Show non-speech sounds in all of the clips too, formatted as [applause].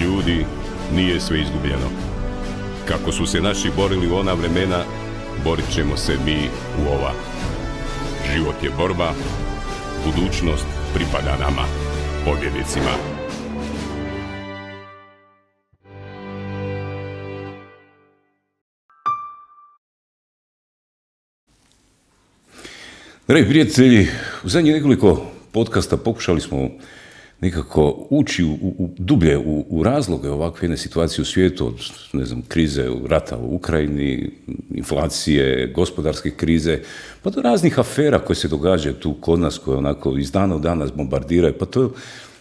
Ljudi, nije sve izgubljeno. Kako su se naši borili u ona vremena, borit ćemo se mi u ova. Život je borba, budućnost pripada nama, pobjednicima. Dragi prijatelji, u zadnjih nekoliko podcasta pokušali smo nekako ući u, dublje u, u razloge ovakve jedne situacije u svijetu, od ne znam, krize rata u Ukrajini, inflacije, gospodarske krize, pa do raznih afera koje se događaju tu kod nas, koje onako iz dana u danas bombardiraju, pa to je,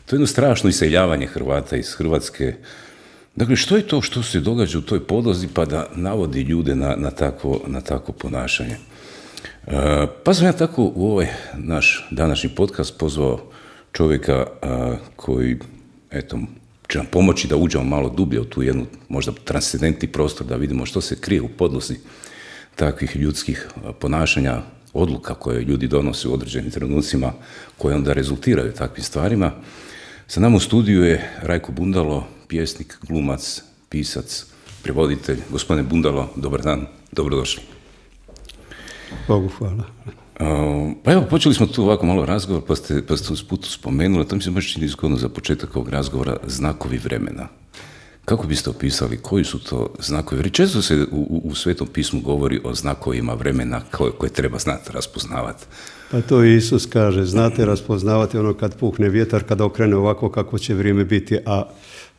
to jedno strašno iseljavanje Hrvata iz Hrvatske. Dakle, što je to što se događa u toj podlozi pa da navodi ljude na, na, na tako ponašanje? E, pa sam ja tako u ovaj naš današnji podcast pozvao čovjeka e, koji, eto, će nam pomoći da uđemo malo dublje u tu jednu možda transcendentni prostor, da vidimo što se krije u podlozi takvih ljudskih e, ponašanja, odluka koje ljudi donose u određenim trenucima, koje onda rezultiraju takvim stvarima. Sa nama u studiju je Rajko Bundalo, pjesnik, glumac, pisac, prevoditelj. Gospodine Bundalo, dobar dan, dobrodošli. Bogu hvala. pa evo, počeli smo tu ovako malo razgovor, pa ste, pa ste usput spomenuli, to mi se baš čini izgodno za početak ovog razgovora, znakovi vremena. Kako biste opisali koji su to znakovi? Često se u, u, Svetom pismu govori o znakovima vremena koje, koje treba znati, raspoznavati. Pa to Isus kaže, znate raspoznavati ono kad puhne vjetar, kada okrene ovako kako će vrijeme biti, a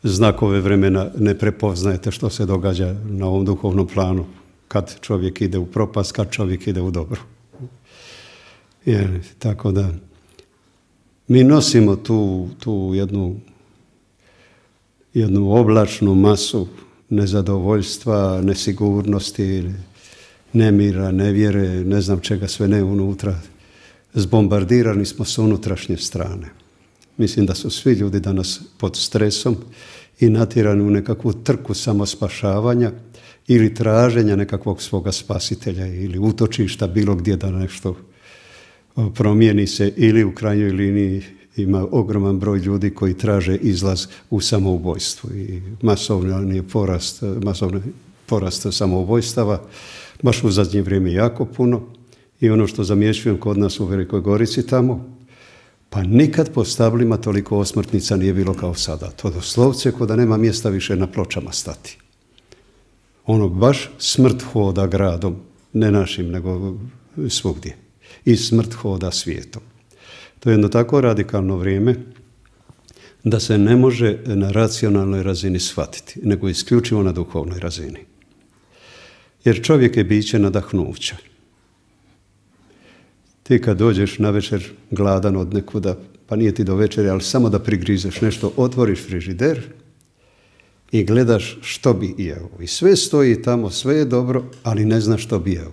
znakove vremena ne prepoznajete što se događa na ovom duhovnom planu kad čovjek ide u propast, kad čovjek ide u dobro. tako da, mi nosimo tu, tu jednu, jednu oblačnu masu nezadovoljstva, nesigurnosti, nemira, nevjere, ne znam čega sve ne unutra. Zbombardirani smo sa unutrašnje strane. Mislim da su svi ljudi danas pod stresom i natjerani u nekakvu trku samospašavanja, ili traženja nekakvog svoga spasitelja ili utočišta bilo gdje da nešto promijeni se ili u krajnjoj liniji ima ogroman broj ljudi koji traže izlaz u samoubojstvu i masovni je porast, masovni porast samoubojstava, baš u zadnje vrijeme jako puno i ono što zamjećujem kod nas u Velikoj Gorici tamo, pa nikad po stablima toliko osmrtnica nije bilo kao sada. To doslovce kod da nema mjesta više na pločama stati ono baš smrt hoda gradom, ne našim, nego svugdje. I smrt hoda svijetom. To je jedno tako radikalno vrijeme da se ne može na racionalnoj razini shvatiti, nego isključivo na duhovnoj razini. Jer čovjek je biće nadahnuća. Ti kad dođeš na večer gladan od nekuda, pa nije ti do večera, ali samo da prigrizeš nešto, otvoriš frižider, i gledaš što bi jeo. I sve stoji tamo, sve je dobro, ali ne znaš što bi jeo.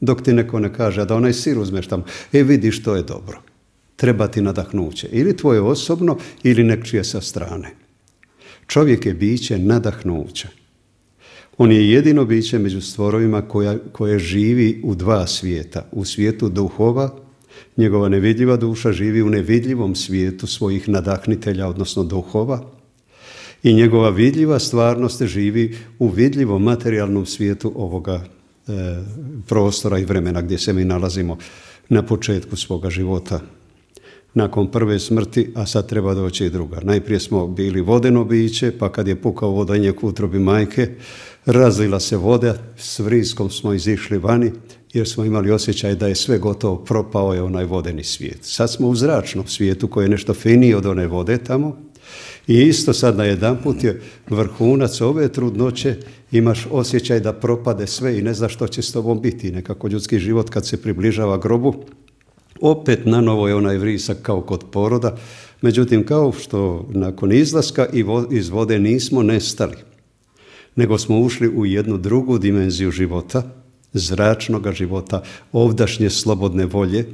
Dok ti neko ne kaže, a da onaj sir uzmeš tamo, e vidi što je dobro. Treba ti nadahnuće. Ili tvoje osobno, ili nekčije sa strane. Čovjek je biće nadahnuće. On je jedino biće među stvorovima koje živi u dva svijeta. U svijetu duhova, njegova nevidljiva duša živi u nevidljivom svijetu svojih nadahnitelja, odnosno duhova, i njegova vidljiva stvarnost živi u vidljivom materijalnom svijetu ovoga e, prostora i vremena gdje se mi nalazimo na početku svoga života. Nakon prve smrti, a sad treba doći i druga. Najprije smo bili vodeno biće, pa kad je pukao vodanje u utrobi majke, razlila se voda, s vriskom smo izišli vani, jer smo imali osjećaj da je sve gotovo propao je onaj vodeni svijet. Sad smo u zračnom svijetu koji je nešto finiji od one vode tamo, i isto sad na jedan put je vrhunac ove trudnoće, imaš osjećaj da propade sve i ne znaš što će s tobom biti. Nekako ljudski život kad se približava grobu, opet na novo je onaj vrisak kao kod poroda, međutim kao što nakon izlaska iz vode nismo nestali, nego smo ušli u jednu drugu dimenziju života, zračnoga života, ovdašnje slobodne volje,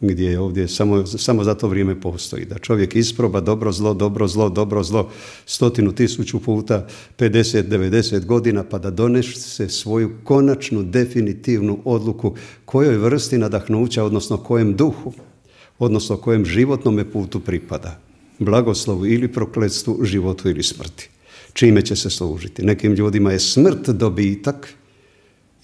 gdje je ovdje samo, samo za to vrijeme postoji. Da čovjek isproba dobro zlo, dobro zlo, dobro zlo stotinu tisuću puta, 50, 90 godina pa da donese svoju konačnu definitivnu odluku kojoj vrsti nadahnuća, odnosno kojem duhu, odnosno kojem životnome putu pripada. Blagoslovu ili prokletstvu, životu ili smrti. Čime će se služiti? Nekim ljudima je smrt dobitak,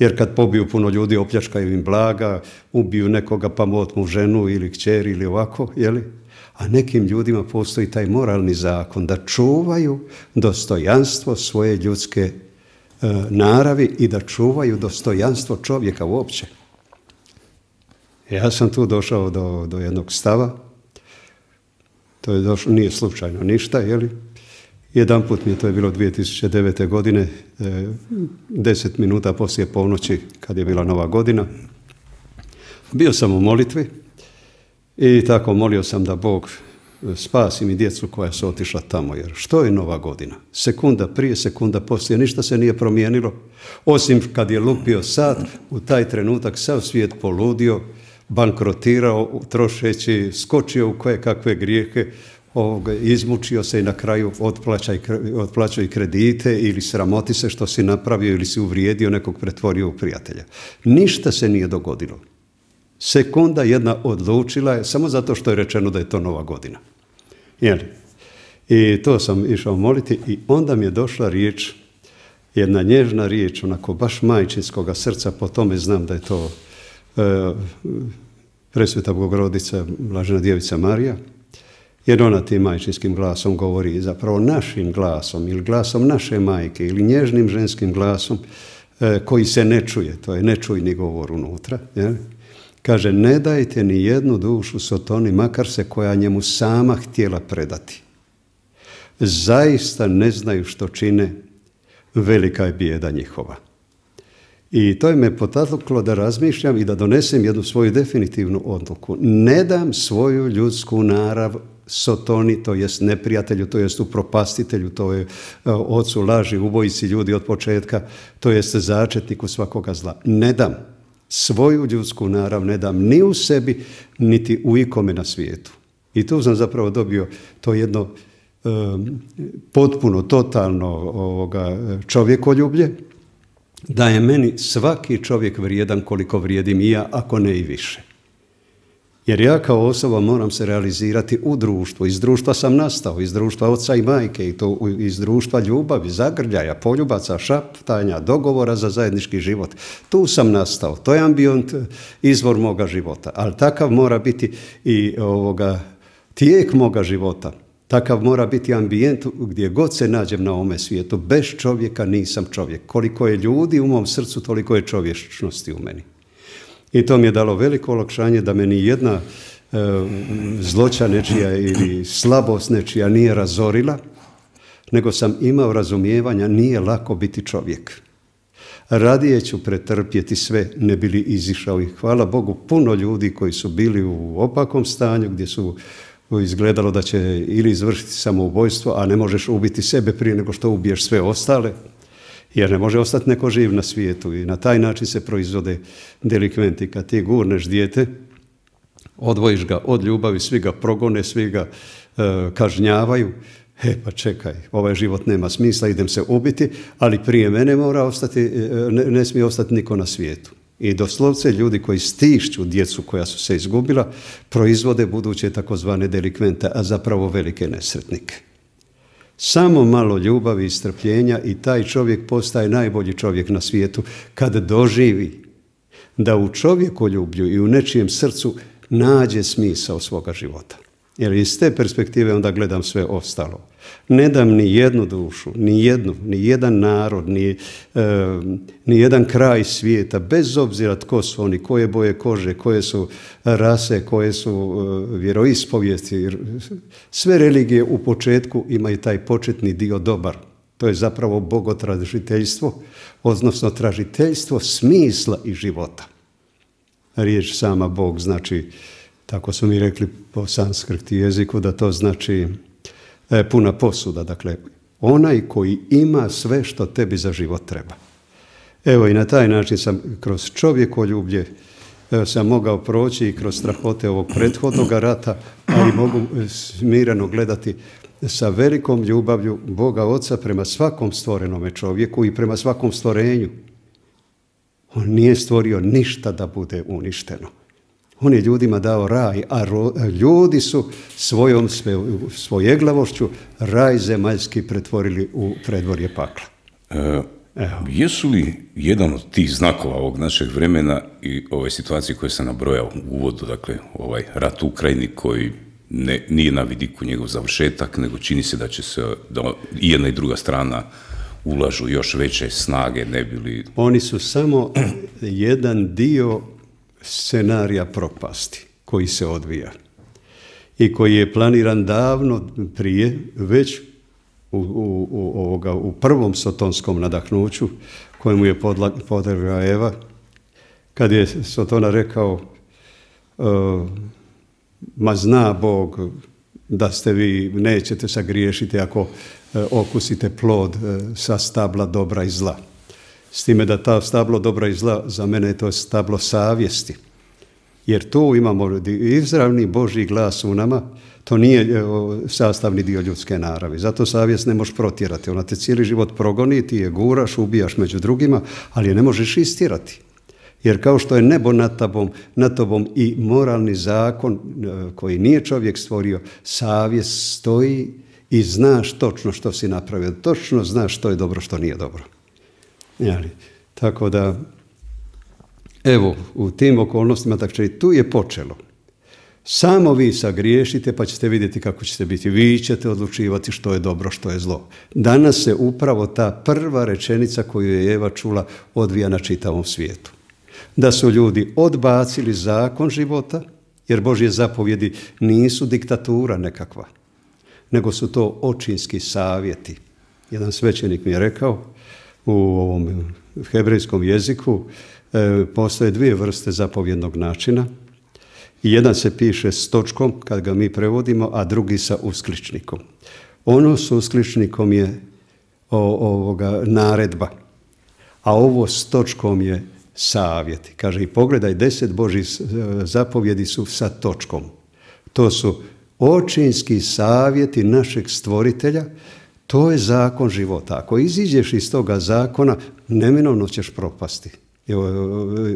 jer kad pobiju puno ljudi, opljačkaju im blaga, ubiju nekoga pa mu ženu ili kćer ili ovako, jeli? A nekim ljudima postoji taj moralni zakon da čuvaju dostojanstvo svoje ljudske e, naravi i da čuvaju dostojanstvo čovjeka uopće. Ja sam tu došao do, do jednog stava, to je došlo, nije slučajno ništa, li jedan put mi je to je bilo 2009. godine, e, deset minuta poslije ponoći kad je bila nova godina. Bio sam u molitvi i tako molio sam da Bog e, spasi mi djecu koja su otišla tamo, jer što je nova godina? Sekunda prije, sekunda poslije, ništa se nije promijenilo, osim kad je lupio sat, u taj trenutak sav svijet poludio, bankrotirao, trošeći, skočio u koje kakve grijehe, ovoga, izmučio se i na kraju otplaćaj, i kredite ili sramoti se što si napravio ili si uvrijedio nekog pretvorio u prijatelja. Ništa se nije dogodilo. Sekunda jedna odlučila je samo zato što je rečeno da je to nova godina. I to sam išao moliti i onda mi je došla riječ, jedna nježna riječ, onako baš majčinskoga srca, po tome znam da je to e, presveta bogorodica, blažena djevica Marija, jer ona tim majčinskim glasom govori, zapravo našim glasom ili glasom naše majke ili nježnim ženskim glasom e, koji se ne čuje, to je nečujni govor unutra. Kaže, ne dajte ni jednu dušu Sotoni, makar se koja njemu sama htjela predati. Zaista ne znaju što čine, velika je bijeda njihova. I to je me potaklo da razmišljam i da donesem jednu svoju definitivnu odluku. Ne dam svoju ljudsku narav sotoni, to jest neprijatelju, to jest upropastitelju, to je e, ocu laži, ubojici ljudi od početka, to jest začetniku svakoga zla. Ne dam svoju ljudsku narav, ne dam ni u sebi, niti u ikome na svijetu. I tu sam zapravo dobio to jedno potpuno, totalno čovjekoljublje, da je meni svaki čovjek vrijedan koliko vrijedim i ja, ako ne i više. Jer ja kao osoba moram se realizirati u društvu. Iz društva sam nastao, iz društva oca i majke i to iz društva ljubavi, zagrljaja, poljubaca, šaptanja, dogovora za zajednički život. Tu sam nastao. To je ambijent eh, izvor moga života. Ali takav mora biti i ovoga, tijek moga života. Takav mora biti ambijent gdje god se nađem na ovome svijetu. Bez čovjeka nisam čovjek. Koliko je ljudi u mom srcu, toliko je čovječnosti u meni. I to mi je dalo veliko olakšanje da me ni jedna e, zloća nečija ili slabost nečija nije razorila, nego sam imao razumijevanja, nije lako biti čovjek. Radije ću pretrpjeti sve, ne bili izišao i hvala Bogu puno ljudi koji su bili u opakom stanju, gdje su izgledalo da će ili izvršiti samoubojstvo, a ne možeš ubiti sebe prije nego što ubiješ sve ostale, jer ne može ostati neko živ na svijetu i na taj način se proizvode delikventi. Kad ti gurneš dijete, odvojiš ga od ljubavi, svi ga progone, svi ga e, kažnjavaju, e pa čekaj, ovaj život nema smisla, idem se ubiti, ali prije mene mora ostati, e, ne, ne smije ostati niko na svijetu. I doslovce ljudi koji stišću djecu koja su se izgubila, proizvode buduće takozvane delikvente, a zapravo velike nesretnike. Samo malo ljubavi i strpljenja i taj čovjek postaje najbolji čovjek na svijetu kad doživi da u čovjeku ljublju i u nečijem srcu nađe smisao svoga života. Jer iz te perspektive onda gledam sve ostalo. Ne dam ni jednu dušu, ni jednu, ni jedan narod, ni, e, ni jedan kraj svijeta, bez obzira tko su oni, koje boje kože, koje su rase, koje su e, vjeroispovijesti. Sve religije u početku imaju taj početni dio dobar. To je zapravo bogotražiteljstvo, odnosno tražiteljstvo smisla i života. Riječ sama Bog znači, tako su mi rekli po sanskrit jeziku, da to znači E, puna posuda. Dakle, onaj koji ima sve što tebi za život treba. Evo i na taj način sam kroz čovjekoljublje e, sam mogao proći i kroz strahote ovog prethodnog rata, ali mogu e, smirano gledati sa velikom ljubavlju Boga Oca prema svakom stvorenome čovjeku i prema svakom stvorenju. On nije stvorio ništa da bude uništeno. On je ljudima dao raj, a ljudi su svojom svojeglavošću raj zemaljski pretvorili u predvorje pakla. E, jesu li jedan od tih znakova ovog našeg vremena i ove situacije koje sam nabrojao u uvodu, dakle ovaj rat u Ukrajini koji ne, nije na vidiku njegov završetak, nego čini se da će se da i jedna i druga strana ulažu još veće snage, ne bili... Oni su samo jedan dio scenarija propasti koji se odvija i koji je planiran davno prije, već u, ovoga, u prvom sotonskom nadahnuću kojemu je podrga Eva, kad je Sotona rekao e, ma zna Bog da ste vi nećete sagriješiti ako e, okusite plod e, sa stabla dobra i zla. S time da ta stablo dobra i zla, za mene je to stablo savjesti. Jer tu imamo izravni Boži glas u nama, to nije e, sastavni dio ljudske naravi. Zato savjest ne možeš protjerati. Ona te cijeli život progoni, ti je guraš, ubijaš među drugima, ali je ne možeš istirati. Jer kao što je nebo nad tobom, nad tobom i moralni zakon e, koji nije čovjek stvorio, savjest stoji i znaš točno što si napravio. Točno znaš što je dobro, što nije dobro. Jeli? Tako da, evo, u tim okolnostima, dakle, tu je počelo. Samo vi sagriješite pa ćete vidjeti kako ćete biti. Vi ćete odlučivati što je dobro, što je zlo. Danas se upravo ta prva rečenica koju je Eva čula odvija na čitavom svijetu. Da su ljudi odbacili zakon života, jer Božje zapovjedi nisu diktatura nekakva, nego su to očinski savjeti. Jedan svećenik mi je rekao, u ovom hebrejskom jeziku e, postoje dvije vrste zapovjednog načina. Jedan se piše s točkom kad ga mi prevodimo, a drugi sa uskličnikom. Ono s uskličnikom je ovoga naredba, a ovo s točkom je savjet. Kaže i pogledaj, deset Božih e, zapovjedi su sa točkom. To su očinski savjeti našeg stvoritelja to je zakon života. Ako iziđeš iz toga zakona, neminovno ćeš propasti.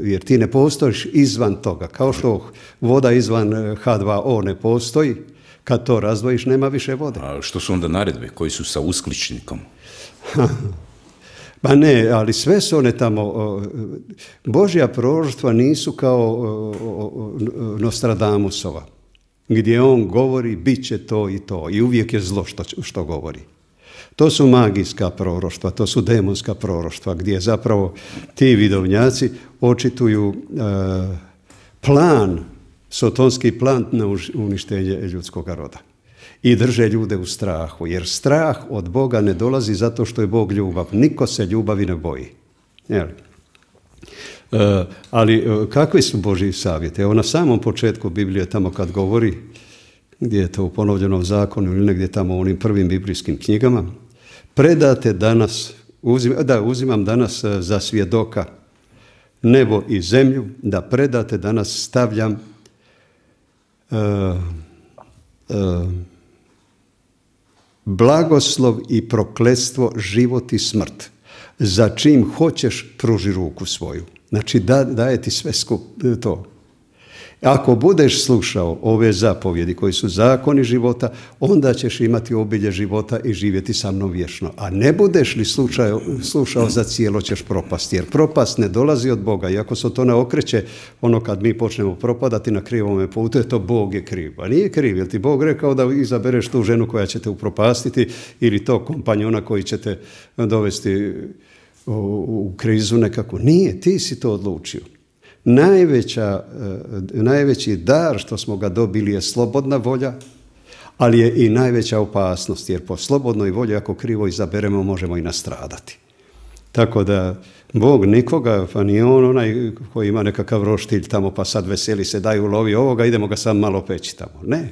Jer ti ne postojiš izvan toga. Kao što voda izvan H2O eh, ne postoji, kad to razdvojiš, nema više vode. A što su onda naredbe koji su sa uskličnikom? [laughs] Pa ne, ali sve su one tamo, Božja proroštva nisu kao Nostradamusova, gdje on govori, bit će to i to, i uvijek je zlo što govori. To su magijska proroštva, to su demonska proroštva gdje zapravo ti vidovnjaci očituju e, plan, sotonski plan na uništenje ljudskog roda. I drže ljude u strahu, jer strah od Boga ne dolazi zato što je Bog ljubav. Niko se ljubavi ne boji. E, ali e, kakvi su Božji savjeti? Evo na samom početku Biblije tamo kad govori, gdje je to u ponovljenom zakonu ili negdje tamo u onim prvim biblijskim knjigama, predate danas, da uzimam danas e, za svjedoka nebo i zemlju, da predate danas stavljam e, e, blagoslov i prokletstvo život i smrt za čim hoćeš pruži ruku svoju znači da, daje ti sve to ako budeš slušao ove zapovjedi koji su zakoni života, onda ćeš imati obilje života i živjeti sa mnom vječno. A ne budeš li slušao za cijelo ćeš propasti, jer propast ne dolazi od Boga. Iako se to ne okreće, ono kad mi počnemo propadati na krivome putu, je to Bog je kriv. A nije kriv, jer ti Bog rekao da izabereš tu ženu koja će te upropastiti ili to kompanjona koji će te dovesti u krizu nekako. Nije, ti si to odlučio najveća, e, najveći dar što smo ga dobili je slobodna volja, ali je i najveća opasnost, jer po slobodnoj volji ako krivo izaberemo možemo i nastradati. Tako da Bog nikoga, pa ni on onaj koji ima nekakav roštilj tamo pa sad veseli se daj lovi ovoga, idemo ga sam malo peći tamo. Ne.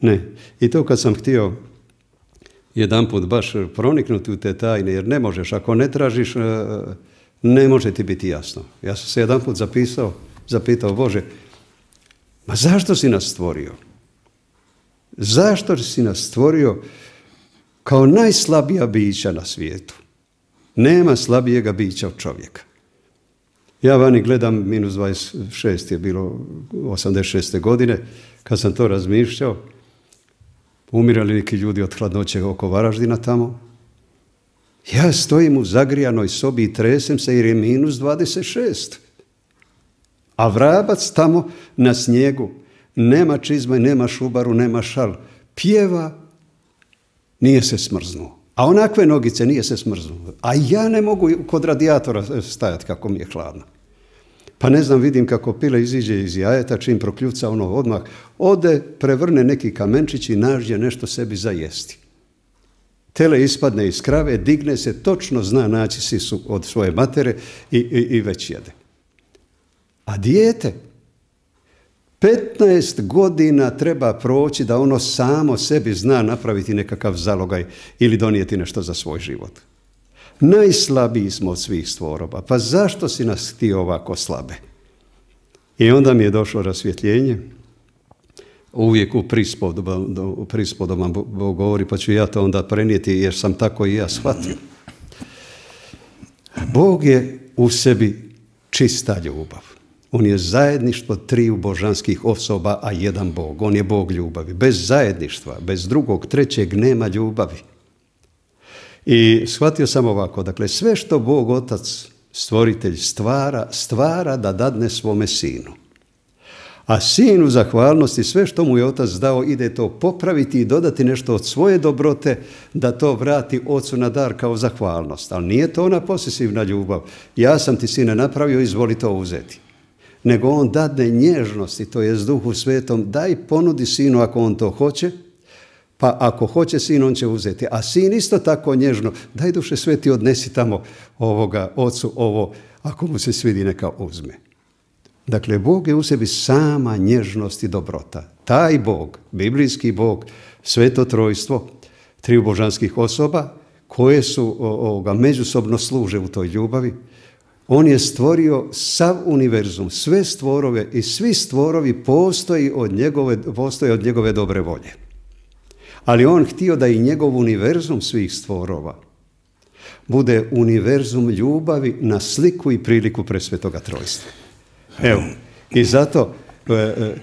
Ne. I to kad sam htio jedanput baš proniknuti u te tajne, jer ne možeš, ako ne tražiš e, ne može ti biti jasno. Ja sam se jedan put zapisao, zapitao Bože, ma zašto si nas stvorio? Zašto si nas stvorio kao najslabija bića na svijetu? Nema slabijega bića od čovjeka. Ja vani gledam, minus 26 je bilo 86. godine, kad sam to razmišljao, umirali neki ljudi od hladnoće oko Varaždina tamo, ja stojim u zagrijanoj sobi i tresem se jer je minus 26. A vrabac tamo na snijegu nema čizme, nema šubaru, nema šal. Pjeva, nije se smrznuo. A onakve nogice nije se smrznuo. A ja ne mogu kod radijatora stajati kako mi je hladno. Pa ne znam, vidim kako pile iziđe iz jajeta, čim prokljuca ono odmah, ode, prevrne neki kamenčić i nađe nešto sebi za jesti. Tele ispadne iz krave, digne se, točno zna naći su od svoje matere i, i, i već jede. A dijete, 15 godina treba proći da ono samo sebi zna napraviti nekakav zalogaj ili donijeti nešto za svoj život. Najslabiji smo od svih stvoroba. Pa zašto si nas ti ovako slabe? I onda mi je došlo rasvjetljenje uvijek u prispodobama, Bog govori, pa ću ja to onda prenijeti jer sam tako i ja shvatio. Bog je u sebi čista ljubav. On je zajedništvo triju božanskih osoba, a jedan Bog. On je Bog ljubavi. Bez zajedništva, bez drugog, trećeg nema ljubavi. I shvatio sam ovako, dakle, sve što Bog Otac, stvoritelj, stvara, stvara da dadne svome sinu a sinu zahvalnosti sve što mu je otac dao ide to popraviti i dodati nešto od svoje dobrote da to vrati ocu na dar kao zahvalnost. Ali nije to ona posesivna ljubav. Ja sam ti sine napravio, izvoli to uzeti. Nego on dadne nježnosti, to je s duhu svetom, daj ponudi sinu ako on to hoće, pa ako hoće sin, on će uzeti. A sin isto tako nježno, daj duše sveti odnesi tamo ovoga ocu ovo, ako mu se svidi neka uzme. Dakle, Bog je u sebi sama nježnost i dobrota. Taj Bog, biblijski Bog, sveto trojstvo, triju božanskih osoba, koje su međusobno služe u toj ljubavi, on je stvorio sav univerzum, sve stvorove i svi stvorovi postoji od njegove, postoje od njegove dobre volje. Ali on htio da i njegov univerzum svih stvorova bude univerzum ljubavi na sliku i priliku presvetoga trojstva. Evo, i zato, e, e,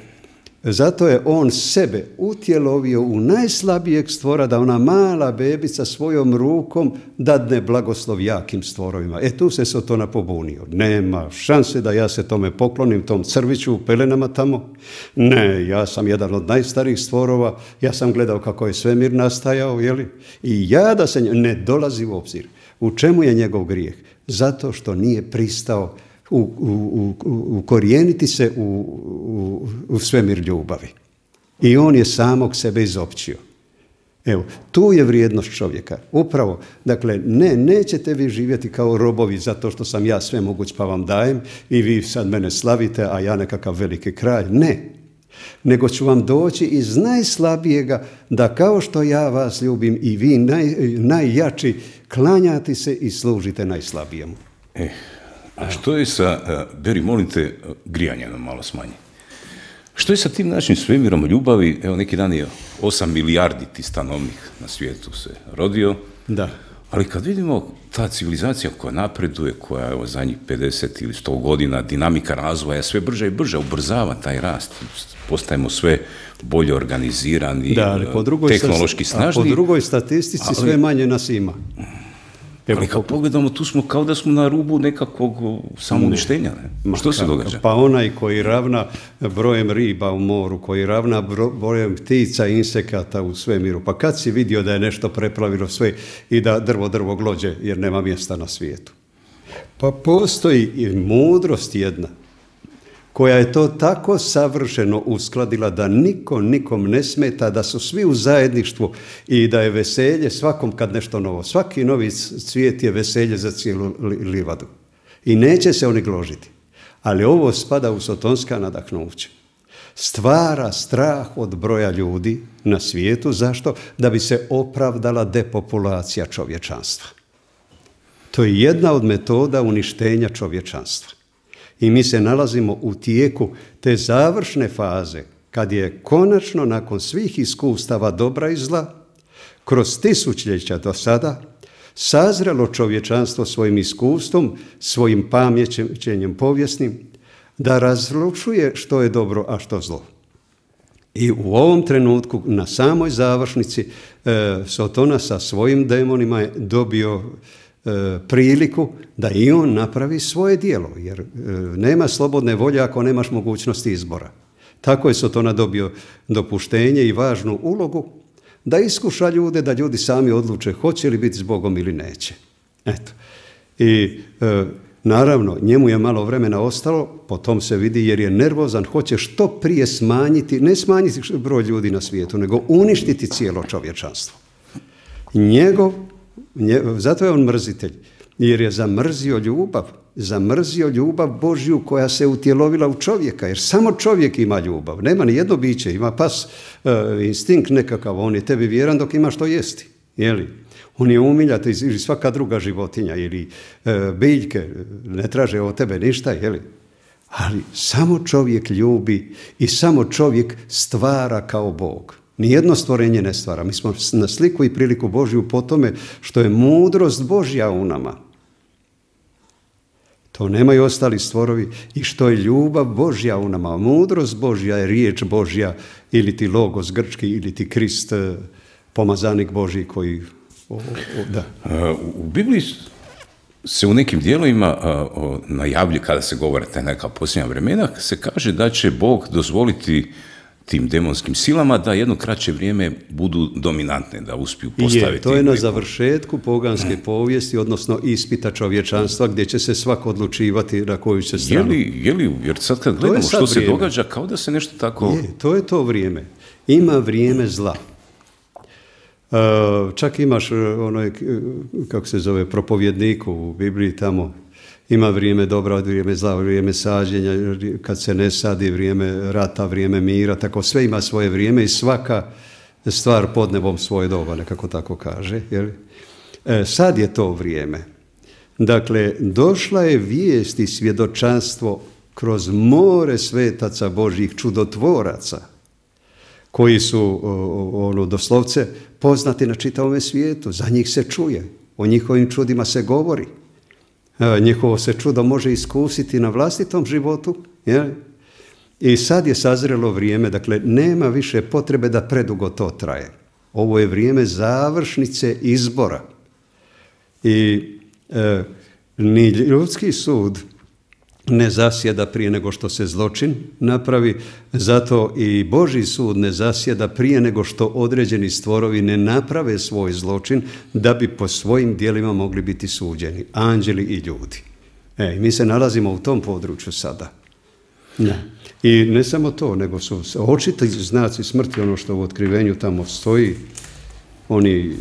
zato je on sebe utjelovio u najslabijeg stvora da ona mala bebica svojom rukom dadne blagoslov jakim stvorovima. E tu se se to pobunio. Nema šanse da ja se tome poklonim, tom crviću u pelenama tamo. Ne, ja sam jedan od najstarijih stvorova, ja sam gledao kako je svemir nastajao, jeli? I ja da se ne dolazi u obzir. U čemu je njegov grijeh? Zato što nije pristao ukorijeniti se u, u, u svemir ljubavi. I on je samog sebe izopćio. Evo, tu je vrijednost čovjeka. Upravo, dakle, ne, nećete vi živjeti kao robovi zato što sam ja sve moguć pa vam dajem i vi sad mene slavite, a ja nekakav veliki kralj. Ne, nego ću vam doći iz najslabijega da kao što ja vas ljubim i vi naj, najjači klanjati se i služite najslabijemu. Eh. A što je sa, e, Beri, molim te, e, grijanje nam malo smanji. Što je sa tim našim svemirom ljubavi? Evo, neki dan je 8 milijardi ti stanovnih na svijetu se rodio. Da. Ali kad vidimo ta civilizacija koja napreduje, koja je zadnjih 50 ili 100 godina, dinamika razvoja, sve brže i brže ubrzava taj rast. Postajemo sve bolje organizirani, drugoj tehnološki snažni. A po drugoj statistici sve manje nas ima. Ali kad pogledamo, tu smo kao da smo na rubu nekakvog samouništenja. Ne? Što se događa? Pa onaj koji ravna brojem riba u moru, koji ravna brojem ptica i insekata u svemiru. Pa kad si vidio da je nešto prepravilo sve i da drvo drvo glođe jer nema mjesta na svijetu? Pa postoji i mudrost jedna koja je to tako savršeno uskladila da niko nikom ne smeta, da su svi u zajedništvu i da je veselje svakom kad nešto novo. Svaki novi cvijet je veselje za cijelu livadu. I neće se oni gložiti. Ali ovo spada u sotonska nadahnuća. Stvara strah od broja ljudi na svijetu. Zašto? Da bi se opravdala depopulacija čovječanstva. To je jedna od metoda uništenja čovječanstva. I mi se nalazimo u tijeku te završne faze kad je konačno nakon svih iskustava dobra i zla, kroz tisućljeća do sada, sazrelo čovječanstvo svojim iskustvom, svojim pamjećenjem povijesnim, da razlučuje što je dobro, a što zlo. I u ovom trenutku, na samoj završnici, e, Sotona sa svojim demonima je dobio E, priliku da i on napravi svoje dijelo, jer e, nema slobodne volje ako nemaš mogućnosti izbora. Tako je Sotona dobio dopuštenje i važnu ulogu da iskuša ljude, da ljudi sami odluče hoće li biti s Bogom ili neće. Eto. I e, naravno, njemu je malo vremena ostalo, po tom se vidi jer je nervozan, hoće što prije smanjiti, ne smanjiti broj ljudi na svijetu, nego uništiti cijelo čovječanstvo. Njegov zato je on mrzitelj, jer je zamrzio ljubav, zamrzio ljubav Božju koja se utjelovila u čovjeka, jer samo čovjek ima ljubav, nema ni jedno biće, ima pas, eh, instinkt nekakav, on je tebi vjeran dok ima što jesti, jeli? On je umiljat ili svaka druga životinja ili eh, biljke, ne traže od tebe ništa, li Ali samo čovjek ljubi i samo čovjek stvara kao Bog. Nijedno stvorenje ne stvara. Mi smo na sliku i priliku Božju po tome što je mudrost Božja u nama. To nemaju ostali stvorovi i što je ljubav Božja u nama. Mudrost Božja je riječ Božja ili ti logos grčki ili ti krist eh, pomazanik Božji koji... Eh, u Bibliji se u nekim dijelovima eh, najavlju kada se govore taj neka posljednja vremena, se kaže da će Bog dozvoliti tim demonskim silama da jedno kraće vrijeme budu dominantne, da uspiju postaviti. to je na završetku poganske mm. povijesti, odnosno ispita čovječanstva gdje će se svako odlučivati na koju će stranu. Je li, je li jer sad kad gledamo što se događa, kao da se nešto tako... Je, to je to vrijeme. Ima vrijeme zla. E, čak imaš e, onaj, e, kako se zove, propovjedniku u Bibliji tamo, ima vrijeme dobra, vrijeme zla, vrijeme sađenja, kad se ne sadi, vrijeme rata, vrijeme mira, tako sve ima svoje vrijeme i svaka stvar pod nebom svoje doba, nekako tako kaže. E, sad je to vrijeme. Dakle, došla je vijest i svjedočanstvo kroz more svetaca Božjih čudotvoraca, koji su ono, doslovce poznati na čitavome svijetu, za njih se čuje, o njihovim čudima se govori. E, njihovo se čudo može iskusiti na vlastitom životu, je. I sad je sazrelo vrijeme, dakle nema više potrebe da predugo to traje. Ovo je vrijeme završnice izbora. I e, ni ljudski sud ne zasjeda prije nego što se zločin napravi, zato i Boži sud ne zasjeda prije nego što određeni stvorovi ne naprave svoj zločin da bi po svojim dijelima mogli biti suđeni, anđeli i ljudi. E, mi se nalazimo u tom području sada. I ne samo to, nego su očiti znaci smrti, ono što u otkrivenju tamo stoji, oni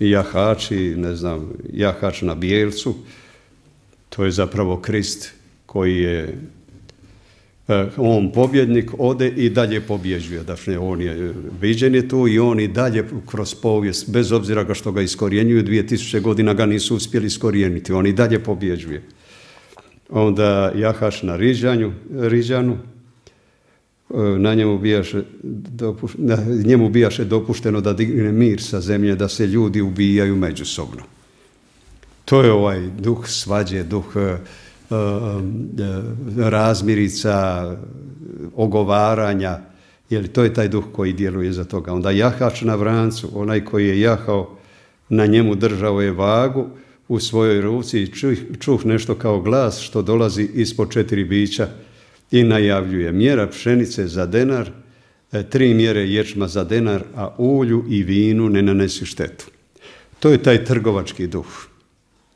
jahači, ne znam, jahač na bijelcu, to je zapravo krist koji je e, on pobjednik ode i dalje pobježuje. Dakle, on je viđen je tu i on i dalje kroz povijest, bez obzira ga što ga iskorjenjuju, 2000 godina ga nisu uspjeli iskorijeniti, on i dalje pobjeđuje. Onda Jahaš na Riđanju, Riđanu, e, na njemu bijaše, dopuš, na njemu bijaše dopušteno da digne mir sa zemlje, da se ljudi ubijaju međusobno. To je ovaj duh svađe, duh e, Eh, razmirica, ogovaranja, jer to je taj duh koji djeluje za toga. Onda jahač na vrancu, onaj koji je jahao, na njemu držao je vagu u svojoj ruci i čuh, čuh nešto kao glas što dolazi ispod četiri bića i najavljuje mjera pšenice za denar, e, tri mjere ječma za denar, a ulju i vinu ne nanesi štetu. To je taj trgovački duh.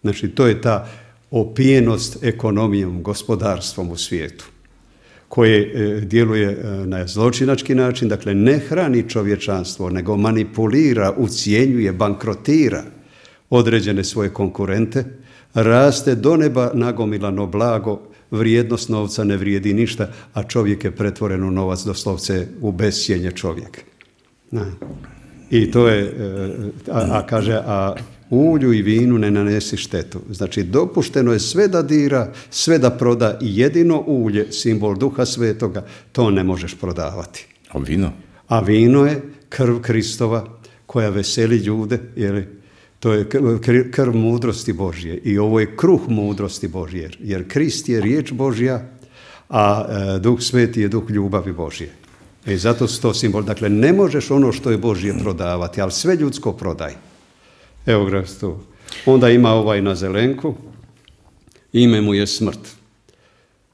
Znači, to je ta opijenost ekonomijom, gospodarstvom u svijetu koje e, djeluje e, na zločinački način, dakle ne hrani čovječanstvo, nego manipulira, ucijenjuje, bankrotira određene svoje konkurente, raste do neba nagomilano blago, vrijednost novca ne vrijedi ništa, a čovjek je pretvoren u novac, doslovce u besjenje čovjek. I to je, e, a kaže, a ulju i vinu ne nanesi štetu. Znači, dopušteno je sve da dira, sve da proda i jedino ulje, simbol duha svetoga, to ne možeš prodavati. A vino? A vino je krv Kristova koja veseli ljude, jer to je krv mudrosti Božje i ovo je kruh mudrosti Božje, jer Krist je riječ Božja, a e, duh sveti je duh ljubavi Božje. I e, zato su to simbol. Dakle, ne možeš ono što je Božje prodavati, ali sve ljudsko prodaj. Evo Onda ima ovaj na zelenku, ime mu je smrt.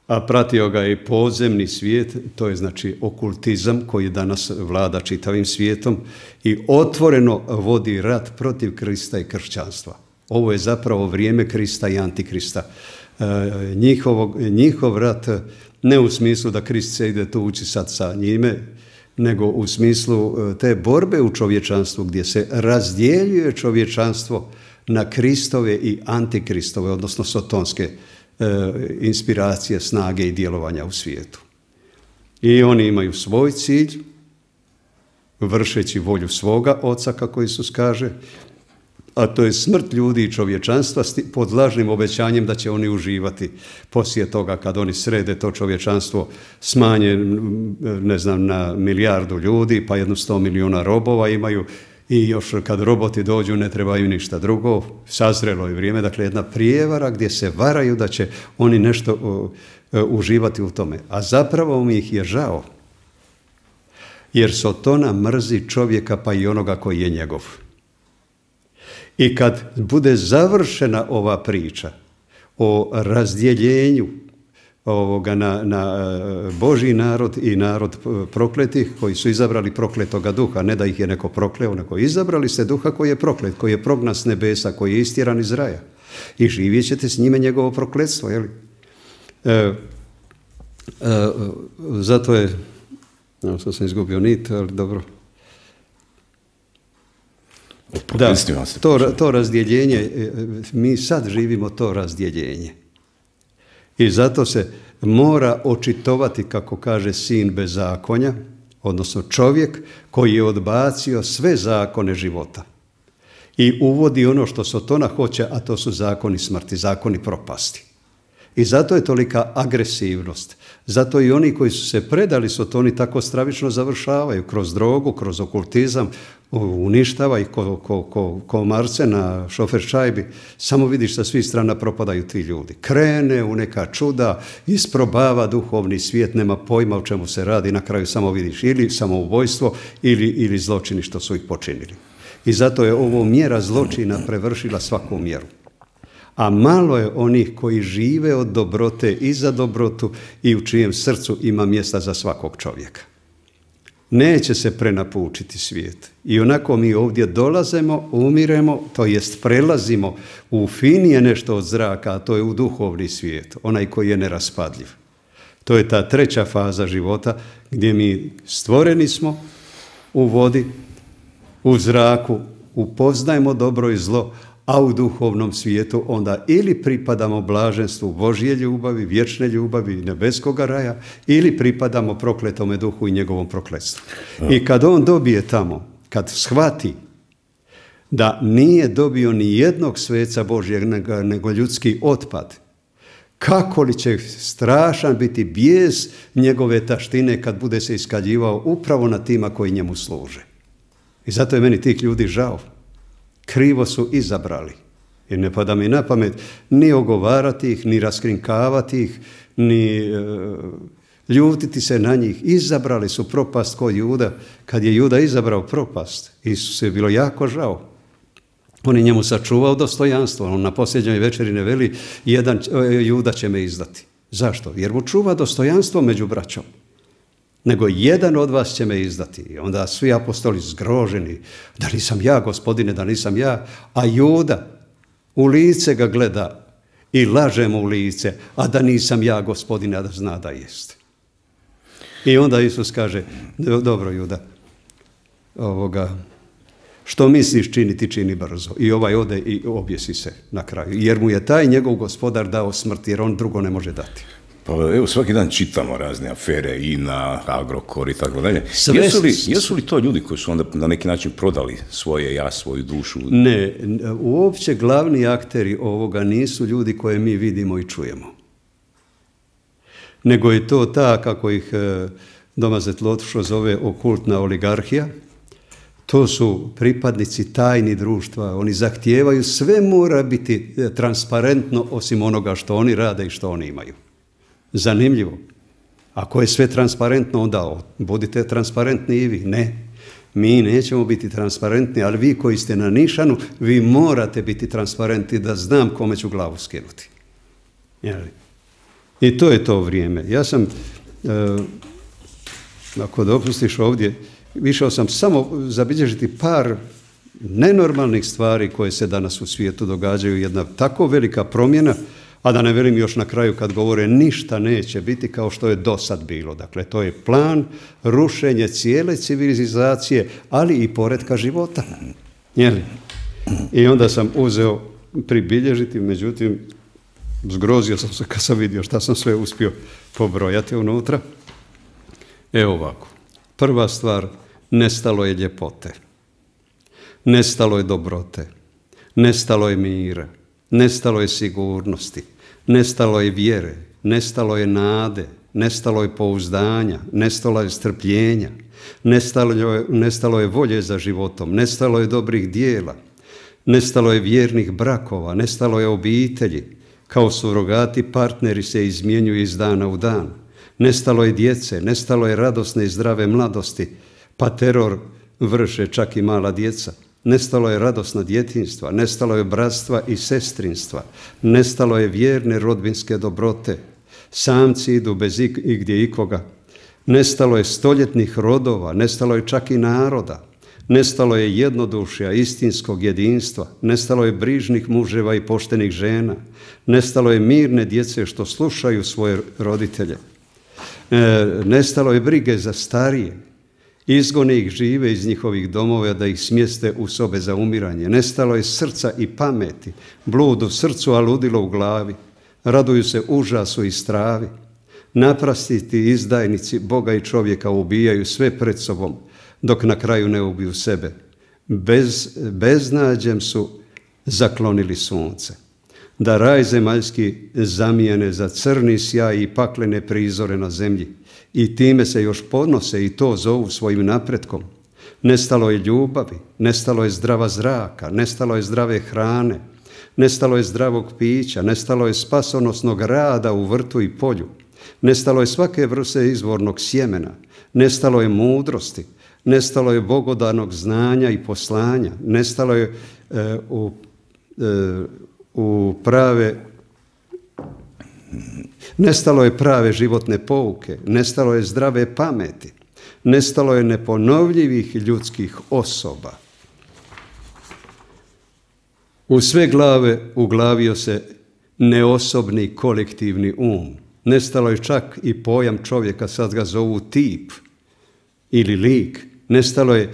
A pratio ga je i podzemni svijet, to je znači okultizam koji danas vlada čitavim svijetom i otvoreno vodi rat protiv Krista i kršćanstva. Ovo je zapravo vrijeme Krista i Antikrista. E, njihov rat ne u smislu da Krist se ide tu ući sad sa njime, nego u smislu e, te borbe u čovječanstvu gdje se razdjeljuje čovječanstvo na kristove i antikristove, odnosno sotonske e, inspiracije, snage i djelovanja u svijetu. I oni imaju svoj cilj, vršeći volju svoga oca, kako Isus kaže, a to je smrt ljudi i čovječanstva pod lažnim obećanjem da će oni uživati poslije toga kad oni srede to čovječanstvo smanje ne znam na milijardu ljudi pa jedno sto milijuna robova imaju i još kad roboti dođu ne trebaju ništa drugo, sazrelo je vrijeme, dakle jedna prijevara gdje se varaju da će oni nešto e, uživati u tome. A zapravo mi ih je žao, jer Sotona mrzi čovjeka pa i onoga koji je njegov. I kad bude završena ova priča o razdjeljenju ovoga na, na e, Boži narod i narod prokletih koji su izabrali prokletoga duha, ne da ih je neko prokleo, nego izabrali ste duha koji je proklet, koji je prognas nebesa, koji je istiran iz raja. I živjet ćete s njime njegovo prokletstvo, jel? E, e, zato je, ja sam izgubio nit, ali dobro, da, to, to razdjeljenje, e, e, mi sad živimo to razdjeljenje. I zato se mora očitovati, kako kaže sin bez zakonja, odnosno čovjek koji je odbacio sve zakone života i uvodi ono što Sotona hoće, a to su zakoni smrti, zakoni propasti. I zato je tolika agresivnost, zato i oni koji su se predali su to oni tako stravično završavaju kroz drogu, kroz okultizam, uništava ih ko, ko, marce na šofer čajbi. Samo vidiš sa svih strana propadaju ti ljudi. Krene u neka čuda, isprobava duhovni svijet, nema pojma o čemu se radi, na kraju samo vidiš ili samoubojstvo ili, ili zločini što su ih počinili. I zato je ovo mjera zločina prevršila svaku mjeru a malo je onih koji žive od dobrote i za dobrotu i u čijem srcu ima mjesta za svakog čovjeka. Neće se prenapučiti svijet. I onako mi ovdje dolazemo, umiremo, to jest prelazimo u finije nešto od zraka, a to je u duhovni svijet, onaj koji je neraspadljiv. To je ta treća faza života gdje mi stvoreni smo u vodi, u zraku, upoznajemo dobro i zlo, a u duhovnom svijetu onda ili pripadamo blaženstvu Božje ljubavi, vječne ljubavi, nebeskoga raja, ili pripadamo prokletome duhu i njegovom prokletstvu. I kad on dobije tamo, kad shvati da nije dobio ni jednog sveca Božjeg nego ljudski otpad, kako li će strašan biti bijez njegove taštine kad bude se iskaljivao upravo na tima koji njemu služe. I zato je meni tih ljudi žao krivo su izabrali. jer ne pada mi na pamet ni ogovarati ih, ni raskrinkavati ih, ni e, ljutiti se na njih. Izabrali su propast ko Juda. Kad je Juda izabrao propast, Isuse je bilo jako žao. On je njemu sačuvao dostojanstvo. On na posljednjoj večeri ne veli, jedan e, Juda će me izdati. Zašto? Jer mu čuva dostojanstvo među braćom nego jedan od vas će me izdati. I onda svi apostoli zgroženi, da nisam ja, gospodine, da nisam ja, a Juda u lice ga gleda i laže mu u lice, a da nisam ja, gospodine, a da zna da jeste. I onda Isus kaže, dobro Juda, ovoga, što misliš čini ti, čini brzo. I ovaj ode i objesi se na kraju, jer mu je taj njegov gospodar dao smrt, jer on drugo ne može dati. Pa evo, svaki dan čitamo razne afere, INA, Agrokor i tako dalje. Jesu li, jesu li to ljudi koji su onda na neki način prodali svoje ja, svoju dušu? Ne, uopće glavni akteri ovoga nisu ljudi koje mi vidimo i čujemo. Nego je to ta, kako ih e, Domazet Zetlotušo zove, okultna oligarhija. To su pripadnici tajni društva. Oni zahtijevaju, sve mora biti e, transparentno osim onoga što oni rade i što oni imaju. Zanimljivo. Ako je sve transparentno, onda budite transparentni i vi. Ne. Mi nećemo biti transparentni, ali vi koji ste na nišanu, vi morate biti transparentni da znam kome ću glavu skinuti. I to je to vrijeme. Ja sam, e, ako dopustiš ovdje, išao sam samo zabilježiti par nenormalnih stvari koje se danas u svijetu događaju. Jedna tako velika promjena a da ne velim još na kraju kad govore ništa neće biti kao što je do sad bilo. Dakle, to je plan rušenje cijele civilizacije, ali i poredka života. Jeli? I onda sam uzeo pribilježiti, međutim, zgrozio sam se kad sam vidio šta sam sve uspio pobrojati unutra. Evo ovako. Prva stvar, nestalo je ljepote. Nestalo je dobrote. Nestalo je mira. Nestalo je sigurnosti. Nestalo je vjere, nestalo je nade, nestalo je pouzdanja, nestalo je strpljenja, nestalo je, nestalo je volje za životom, nestalo je dobrih dijela, nestalo je vjernih brakova, nestalo je obitelji, kao surogati partneri se izmjenjuju iz dana u dan. Nestalo je djece, nestalo je radosne i zdrave mladosti, pa teror vrše čak i mala djeca. Nestalo je radosna djetinstva, nestalo je bratstva i sestrinstva, nestalo je vjerne rodbinske dobrote. Samci idu bez ik i gdje ikoga. Nestalo je stoljetnih rodova, nestalo je čak i naroda. Nestalo je jednodušja, istinskog jedinstva, nestalo je brižnih muževa i poštenih žena, nestalo je mirne djece što slušaju svoje roditelje, e, nestalo je brige za starije, Izgone ih žive iz njihovih domova da ih smjeste u sobe za umiranje. Nestalo je srca i pameti, blud u srcu, a ludilo u glavi. Raduju se užasu i stravi. Naprastiti izdajnici Boga i čovjeka ubijaju sve pred sobom, dok na kraju ne ubiju sebe. Bez, beznađem su zaklonili sunce. Da raj zemaljski zamijene za crni sjaj i paklene prizore na zemlji i time se još ponose i to zovu svojim napretkom. Nestalo je ljubavi, nestalo je zdrava zraka, nestalo je zdrave hrane, nestalo je zdravog pića, nestalo je spasonosnog rada u vrtu i polju, nestalo je svake vrste izvornog sjemena, nestalo je mudrosti, nestalo je bogodanog znanja i poslanja, nestalo je e, u, e, u prave Nestalo je prave životne pouke, nestalo je zdrave pameti, nestalo je neponovljivih ljudskih osoba. U sve glave uglavio se neosobni kolektivni um. Nestalo je čak i pojam čovjeka, sad ga zovu tip ili lik. Nestalo je e,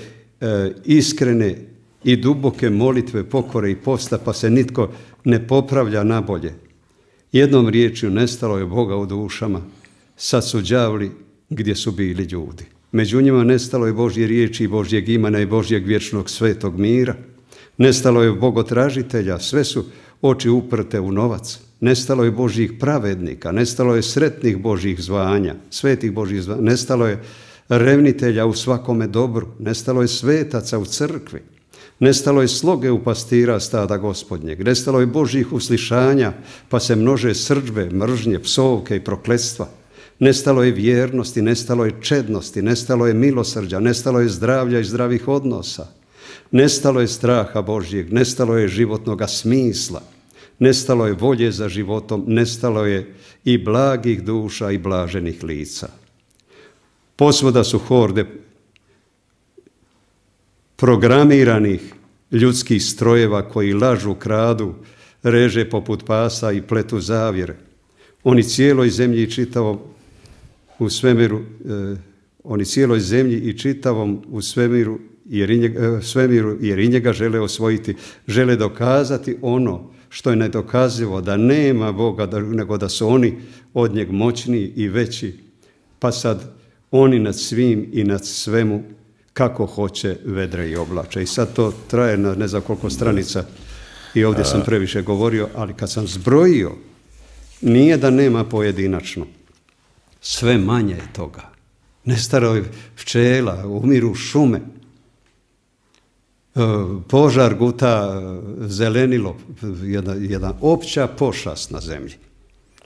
iskrene i duboke molitve pokore i posta, pa se nitko ne popravlja nabolje. Jednom riječju nestalo je Boga u dušama, sad su đavli gdje su bili ljudi. Među njima nestalo je Božje riječi i Božjeg imena i Božjeg vječnog svetog mira. Nestalo je bogotražitelja, sve su oči uprte u novac. Nestalo je Božjih pravednika, nestalo je sretnih Božjih zvanja, svetih Božjih zvanja, nestalo je revnitelja u svakome dobru, nestalo je svetaca u crkvi, Nestalo je sloge u pastira stada gospodnjeg, nestalo je Božjih uslišanja, pa se množe srđbe, mržnje, psovke i prokletstva. Nestalo je vjernosti, nestalo je čednosti, nestalo je milosrđa, nestalo je zdravlja i zdravih odnosa. Nestalo je straha Božjeg, nestalo je životnoga smisla, nestalo je volje za životom, nestalo je i blagih duša i blaženih lica. Posvoda su horde programiranih ljudskih strojeva koji lažu, kradu, reže poput pasa i pletu zavjere. Oni cijeloj zemlji i čitavom u svemiru, eh, oni cijeloj zemlji i čitavom u svemiru jer i njega, eh, svemiru, jer i njega žele osvojiti, žele dokazati ono što je nedokazivo, da nema Boga, da, nego da su oni od njeg moćniji i veći, pa sad oni nad svim i nad svemu kako hoće vedre i oblače. I sad to traje na ne znam koliko stranica i ovdje sam previše govorio, ali kad sam zbrojio, nije da nema pojedinačno. Sve manje je toga. Nestaro je pčela, umiru šume. E, požar guta zelenilo, jedna, opća pošast na zemlji.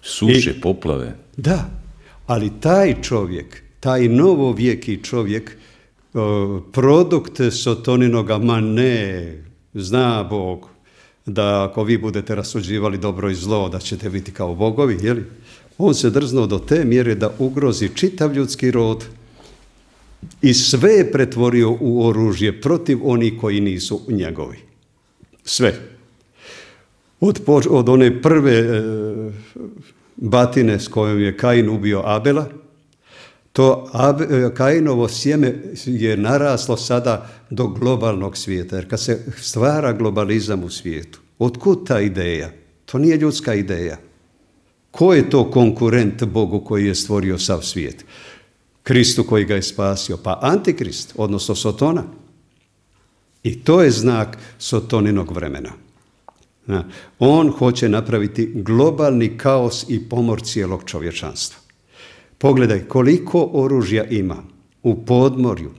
Suše, poplave. Da, ali taj čovjek, taj novovijeki čovjek produkt sotoninoga, ma ne, zna Bog da ako vi budete rasuđivali dobro i zlo, da ćete biti kao bogovi, li On se drznuo do te mjere da ugrozi čitav ljudski rod i sve je pretvorio u oružje protiv onih koji nisu njegovi. Sve. Od, od one prve e, batine s kojom je Kain ubio Abela, to e, Kainovo sjeme je naraslo sada do globalnog svijeta, jer kad se stvara globalizam u svijetu, otkud ta ideja? To nije ljudska ideja. Ko je to konkurent Bogu koji je stvorio sav svijet? Kristu koji ga je spasio, pa antikrist, odnosno Sotona. I to je znak Sotoninog vremena. On hoće napraviti globalni kaos i pomor cijelog čovječanstva. Pogledaj koliko oružja ima u podmorju,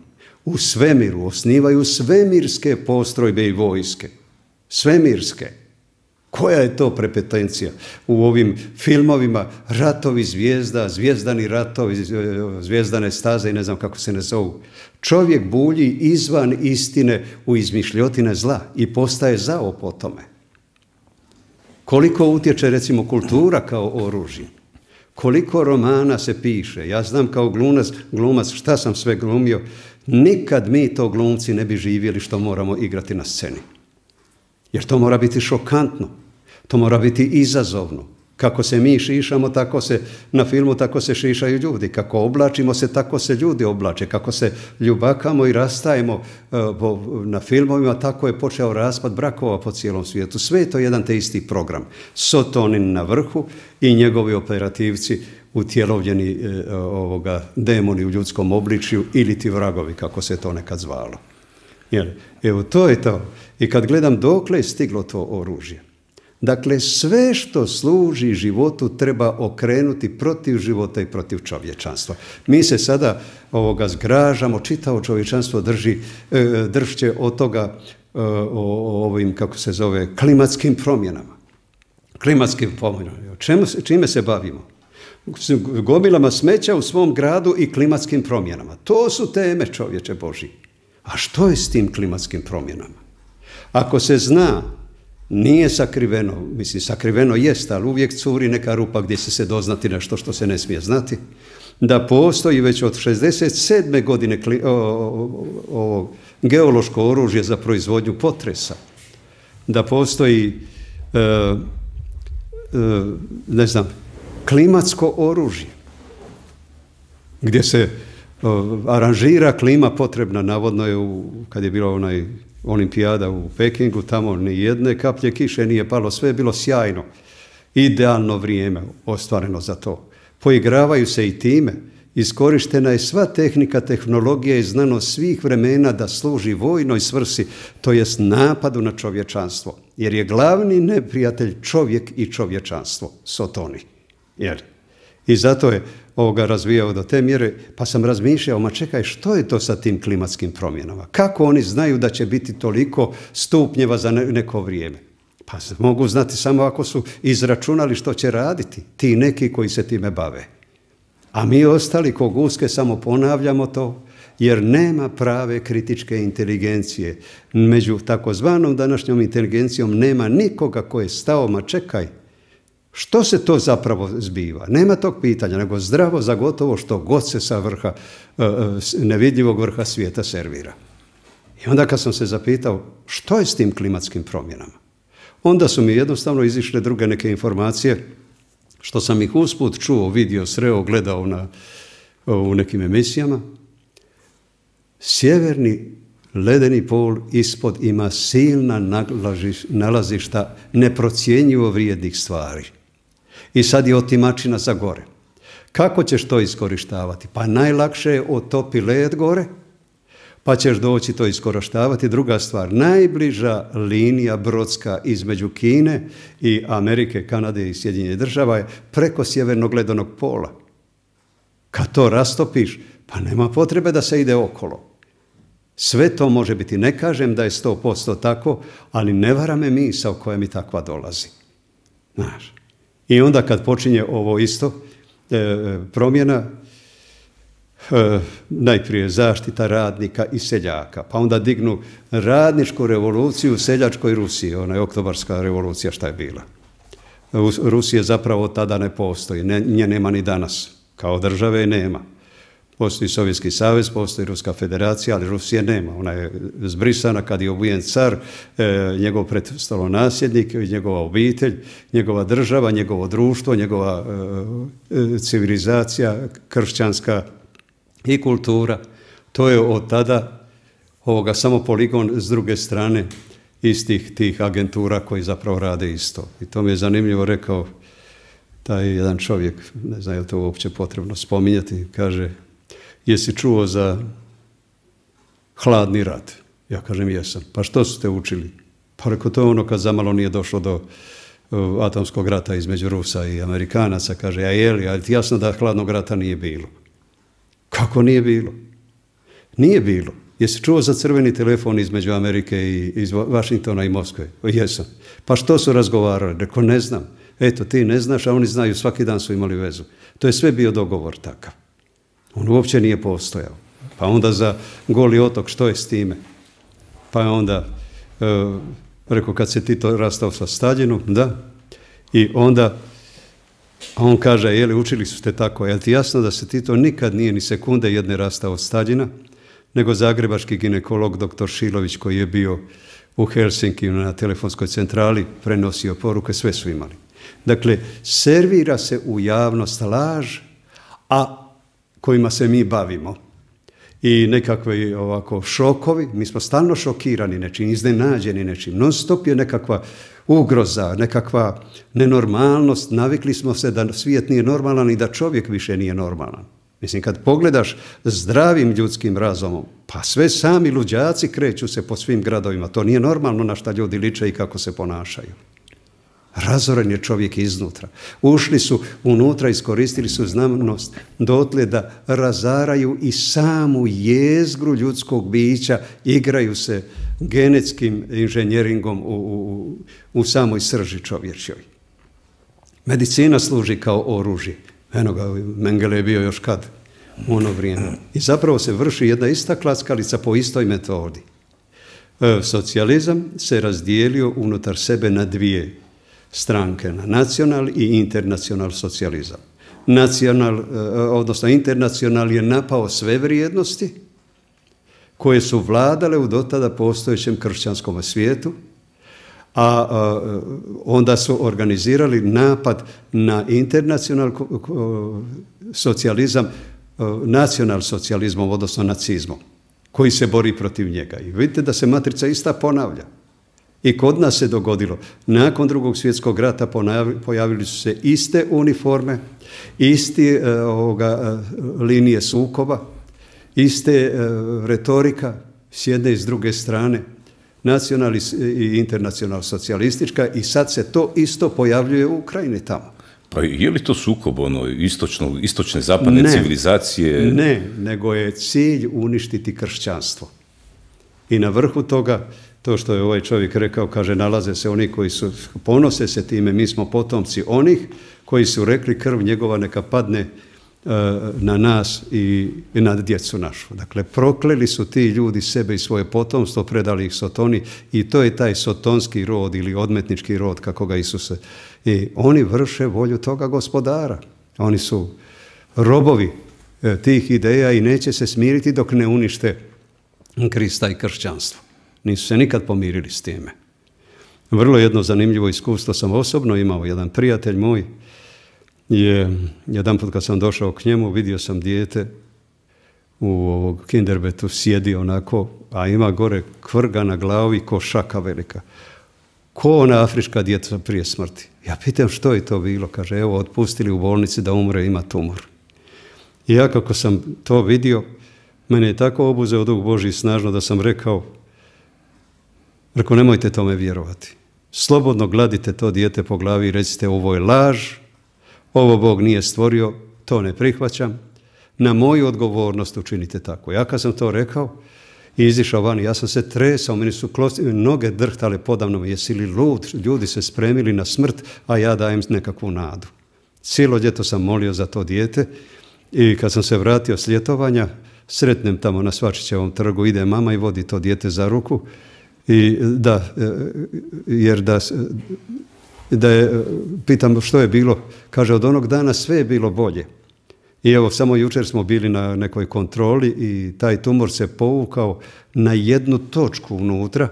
u svemiru, osnivaju svemirske postrojbe i vojske. Svemirske. Koja je to prepetencija? U ovim filmovima ratovi zvijezda, zvijezdani ratovi, e, zvijezdane staze i ne znam kako se ne zovu. Čovjek bulji izvan istine u izmišljotine zla i postaje zao po tome. Koliko utječe recimo kultura kao oružje? Koliko romana se piše? Ja znam kao glumac, glumac šta sam sve glumio. Nikad mi to glumci ne bi živjeli što moramo igrati na sceni. Jer to mora biti šokantno. To mora biti izazovno. Kako se mi šišamo, tako se na filmu, tako se šišaju ljudi. Kako oblačimo se, tako se ljudi oblače. Kako se ljubakamo i rastajemo e, na filmovima, tako je počeo raspad brakova po cijelom svijetu. Sve je to jedan te isti program. Sotonin na vrhu i njegovi operativci utjelovljeni e, ovoga, demoni u ljudskom obličju ili ti vragovi, kako se to nekad zvalo. evo, to je to. I kad gledam dokle je stiglo to oružje. Dakle, sve što služi životu treba okrenuti protiv života i protiv čovječanstva. Mi se sada ovoga zgražamo, čitavo čovječanstvo drži, e, dršće od toga e, o ovim, kako se zove, klimatskim promjenama. Klimatskim promjenama. čime se bavimo? Gomilama smeća u svom gradu i klimatskim promjenama. To su teme čovječe Boži. A što je s tim klimatskim promjenama? Ako se zna nije sakriveno, mislim sakriveno jest, ali uvijek curi neka rupa gdje će se doznati nešto što se ne smije znati. Da postoji već od 67. godine geološko oružje za proizvodnju potresa. Da postoji e, e, ne znam, klimatsko oružje gdje se e, aranžira klima potrebna, navodno je kad je bilo onaj olimpijada u Pekingu, tamo ni jedne kaplje kiše nije palo, sve je bilo sjajno. Idealno vrijeme ostvareno za to. Poigravaju se i time. Iskorištena je sva tehnika, tehnologija i znanost svih vremena da služi vojnoj svrsi, to jest napadu na čovječanstvo. Jer je glavni neprijatelj čovjek i čovječanstvo, Sotoni. Jer. I zato je ovoga razvijao do te mjere, pa sam razmišljao, ma čekaj, što je to sa tim klimatskim promjenama? Kako oni znaju da će biti toliko stupnjeva za neko vrijeme? Pa mogu znati samo ako su izračunali što će raditi ti neki koji se time bave. A mi ostali koguske samo ponavljamo to, jer nema prave kritičke inteligencije. Među takozvanom današnjom inteligencijom nema nikoga koje je stao, ma čekaj, što se to zapravo zbiva? Nema tog pitanja, nego zdravo zagotovo što god se sa vrha, e, e, nevidljivog vrha svijeta servira. I onda kad sam se zapitao što je s tim klimatskim promjenama, onda su mi jednostavno izišle druge neke informacije što sam ih usput čuo, vidio, sreo, gledao na, u nekim emisijama. Sjeverni ledeni pol ispod ima silna nalazišta neprocjenjivo vrijednih stvari i sad je otimačina za gore. Kako ćeš to iskorištavati? Pa najlakše je otopi led gore, pa ćeš doći to iskorištavati. Druga stvar, najbliža linija brodska između Kine i Amerike, Kanade i Sjedinje država je preko sjevernog ledonog pola. Kad to rastopiš, pa nema potrebe da se ide okolo. Sve to može biti. Ne kažem da je sto posto tako, ali ne vara me misao koja mi takva dolazi. Znaš, i onda kad počinje ovo isto e, promjena, e, najprije zaštita radnika i seljaka, pa onda dignu radničku revoluciju u seljačkoj Rusiji, ona je oktobarska revolucija šta je bila. Rusije zapravo tada ne postoji, nje nema ni danas, kao države nema. Postoji Sovjetski savez, postoji Ruska federacija, ali Rusije nema. Ona je zbrisana kad je ubijen car, e, njegov predstavno nasljednik, njegova obitelj, njegova država, njegovo društvo, njegova e, e, civilizacija, kršćanska i kultura. To je od tada ovoga samo poligon s druge strane istih tih agentura koji zapravo rade isto. I to mi je zanimljivo rekao taj jedan čovjek, ne znam je li to uopće potrebno spominjati, kaže jesi čuo za hladni rat? Ja kažem, jesam. Pa što su te učili? Pa reko to je ono kad zamalo nije došlo do atomskog rata između Rusa i Amerikanaca. Kaže, a je li, ali jasno da hladnog rata nije bilo. Kako nije bilo? Nije bilo. Jesi čuo za crveni telefon između Amerike i iz Vašingtona i Moskve? Jesam. Pa što su razgovarali? Rekao, ne znam. Eto, ti ne znaš, a oni znaju, svaki dan su imali vezu. To je sve bio dogovor takav. On uopće nije postojao. Pa onda za goli otok što je s time? Pa je onda e, rekao kad se Tito rastao sa Staljinom, da. I onda on kaže, jeli, učili su te tako, jel ti jasno da se Tito nikad nije ni sekunde jedne rastao od Staljina, nego zagrebački ginekolog dr. Šilović koji je bio u Helsinki na telefonskoj centrali, prenosio poruke, sve su imali. Dakle, servira se u javnost laž, a kojima se mi bavimo. I nekakvi ovako šokovi, mi smo stalno šokirani nečim, iznenađeni nečim, non stop je nekakva ugroza, nekakva nenormalnost, navikli smo se da svijet nije normalan i da čovjek više nije normalan. Mislim, kad pogledaš zdravim ljudskim razumom, pa sve sami luđaci kreću se po svim gradovima. To nije normalno na šta ljudi liče i kako se ponašaju. Razoren je čovjek iznutra. Ušli su unutra, iskoristili su znanost dotle da razaraju i samu jezgru ljudskog bića, igraju se genetskim inženjeringom u, u, u samoj srži čovječoj Medicina služi kao oružje. Eno ga, Mengele je bio još kad u ono vrijeme. I zapravo se vrši jedna ista klaskalica po istoj metodi. E, socijalizam se razdijelio unutar sebe na dvije stranke na nacional i internacional socijalizam. Nacional, e, odnosno internacional je napao sve vrijednosti koje su vladale u dotada postojećem kršćanskom svijetu, a, e, onda su organizirali napad na internacional socijalizam, e, nacional socijalizmom, odnosno nacizmom, koji se bori protiv njega. I vidite da se matrica ista ponavlja. I kod nas se dogodilo. Nakon drugog svjetskog rata pojavili su se iste uniforme, isti e, e, linije sukoba, iste e, retorika s jedne i s druge strane, nacionalni i internacional socijalistička i sad se to isto pojavljuje u Ukrajini tamo. Pa je li to sukob ono, istočno, istočne zapadne civilizacije? Ne, nego je cilj uništiti kršćanstvo. I na vrhu toga to što je ovaj čovjek rekao, kaže, nalaze se oni koji su, ponose se time, mi smo potomci onih koji su rekli krv njegova neka padne e, na nas i, i na djecu našu. Dakle, prokleli su ti ljudi sebe i svoje potomstvo, predali ih Sotoni i to je taj sotonski rod ili odmetnički rod kako ga Isuse. I oni vrše volju toga gospodara. Oni su robovi e, tih ideja i neće se smiriti dok ne unište Krista i kršćanstvo. Nisu se nikad pomirili s time. Vrlo jedno zanimljivo iskustvo sam osobno imao. Jedan prijatelj moj je, jedan put kad sam došao k njemu, vidio sam dijete u ovog kinderbetu sjedi onako, a ima gore kvrga na glavi ko šaka velika. Ko ona afrička djeca prije smrti? Ja pitam što je to bilo. Kaže, evo, otpustili u bolnici da umre, ima tumor. I ja kako sam to vidio, mene je tako obuzeo dug Boži snažno da sam rekao, Rekao, nemojte tome vjerovati. Slobodno gladite to dijete po glavi i recite ovo je laž, ovo Bog nije stvorio, to ne prihvaćam. Na moju odgovornost učinite tako. Ja kad sam to rekao i izišao van, ja sam se tresao, meni su klosti, noge drhtale podavnom, jesi li lud, ljudi se spremili na smrt, a ja dajem nekakvu nadu. Cijelo ljeto sam molio za to dijete i kad sam se vratio s ljetovanja, sretnem tamo na Svačićevom trgu, ide mama i vodi to dijete za ruku i da, e, jer da, da je, pitam što je bilo, kaže od onog dana sve je bilo bolje. I evo, samo jučer smo bili na nekoj kontroli i taj tumor se povukao na jednu točku unutra.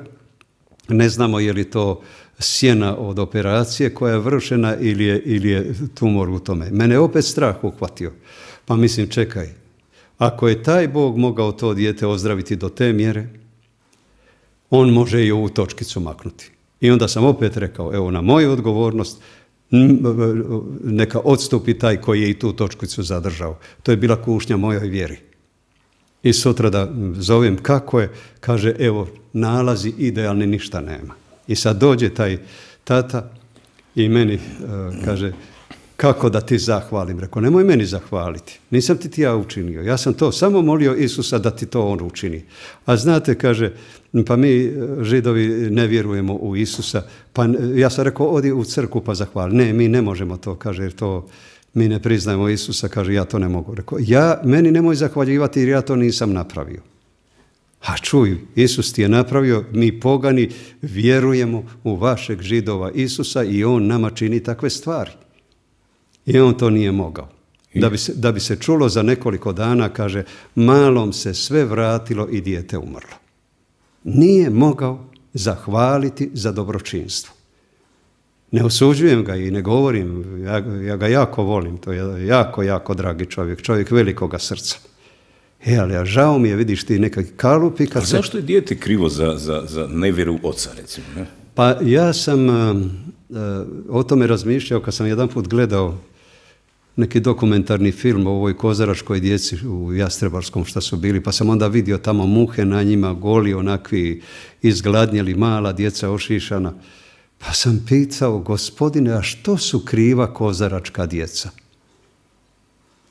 Ne znamo je li to sjena od operacije koja je vršena ili je, ili je tumor u tome. Mene je opet strah uhvatio. Pa mislim, čekaj, ako je taj Bog mogao to dijete ozdraviti do te mjere, on može i ovu točkicu maknuti. I onda sam opet rekao, evo na moju odgovornost, neka odstupi taj koji je i tu točkicu zadržao. To je bila kušnja mojoj vjeri. I sutra da zovem kako je, kaže, evo, nalazi idealni, ništa nema. I sad dođe taj tata i meni e, kaže, kako da ti zahvalim? Rekao, nemoj meni zahvaliti. Nisam ti ti ja učinio. Ja sam to samo molio Isusa da ti to on učini. A znate, kaže, pa mi e, židovi ne vjerujemo u Isusa. Pa e, ja sam rekao, odi u crku pa zahvali. Ne, mi ne možemo to, kaže, jer to mi ne priznajemo Isusa, kaže, ja to ne mogu. Rekao, ja, meni nemoj zahvaljivati jer ja to nisam napravio. A čuj, Isus ti je napravio, mi pogani vjerujemo u vašeg židova Isusa i on nama čini takve stvari. I on to nije mogao. Da bi, se, da bi se čulo za nekoliko dana, kaže, malom se sve vratilo i dijete umrlo nije mogao zahvaliti za dobročinstvo. Ne osuđujem ga i ne govorim, ja, ja ga jako volim, to je jako, jako dragi čovjek, čovjek velikoga srca. E, ali ja žao mi je, vidiš ti nekakvi kalupi kad a zašto je dijete krivo za, za, za nevjeru oca, recimo? Pa ja sam eh, eh, o tome razmišljao kad sam jedan put gledao neki dokumentarni film o ovoj kozaračkoj djeci u Jastrebarskom što su bili, pa sam onda vidio tamo muhe na njima, goli onakvi izgladnjeli, mala djeca ošišana. Pa sam pitao, gospodine, a što su kriva kozaračka djeca?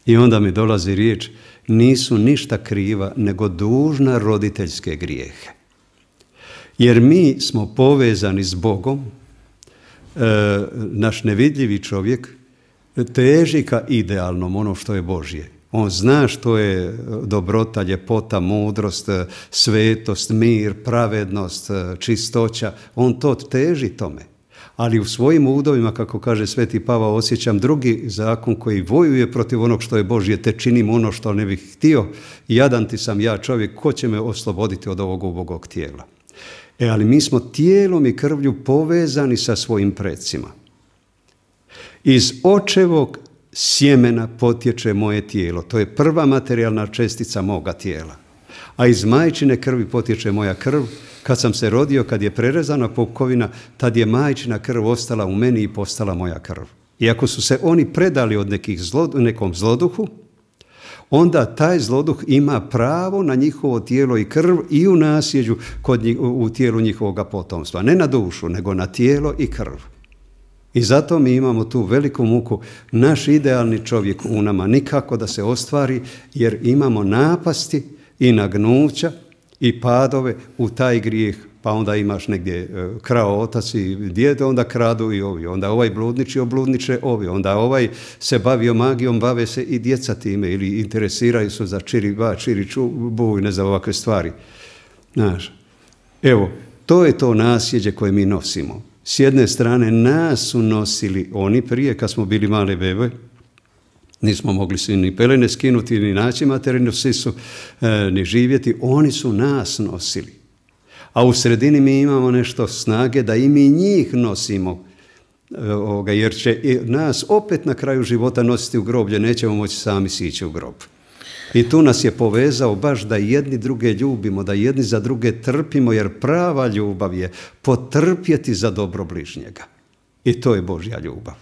I onda mi dolazi riječ, nisu ništa kriva, nego dužna roditeljske grijehe. Jer mi smo povezani s Bogom, e, naš nevidljivi čovjek, teži ka idealnom, ono što je Božje. On zna što je e, dobrota, ljepota, mudrost, e, svetost, mir, pravednost, e, čistoća. On to teži tome. Ali u svojim udovima, kako kaže Sveti Pava, osjećam drugi zakon koji vojuje protiv onog što je Božje, te činim ono što ne bih htio. Jadan ti sam ja čovjek, ko će me osloboditi od ovog ubogog tijela? E, ali mi smo tijelom i krvlju povezani sa svojim precima. Iz očevog sjemena potječe moje tijelo. To je prva materijalna čestica moga tijela. A iz majčine krvi potječe moja krv. Kad sam se rodio, kad je prerezana pukovina, tad je majčina krv ostala u meni i postala moja krv. ako su se oni predali od nekih nekom zloduhu, onda taj zloduh ima pravo na njihovo tijelo i krv i u nasjeđu kod njih, u tijelu njihovog potomstva. Ne na dušu, nego na tijelo i krv. I zato mi imamo tu veliku muku. Naš idealni čovjek u nama nikako da se ostvari jer imamo napasti i nagnuća i padove u taj grijeh pa onda imaš negdje e, krao otac i djede, onda kradu i ovi, onda ovaj bludniči obludniče ovi, onda ovaj se bavio magijom, bave se i djeca time ili interesiraju se za čiri ba, čiri buj, ne znam, ovakve stvari. evo, to je to nasljeđe koje mi nosimo. S jedne strane nas su nosili oni prije kad smo bili male bebe, nismo mogli se ni pelene skinuti, ni naći materinu sisu, e, ni živjeti, oni su nas nosili. A u sredini mi imamo nešto snage da i mi njih nosimo, e, jer će i nas opet na kraju života nositi u groblje, nećemo moći sami sići u grob. I tu nas je povezao baš da jedni druge ljubimo, da jedni za druge trpimo, jer prava ljubav je potrpjeti za dobro bližnjega. I to je Božja ljubav.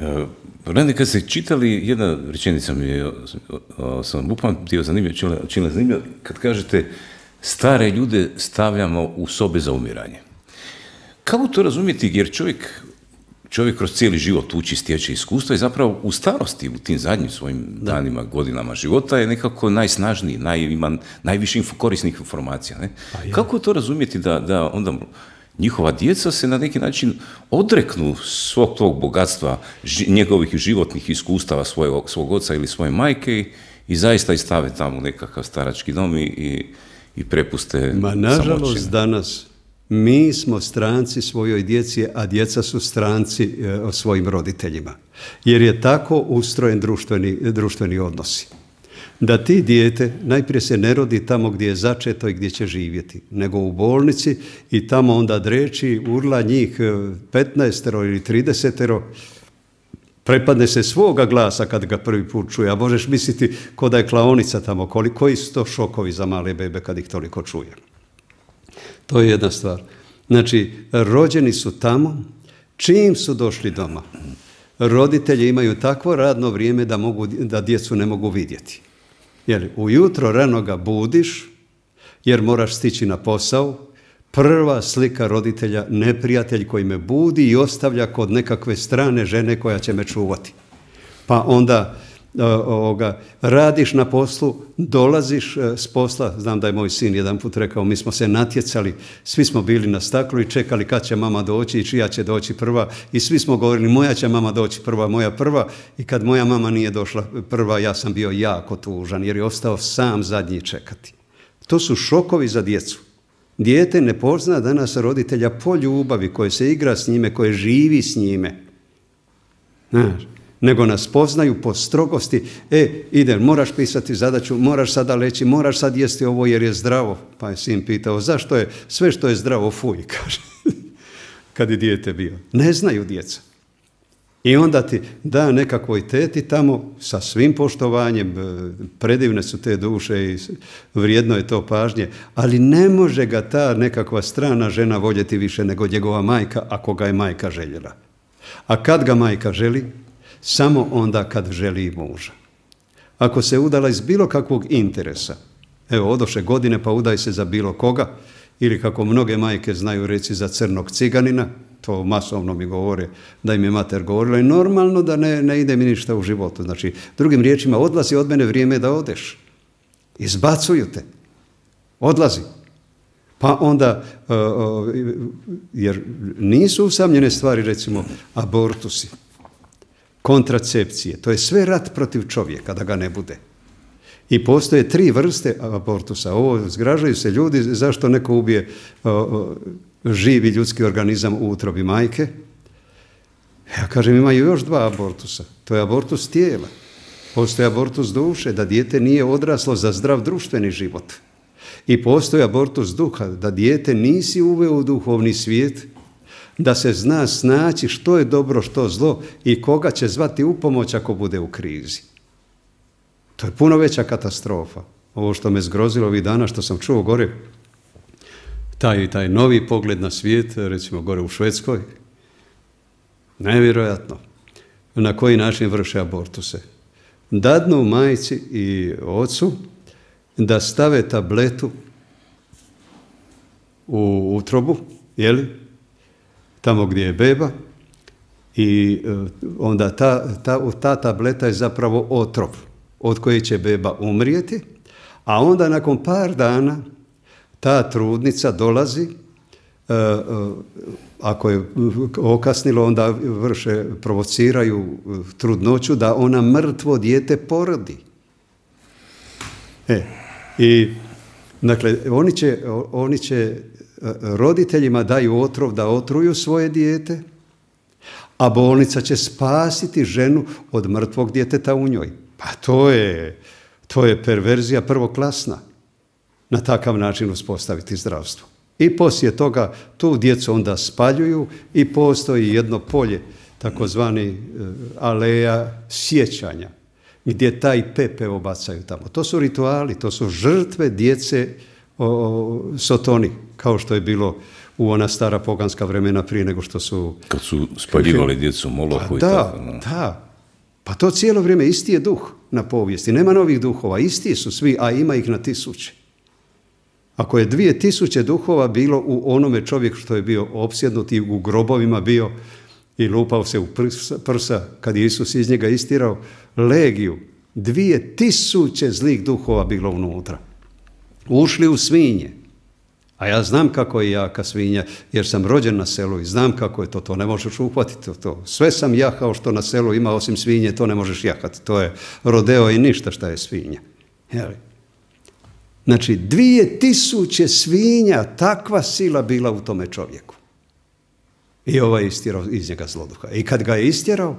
E, Rani, kad ste čitali, jedna rečenica mi je, sam upamtio, zanimljivo, činila zanimljivo, kad kažete stare ljude stavljamo u sobe za umiranje. Kako to razumjeti, jer čovjek čovjek kroz cijeli život uči, stječe iskustva i zapravo u starosti, u tim zadnjim svojim danima, godinama života je nekako najsnažniji, naj, ima najviše korisnih informacija. Ne? Pa Kako to razumjeti da, da onda njihova djeca se na neki način odreknu svog tog bogatstva, njegovih životnih iskustava svojeg svog oca ili svoje majke i, zaista i stave tamo nekakav starački dom i, i, i prepuste Ma nažalost danas mi smo stranci svojoj djeci, a djeca su stranci e, svojim roditeljima. Jer je tako ustrojen društveni, društveni odnosi. Da ti dijete najprije se ne rodi tamo gdje je začeto i gdje će živjeti, nego u bolnici i tamo onda dreći urla njih 15 e, ili 30 prepadne se svoga glasa kad ga prvi put čuje, a možeš misliti ko da je klaonica tamo, koji su to šokovi za male bebe kad ih toliko čuje. To je jedna stvar. Znači, rođeni su tamo, čim su došli doma. Roditelji imaju takvo radno vrijeme da, mogu, da djecu ne mogu vidjeti. Jer ujutro rano ga budiš, jer moraš stići na posao, prva slika roditelja, neprijatelj koji me budi i ostavlja kod nekakve strane žene koja će me čuvati. Pa onda E, ovoga, radiš na poslu, dolaziš e, s posla, znam da je moj sin jedan put rekao, mi smo se natjecali, svi smo bili na staklu i čekali kad će mama doći i čija će doći prva i svi smo govorili moja će mama doći prva, moja prva i kad moja mama nije došla prva ja sam bio jako tužan jer je ostao sam zadnji čekati. To su šokovi za djecu. Dijete ne pozna danas roditelja po ljubavi, koje se igra s njime, koje živi s njime. Znaš, nego nas poznaju po strogosti, e, ide, moraš pisati zadaću, moraš sada leći, moraš sad jesti ovo jer je zdravo. Pa je sin pitao, zašto je sve što je zdravo fuj, [laughs] kaže, kad je dijete bio. Ne znaju djeca. I onda ti da nekakvoj teti tamo sa svim poštovanjem, e, predivne su te duše i vrijedno je to pažnje, ali ne može ga ta nekakva strana žena voljeti više nego njegova majka ako ga je majka željela. A kad ga majka želi, samo onda kad želi muža. Ako se udala iz bilo kakvog interesa, evo odoše godine pa udaj se za bilo koga, ili kako mnoge majke znaju reci za crnog ciganina, to masovno mi govore da im je mater govorila i normalno da ne, ne ide mi ništa u životu. Znači, drugim riječima, odlazi od mene vrijeme da odeš. Izbacuju te. Odlazi. Pa onda, e, e, jer nisu usamljene stvari, recimo, abortusi kontracepcije. To je sve rat protiv čovjeka, da ga ne bude. I postoje tri vrste abortusa. Ovo zgražaju se ljudi zašto neko ubije živi ljudski organizam u utrobi majke. Ja kažem, imaju još dva abortusa. To je abortus tijela. Postoji abortus duše, da dijete nije odraslo za zdrav društveni život. I postoji abortus duha, da dijete nisi uveo u duhovni svijet da se zna snaći što je dobro, što zlo i koga će zvati u pomoć ako bude u krizi. To je puno veća katastrofa. Ovo što me zgrozilo ovih dana što sam čuo gore, taj, taj novi pogled na svijet, recimo gore u Švedskoj, nevjerojatno, na koji način vrše abortuse. Dadnu majci i ocu da stave tabletu u utrobu, jeli, tamo gdje je beba i e, onda ta, ta, ta tableta je zapravo otrov od koje će beba umrijeti, a onda nakon par dana ta trudnica dolazi e, e, ako je okasnilo, onda vrše, provociraju trudnoću da ona mrtvo dijete porodi. E, i, dakle, oni će, oni će roditeljima daju otrov da otruju svoje dijete, a bolnica će spasiti ženu od mrtvog djeteta u njoj. Pa to je, to je perverzija prvoklasna na takav način uspostaviti zdravstvo. I poslije toga tu djecu onda spaljuju i postoji jedno polje, takozvani e, aleja sjećanja, gdje taj pepe obacaju tamo. To su rituali, to su žrtve djece o, sotoni, kao što je bilo u ona stara poganska vremena prije nego što su... Kad su spaljivali djecu molohu pa, i da, tako. Da, pa to cijelo vrijeme isti je duh na povijesti. Nema novih duhova, isti su svi, a ima ih na tisuće. Ako je dvije tisuće duhova bilo u onome čovjeku što je bio opsjednut i u grobovima bio i lupao se u prsa, prsa kad je Isus iz njega istirao legiju, dvije tisuće zlih duhova bilo unutra ušli u svinje. A ja znam kako je jaka svinja, jer sam rođen na selu i znam kako je to, to ne možeš uhvatiti to. Sve sam jahao što na selu ima, osim svinje, to ne možeš jahati. To je rodeo i ništa šta je svinja. Znači, dvije tisuće svinja, takva sila bila u tome čovjeku. I ovaj je istjerao iz njega zloduha. I kad ga je istjerao,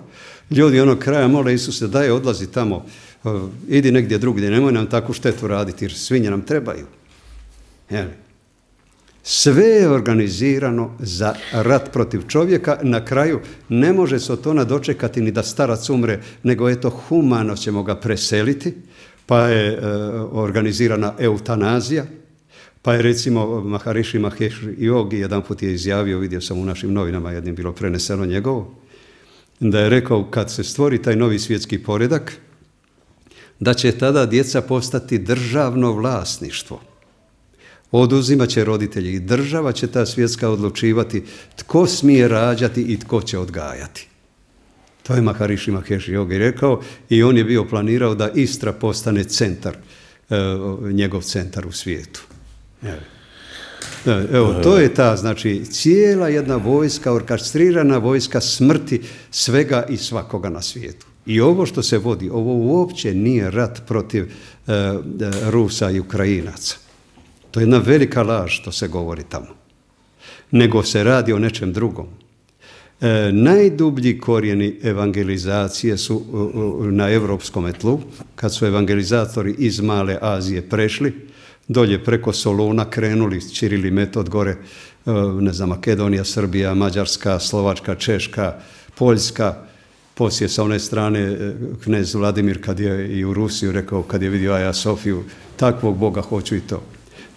ljudi onog kraja mole Isuse, daj odlazi tamo, E, idi negdje drugdje, nemoj nam takvu štetu raditi jer svinje nam trebaju. Sve je organizirano za rat protiv čovjeka. Na kraju ne može se od tona dočekati ni da starac umre, nego eto humano ćemo ga preseliti, pa je e, organizirana eutanazija, pa je recimo Maharishi Mahesh Yogi jedan put je izjavio, vidio sam u našim novinama jednim bilo preneseno njegovo, da je rekao kad se stvori taj novi svjetski poredak, da će tada djeca postati državno vlasništvo. Oduzimat će roditelji i država će ta svjetska odlučivati tko smije rađati i tko će odgajati. To je Maharishi Mahesh Yogi rekao i on je bio planirao da Istra postane centar, e, njegov centar u svijetu. Evo, e, to je ta, znači, cijela jedna vojska, orkastrirana vojska smrti svega i svakoga na svijetu. I ovo što se vodi, ovo uopće nije rat protiv e, e, Rusa i Ukrajinaca. To je jedna velika laž što se govori tamo. Nego se radi o nečem drugom. E, najdublji korijeni evangelizacije su na evropskom tlu, kad su evangelizatori iz Male Azije prešli, dolje preko Soluna krenuli, Čirili metod gore, ne znam, Makedonija, Srbija, Mađarska, Slovačka, Češka, Poljska, poslije sa one strane e, knez Vladimir kad je i u Rusiju rekao kad je vidio Aja Sofiju, takvog Boga hoću i to.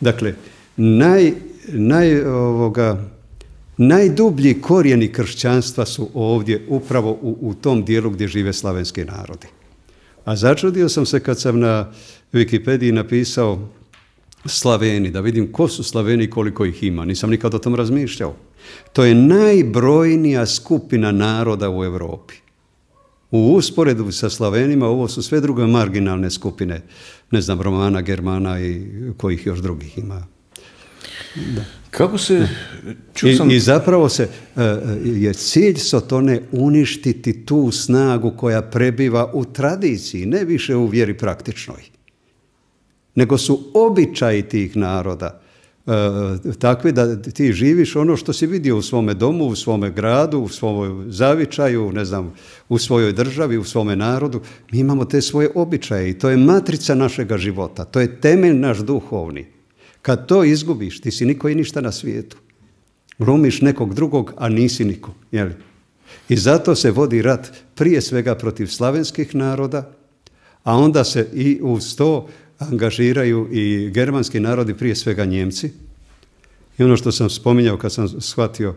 Dakle, naj, naj, najdublji korijeni kršćanstva su ovdje upravo u, u tom dijelu gdje žive slavenski narodi. A začudio sam se kad sam na Wikipediji napisao Slaveni, da vidim ko su Slaveni i koliko ih ima. Nisam nikad o tom razmišljao. To je najbrojnija skupina naroda u Europi. U usporedbi sa Slavenima ovo su sve druge marginalne skupine. Ne znam, Romana, Germana i kojih još drugih ima. Kako se... I, zapravo se, e, e, je cilj Sotone uništiti tu snagu koja prebiva u tradiciji, ne više u vjeri praktičnoj, nego su običaji tih naroda E, takvi da ti živiš ono što si vidio u svome domu, u svome gradu, u svojoj zavičaju, ne znam, u svojoj državi, u svome narodu. Mi imamo te svoje običaje i to je matrica našega života, to je temelj naš duhovni. Kad to izgubiš, ti si niko i ništa na svijetu. Grumiš nekog drugog, a nisi niko. I zato se vodi rat prije svega protiv slavenskih naroda, a onda se i uz to angažiraju i germanski narodi, prije svega Njemci. I ono što sam spominjao kad sam shvatio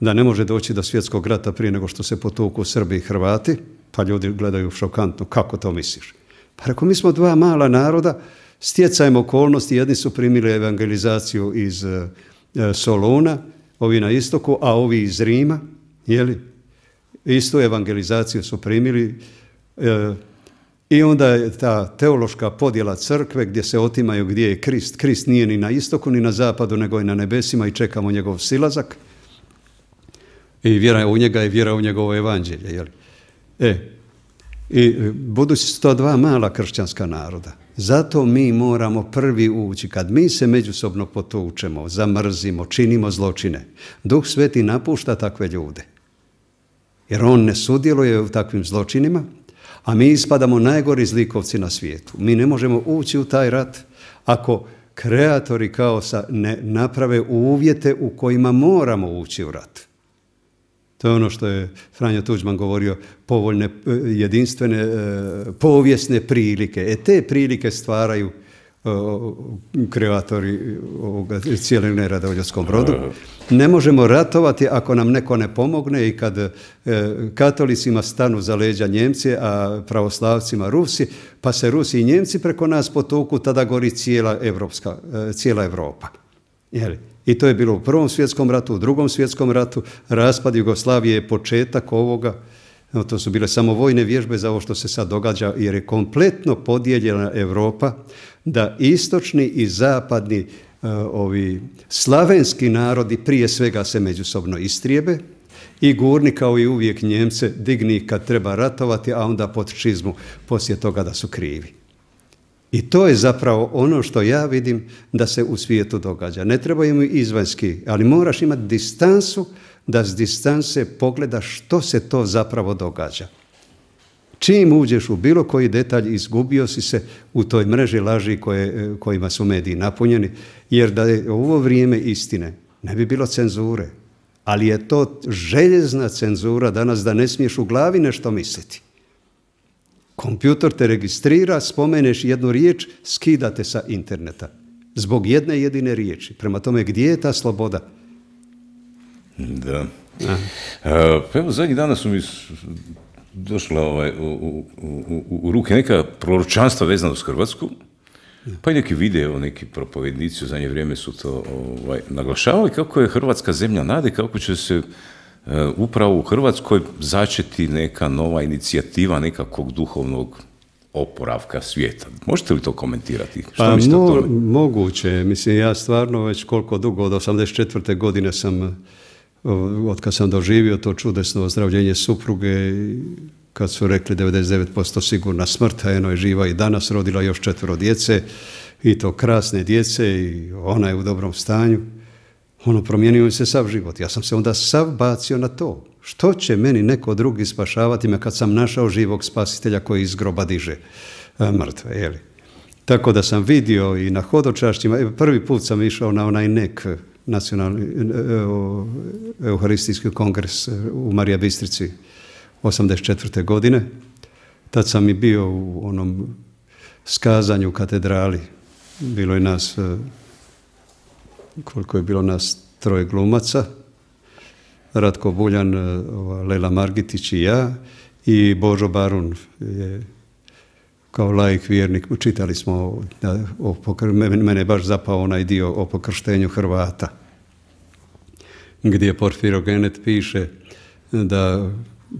da ne može doći do svjetskog rata prije nego što se potuku Srbi i Hrvati, pa ljudi gledaju šokantno, kako to misliš? Pa ako mi smo dva mala naroda, stjecajem okolnosti, jedni su primili evangelizaciju iz e, Soluna, ovi na istoku, a ovi iz Rima, jeli? Istu evangelizaciju su primili, e, i onda je ta teološka podjela crkve gdje se otimaju gdje je Krist. Krist nije ni na istoku ni na zapadu nego je na nebesima i čekamo njegov silazak. I vjera u njega i vjera u njegovo evanđelje. E, i e, budući su to dva mala kršćanska naroda. Zato mi moramo prvi ući. Kad mi se međusobno potučemo, zamrzimo, činimo zločine, Duh Sveti napušta takve ljude. Jer on ne sudjeluje u takvim zločinima, a mi ispadamo najgori zlikovci na svijetu. Mi ne možemo ući u taj rat ako kreatori kaosa ne naprave uvjete u kojima moramo ući u rat. To je ono što je Franjo Tuđman govorio, povoljne, e, jedinstvene, e, povijesne prilike. E te prilike stvaraju kreatori ovoga, cijele nerada u ljudskom brodu. Ne možemo ratovati ako nam neko ne pomogne i kad e, katolicima stanu za leđa Njemci, a pravoslavcima Rusi, pa se Rusi i Njemci preko nas potuku, tada gori cijela, Evropska, e, cijela Evropa. I to je bilo u Prvom svjetskom ratu, u Drugom svjetskom ratu, raspad Jugoslavije je početak ovoga, to su bile samo vojne vježbe za ovo što se sad događa, jer je kompletno podijeljena Europa da istočni i zapadni e, ovi slavenski narodi prije svega se međusobno istrijebe i gurni kao i uvijek Njemce digni kad treba ratovati, a onda pod čizmu poslije toga da su krivi. I to je zapravo ono što ja vidim da se u svijetu događa. Ne trebaju izvanjski, ali moraš imati distansu da s distance pogleda što se to zapravo događa. Čim uđeš u bilo koji detalj, izgubio si se u toj mreži laži koje, e, kojima su mediji napunjeni, jer da je ovo vrijeme istine, ne bi bilo cenzure. Ali je to željezna cenzura danas da ne smiješ u glavi nešto misliti. Kompjutor te registrira, spomeneš jednu riječ, skidate sa interneta. Zbog jedne jedine riječi. Prema tome, gdje je ta sloboda? Da. E, pa evo, dana su mi došla ovaj, u, u, u, u ruke neka proročanstva vezana uz Hrvatsku, pa i neki video, neki propovednici u zadnje vrijeme su to ovaj, naglašavali kako je Hrvatska zemlja nade, kako će se e, upravo u Hrvatskoj začeti neka nova inicijativa nekakvog duhovnog oporavka svijeta. Možete li to komentirati? Što pa, mo- o tome? Moguće. Mislim, ja stvarno već koliko dugo, od 84. godine sam od kad sam doživio to čudesno ozdravljenje supruge, kad su rekli 99% sigurna smrta, a eno je živa i danas, rodila još četvro djece, i to krasne djece, i ona je u dobrom stanju. Ono, promijenio mi se sav život. Ja sam se onda sav bacio na to. Što će meni neko drugi spašavati me kad sam našao živog spasitelja koji iz groba diže e, mrtve, je Tako da sam vidio i na hodočašćima, e, prvi put sam išao na onaj nek nacionalni e, e, e, euharistijski kongres u Marija Bistrici 84. godine. Tad sam i bio u onom skazanju u katedrali. Bilo je nas, koliko je bilo nas, troje glumaca. Ratko Buljan, Lela Margitić i ja i Božo Barun je kao laik vjernik, čitali smo, o, mene je baš zapao onaj dio o pokrštenju Hrvata, gdje Porfirogenet piše da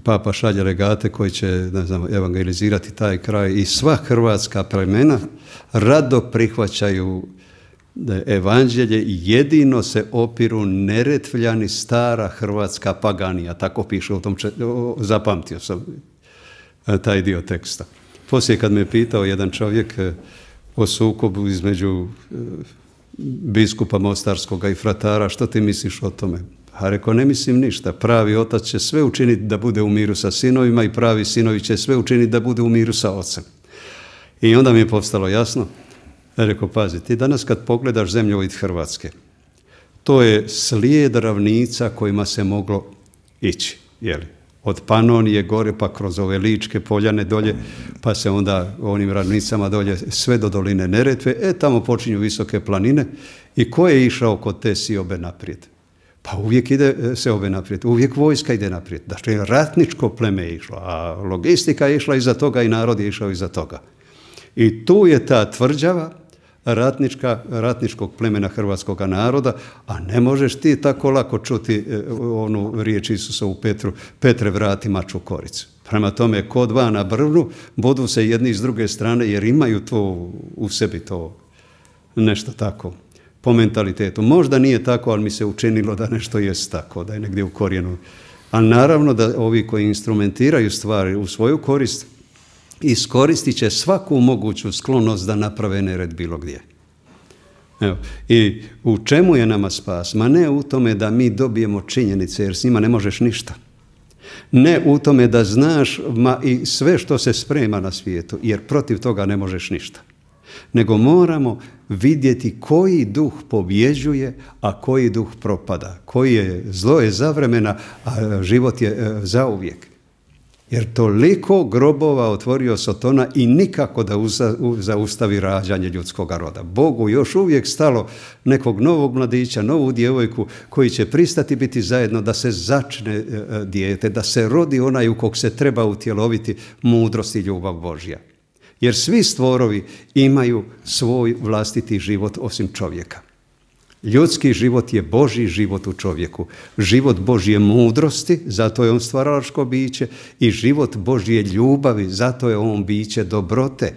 papa šalje legate koji će ne znam, evangelizirati taj kraj i sva hrvatska plemena rado prihvaćaju evanđelje i jedino se opiru neretvljani stara hrvatska paganija, tako piše u tom, zapamtio sam e, taj dio teksta. Poslije kad me pitao jedan čovjek eh, o sukobu između eh, biskupa Mostarskoga i fratara, što ti misliš o tome? A rekao, ne mislim ništa. Pravi otac će sve učiniti da bude u miru sa sinovima i pravi sinovi će sve učiniti da bude u miru sa ocem. I onda mi je postalo jasno. Rekao, pazi, ti danas kad pogledaš zemljovid Hrvatske, to je slijed ravnica kojima se moglo ići. Jeli? od Panonije gore pa kroz ove Ličke poljane dolje, pa se onda onim ravnicama dolje sve do doline Neretve, e tamo počinju visoke planine i ko je išao kod te siobe naprijed? Pa uvijek ide se ove naprijed, uvijek vojska ide naprijed. Dakle, ratničko pleme je išlo, a logistika je išla iza toga i narod je išao iza toga. I tu je ta tvrđava ratnička, ratničkog plemena hrvatskog naroda, a ne možeš ti tako lako čuti e, onu riječ Isusa u Petru, Petre vrati maču koricu. Prema tome, ko dva na brvnu, bodu se jedni s druge strane jer imaju to u sebi to nešto tako po mentalitetu. Možda nije tako, ali mi se učinilo da nešto jest tako, da je negdje u korijenu. A naravno da ovi koji instrumentiraju stvari u svoju korist, iskoristit će svaku moguću sklonost da naprave nered bilo gdje. Evo, I u čemu je nama spas? Ma ne u tome da mi dobijemo činjenice, jer s njima ne možeš ništa. Ne u tome da znaš ma i sve što se sprema na svijetu, jer protiv toga ne možeš ništa. Nego moramo vidjeti koji duh pobjeđuje, a koji duh propada. Koji je, zlo je zavremena, a život je e, zauvijek jer toliko grobova otvorio Sotona i nikako da zaustavi rađanje ljudskoga roda. Bogu još uvijek stalo nekog novog mladića, novu djevojku koji će pristati biti zajedno da se začne e, e, dijete, da se rodi onaj u kog se treba utjeloviti mudrost i ljubav Božja. Jer svi stvorovi imaju svoj vlastiti život osim čovjeka. Ljudski život je Boži život u čovjeku. Život Božje mudrosti, zato je on stvaralačko biće, i život Božje ljubavi, zato je on biće dobrote,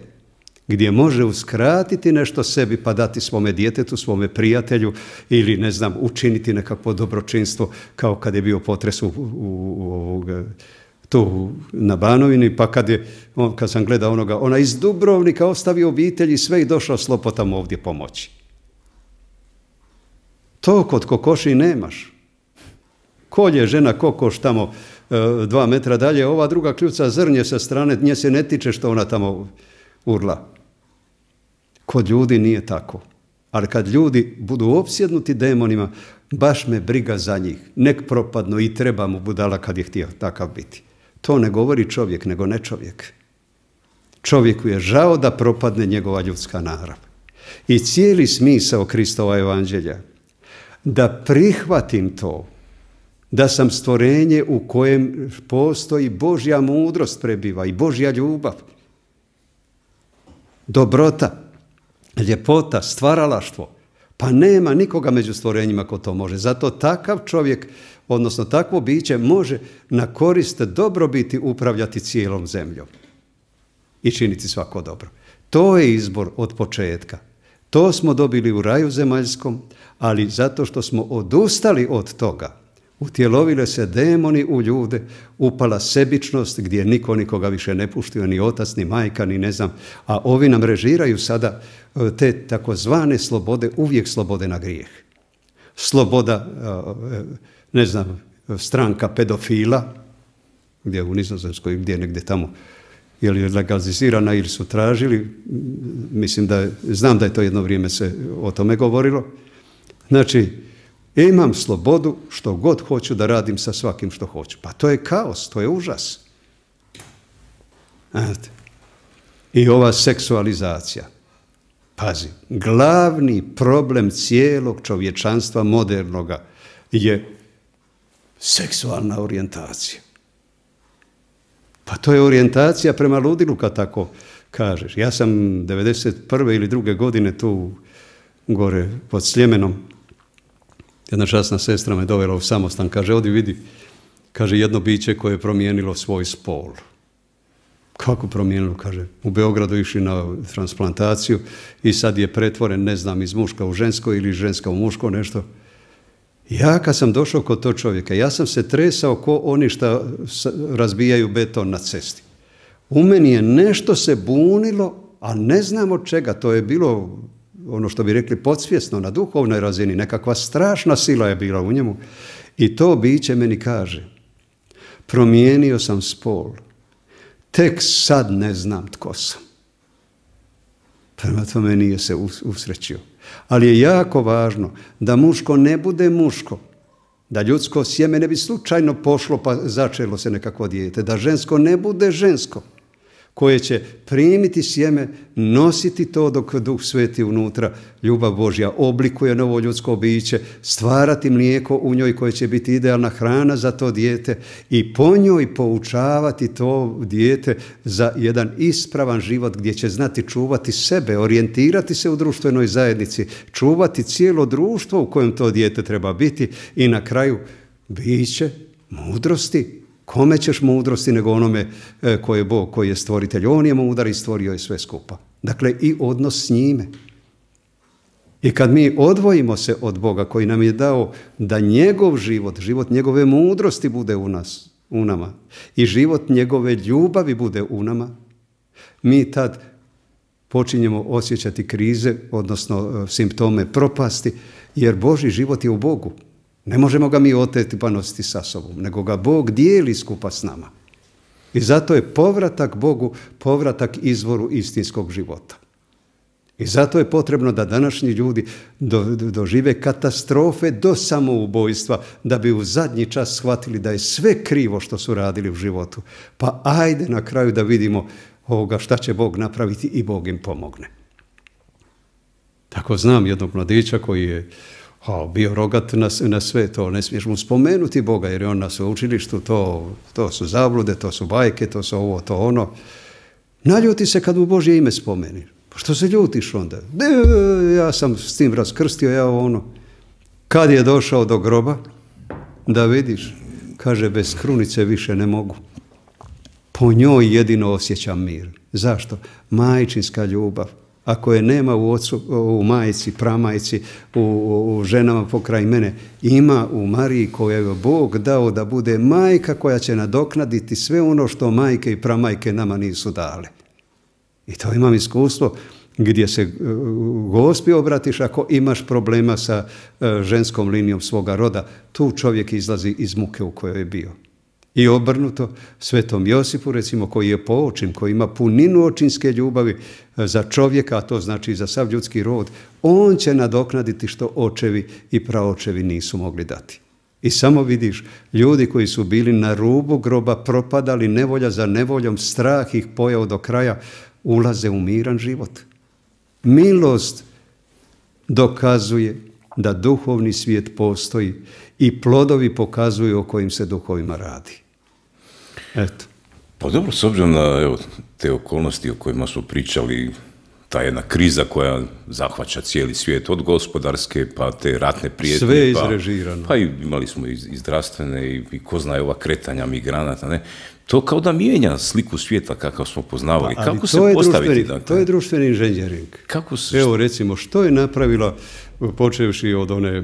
gdje može uskratiti nešto sebi pa dati svome djetetu, svome prijatelju ili, ne znam, učiniti nekakvo dobročinstvo, kao kad je bio potres u, na Banovini, pa kad, je, on, kad sam gledao onoga, ona iz Dubrovnika ostavio obitelji sve i došao lopotom ovdje pomoći. To kod kokoši nemaš. Kolje žena kokoš tamo e, dva metra dalje, ova druga kljuca zrnje sa strane, nje se ne tiče što ona tamo urla. Kod ljudi nije tako. Ali kad ljudi budu opsjednuti demonima, baš me briga za njih. Nek propadno i treba mu budala kad je htio takav biti. To ne govori čovjek, nego ne čovjek. Čovjeku je žao da propadne njegova ljudska narav. I cijeli smisao Kristova evanđelja da prihvatim to, da sam stvorenje u kojem postoji Božja mudrost prebiva i Božja ljubav, dobrota, ljepota, stvaralaštvo. Pa nema nikoga među stvorenjima ko to može. Zato takav čovjek, odnosno takvo biće, može na korist dobrobiti upravljati cijelom zemljom i činiti svako dobro. To je izbor od početka. To smo dobili u raju zemaljskom, ali zato što smo odustali od toga, utjelovile se demoni u ljude, upala sebičnost gdje niko nikoga više ne puštio, ni otac, ni majka, ni ne znam, a ovi nam režiraju sada e, te takozvane slobode, uvijek slobode na grijeh. Sloboda, e, e, ne znam, stranka pedofila, gdje u Nizozemskoj, gdje negdje tamo, je li legalizirana ili su tražili, mislim da, znam da je to jedno vrijeme se o tome govorilo, Znači, imam slobodu što god hoću da radim sa svakim što hoću. Pa to je kaos, to je užas. Znate. I ova seksualizacija. Pazi, glavni problem cijelog čovječanstva modernoga je seksualna orijentacija. Pa to je orijentacija prema ludilu kad tako kažeš. Ja sam 91. ili druge godine tu gore pod Sljemenom jedna časna sestra me dovela u samostan, kaže, odi vidi, kaže, jedno biće koje je promijenilo svoj spol. Kako promijenilo, kaže, u Beogradu išli na transplantaciju i sad je pretvoren, ne znam, iz muška u žensko ili ženska u muško, nešto. Ja kad sam došao kod tog čovjeka, ja sam se tresao ko oni što razbijaju beton na cesti. U meni je nešto se bunilo, a ne znam od čega. To je bilo ono što bi rekli podsvjesno na duhovnoj razini, nekakva strašna sila je bila u njemu i to biće meni kaže promijenio sam spol tek sad ne znam tko sam prema tome nije se usrećio ali je jako važno da muško ne bude muško da ljudsko sjeme ne bi slučajno pošlo pa začelo se nekako dijete da žensko ne bude žensko koje će primiti sjeme, nositi to dok Duh Sveti unutra, ljubav Božja, oblikuje novo ljudsko biće, stvarati mlijeko u njoj koje će biti idealna hrana za to dijete i po njoj poučavati to dijete za jedan ispravan život gdje će znati čuvati sebe, orijentirati se u društvenoj zajednici, čuvati cijelo društvo u kojem to dijete treba biti i na kraju biće mudrosti Kome ćeš mudrosti nego onome e, koji je Bog, koji je stvoritelj? On je mudar i stvorio je sve skupa. Dakle, i odnos s njime. I kad mi odvojimo se od Boga koji nam je dao da njegov život, život njegove mudrosti bude u nas, u nama i život njegove ljubavi bude u nama, mi tad počinjemo osjećati krize, odnosno e, simptome propasti, jer Boži život je u Bogu. Ne možemo ga mi oteti pa nositi sa sobom, nego ga Bog dijeli skupa s nama. I zato je povratak Bogu povratak izvoru istinskog života. I zato je potrebno da današnji ljudi dožive katastrofe do samoubojstva, da bi u zadnji čas shvatili da je sve krivo što su radili u životu. Pa ajde na kraju da vidimo ovoga šta će Bog napraviti i Bog im pomogne. Tako znam jednog mladića koji je Ha, bio rogat na, na sve to, ne smiješ mu spomenuti Boga jer je on na sveučilištu, to, to su zablude, to su bajke, to su ovo, to ono. Naljuti se kad mu Božje ime spomeni. Pa što se ljutiš onda? De, ja sam s tim raskrstio, ja ono. Kad je došao do groba, da vidiš, kaže, bez krunice više ne mogu. Po njoj jedino osjećam mir. Zašto? Majčinska ljubav ako je nema u, ocu, u majici, pramajci, u, u ženama pokraj mene, ima u Mariji koja je Bog dao da bude majka koja će nadoknaditi sve ono što majke i pramajke nama nisu dale. I to imam iskustvo gdje se e, gospi obratiš ako imaš problema sa e, ženskom linijom svoga roda. Tu čovjek izlazi iz muke u kojoj je bio. I obrnuto, svetom Josipu, recimo, koji je očim, koji ima puninu očinske ljubavi e, za čovjeka, a to znači i za sav ljudski rod, on će nadoknaditi što očevi i praočevi nisu mogli dati. I samo vidiš, ljudi koji su bili na rubu groba, propadali nevolja za nevoljom, strah ih pojao do kraja, ulaze u miran život. Milost dokazuje da duhovni svijet postoji i plodovi pokazuju o kojim se duhovima radi. Eto. Pa dobro, s obzirom na evo, te okolnosti o kojima smo pričali, ta jedna kriza koja zahvaća cijeli svijet, od gospodarske pa te ratne prijetnje. Sve je pa- izrežirano. Pa, imali smo i, i zdravstvene i, i ko zna ova kretanja migranata, ne? To kao da mijenja sliku svijeta kakav smo poznavali. Pa, Kako se postaviti? Dakle? To je društveni inženjering. Kako se... Evo recimo, što je napravila, počevši od one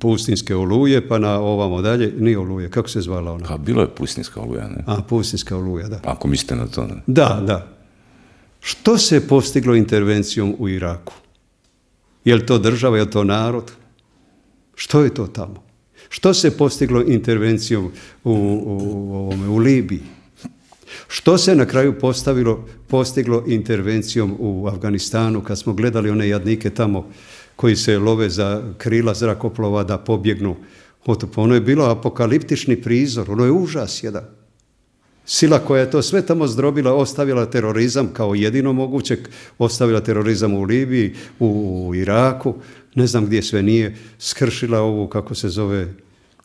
pustinske oluje, pa na ovamo dalje, nije oluje, kako se zvala ona? Pa bilo je pustinska oluja, ne? A, pustinska oluja, da. Ako mislite na to, Da, da. Što se postiglo intervencijom u Iraku? Je li to država, je li to narod? Što je to tamo? Što se postiglo intervencijom u, u, Libiji? Što se na kraju postavilo, postiglo intervencijom u Afganistanu kad smo gledali one jadnike tamo koji se love za krila zrakoplova da pobjegnu. ono je bilo apokaliptični prizor, ono je užas jedan. Sila koja je to sve tamo zdrobila, ostavila terorizam kao jedino moguće, ostavila terorizam u Libiji, u, Iraku, ne znam gdje sve nije, skršila ovu, kako se zove...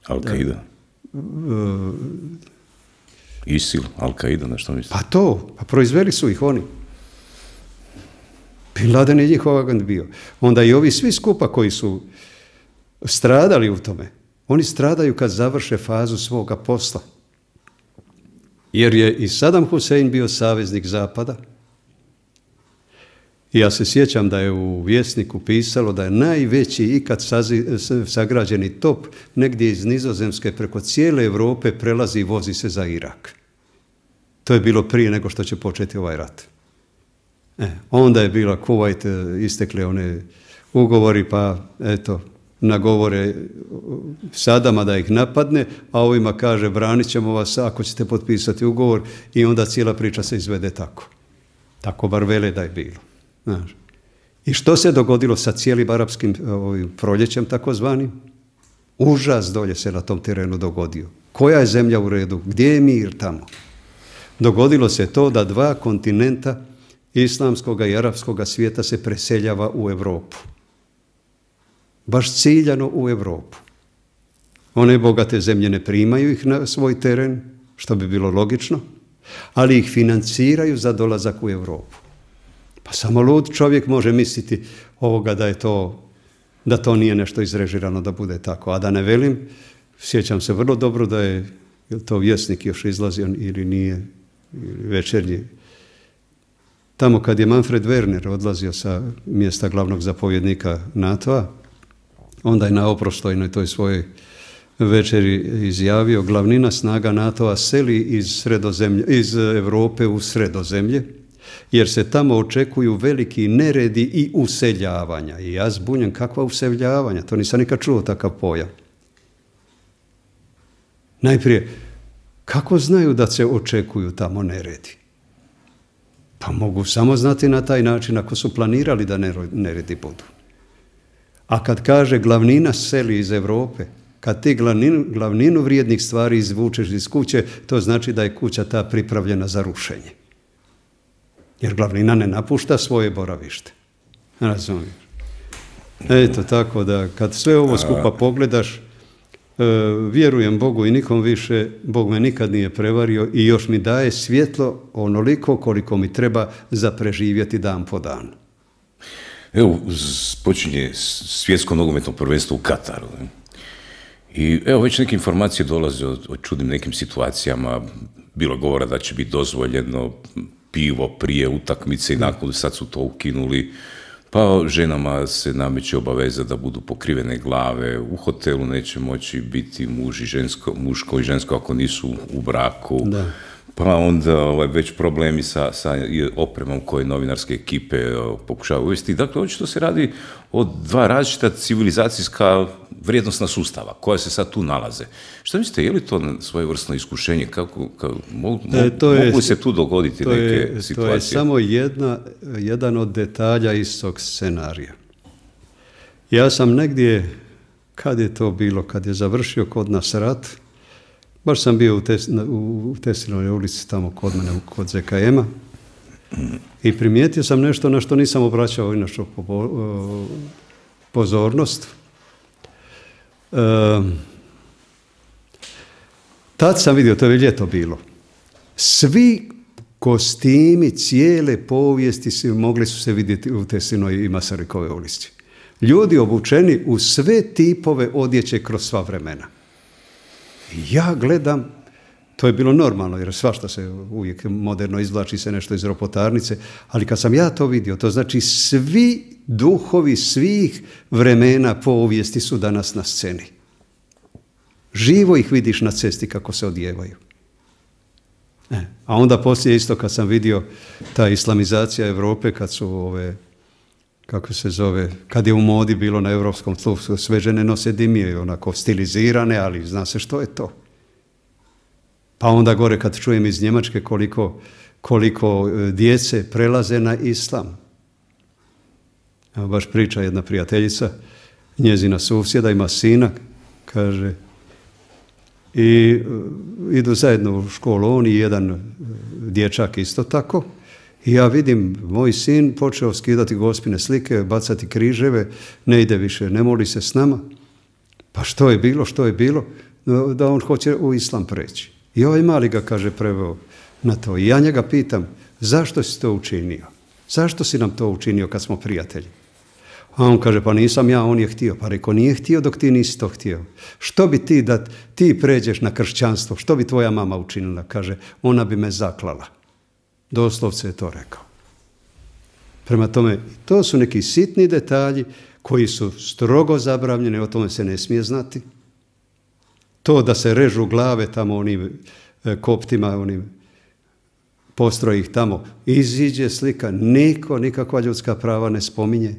Al-Qaida. E, Isil, Al-Qaida, na što mislim? Pa to, pa proizveli su ih oni. Bin je njihov agent bio. Onda i ovi svi skupa koji su stradali u tome, oni stradaju kad završe fazu svoga posla. Jer je i Sadam Hussein bio saveznik Zapada. ja se sjećam da je u vjesniku pisalo da je najveći ikad sagrađeni top negdje iz Nizozemske preko cijele Europe prelazi i vozi se za Irak. To je bilo prije nego što će početi ovaj rat. E, onda je bila Kuwait, e, istekle one ugovori, pa eto, nagovore e, Sadama da ih napadne, a ovima kaže branit ćemo vas ako ćete potpisati ugovor i onda cijela priča se izvede tako. Tako bar vele da je bilo. I što se dogodilo sa cijelim arapskim e, proljećem takozvanim? Užas dolje se na tom terenu dogodio. Koja je zemlja u redu? Gdje je mir tamo? Dogodilo se to da dva kontinenta islamskog i arapskoga svijeta se preseljava u Europu. Baš ciljano u Europu. One bogate zemlje ne primaju ih na svoj teren, što bi bilo logično, ali ih financiraju za dolazak u Europu. Pa samo lud čovjek može misliti ovoga da je to da to nije nešto izrežirano da bude tako. A da ne velim, sjećam se vrlo dobro da je, to vjesnik još izlazio ili nije, večernji Tamo kad je Manfred Werner odlazio sa mjesta glavnog zapovjednika NATO-a, onda je na oprostojnoj toj svojoj večeri izjavio glavnina snaga NATO-a seli iz, iz Europe u sredozemlje, jer se tamo očekuju veliki neredi i useljavanja. I ja zbunjam kakva useljavanja, to nisam nikad čuo takav pojam. Najprije, kako znaju da se očekuju tamo neredi? Pa mogu samo znati na taj način ako su planirali da neredi budu. A kad kaže glavnina seli iz Europe, kad ti glavninu, glavninu vrijednih stvari izvučeš iz kuće, to znači da je kuća ta pripravljena za rušenje. Jer glavnina ne napušta svoje boravište. Razumiješ? Eto, tako da kad sve ovo skupa pogledaš, E, vjerujem Bogu i nikom više, Bog me nikad nije prevario i još mi daje svjetlo onoliko koliko mi treba za preživjeti dan po dan. Evo, počinje svjetsko nogometno prvenstvo u Kataru. I evo, već neke informacije dolaze o, čudnim nekim situacijama. Bilo govora da će biti dozvoljeno pivo prije utakmice i nakon sad su to ukinuli. Pa ženama se nameće obaveza da budu pokrivene glave, u hotelu neće moći biti muž i žensko, muško i žensko ako nisu u braku. Da pa onda ovaj, već problemi sa, sa opremom koje novinarske ekipe e, pokušavaju uvesti. Dakle, očito se radi o dva različita civilizacijska vrijednostna sustava koja se sad tu nalaze. Što mislite, je li to svojevrsno iskušenje? Kako, kako e, to mogu se tu dogoditi to neke je, situacije? To je samo jedna, jedan od detalja istog scenarija. Ja sam negdje, kad je to bilo, kad je završio kod nas rat, Baš sam bio u, tes, u ulici tamo kod mene, kod ZKM-a i primijetio sam nešto na što nisam obraćao inače pozornost. tad sam vidio, to je ljeto bilo, svi kostimi cijele povijesti mogli su se vidjeti u Tesinoj i Masarikove ulici. Ljudi obučeni u sve tipove odjeće kroz sva vremena. Ja gledam, to je bilo normalno jer svašta se uvijek moderno izvlači se nešto iz ropotarnice, ali kad sam ja to vidio, to znači svi duhovi svih vremena povijesti su danas na sceni. Živo ih vidiš na cesti kako se odjevaju. E, a onda poslije isto kad sam vidio ta islamizacija Europe kad su ove kako se zove, kad je u modi bilo na europskom tlu, sve žene nose dimije, onako stilizirane, ali zna se što je to. Pa onda gore kad čujem iz Njemačke koliko, koliko e, djece prelaze na islam. Evo baš priča jedna prijateljica, njezina susjeda, ima sina, kaže, i e, idu zajedno u školu, on i jedan e, dječak isto tako, i ja vidim, moj sin počeo skidati gospine slike, bacati križeve, ne ide više, ne moli se s nama. Pa što je bilo, što je bilo? Da on hoće u islam preći. I ovaj mali ga, kaže, preveo na to. I ja njega pitam, zašto si to učinio? Zašto si nam to učinio kad smo prijatelji? A on kaže, pa nisam ja, on je htio. Pa reko nije htio dok ti nisi to htio. Što bi ti da ti pređeš na kršćanstvo? Što bi tvoja mama učinila? Kaže, ona bi me zaklala. Doslovce je to rekao. Prema tome, to su neki sitni detalji koji su strogo zabravljeni, o tome se ne smije znati. To da se režu glave tamo onim e, koptima, onim postroji tamo, iziđe slika, niko nikakva ljudska prava ne spominje.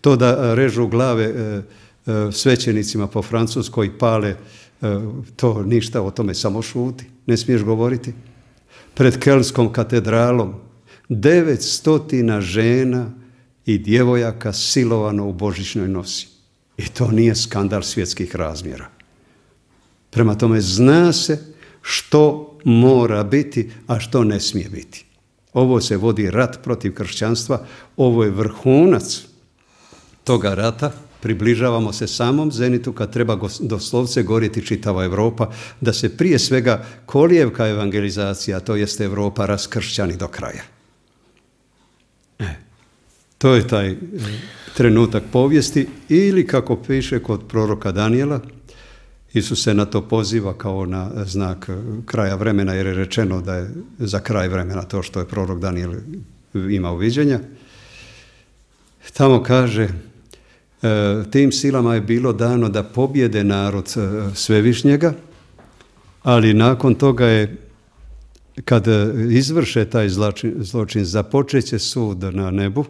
To da e, režu glave e, svećenicima po Francuskoj pale, to ništa o tome, samo šuti, ne smiješ govoriti pred Kelskom katedralom, devet žena i djevojaka silovano u božićnoj nosi. I to nije skandal svjetskih razmjera. Prema tome zna se što mora biti, a što ne smije biti. Ovo se vodi rat protiv kršćanstva, ovo je vrhunac toga rata približavamo se samom zenitu kad treba doslovce gorjeti čitava Europa, da se prije svega kolijevka evangelizacija, to jeste Europa, raskršćani do kraja. E, to je taj e, trenutak povijesti ili kako piše kod proroka Daniela Isus se na to poziva kao na znak e, kraja vremena jer je rečeno da je za kraj vremena to što je prorok Danijel imao viđenja. Tamo kaže, E, tim silama je bilo dano da pobjede narod e, svevišnjega, ali nakon toga je kad e, izvrše taj zločin, zločin započeće sud na nebu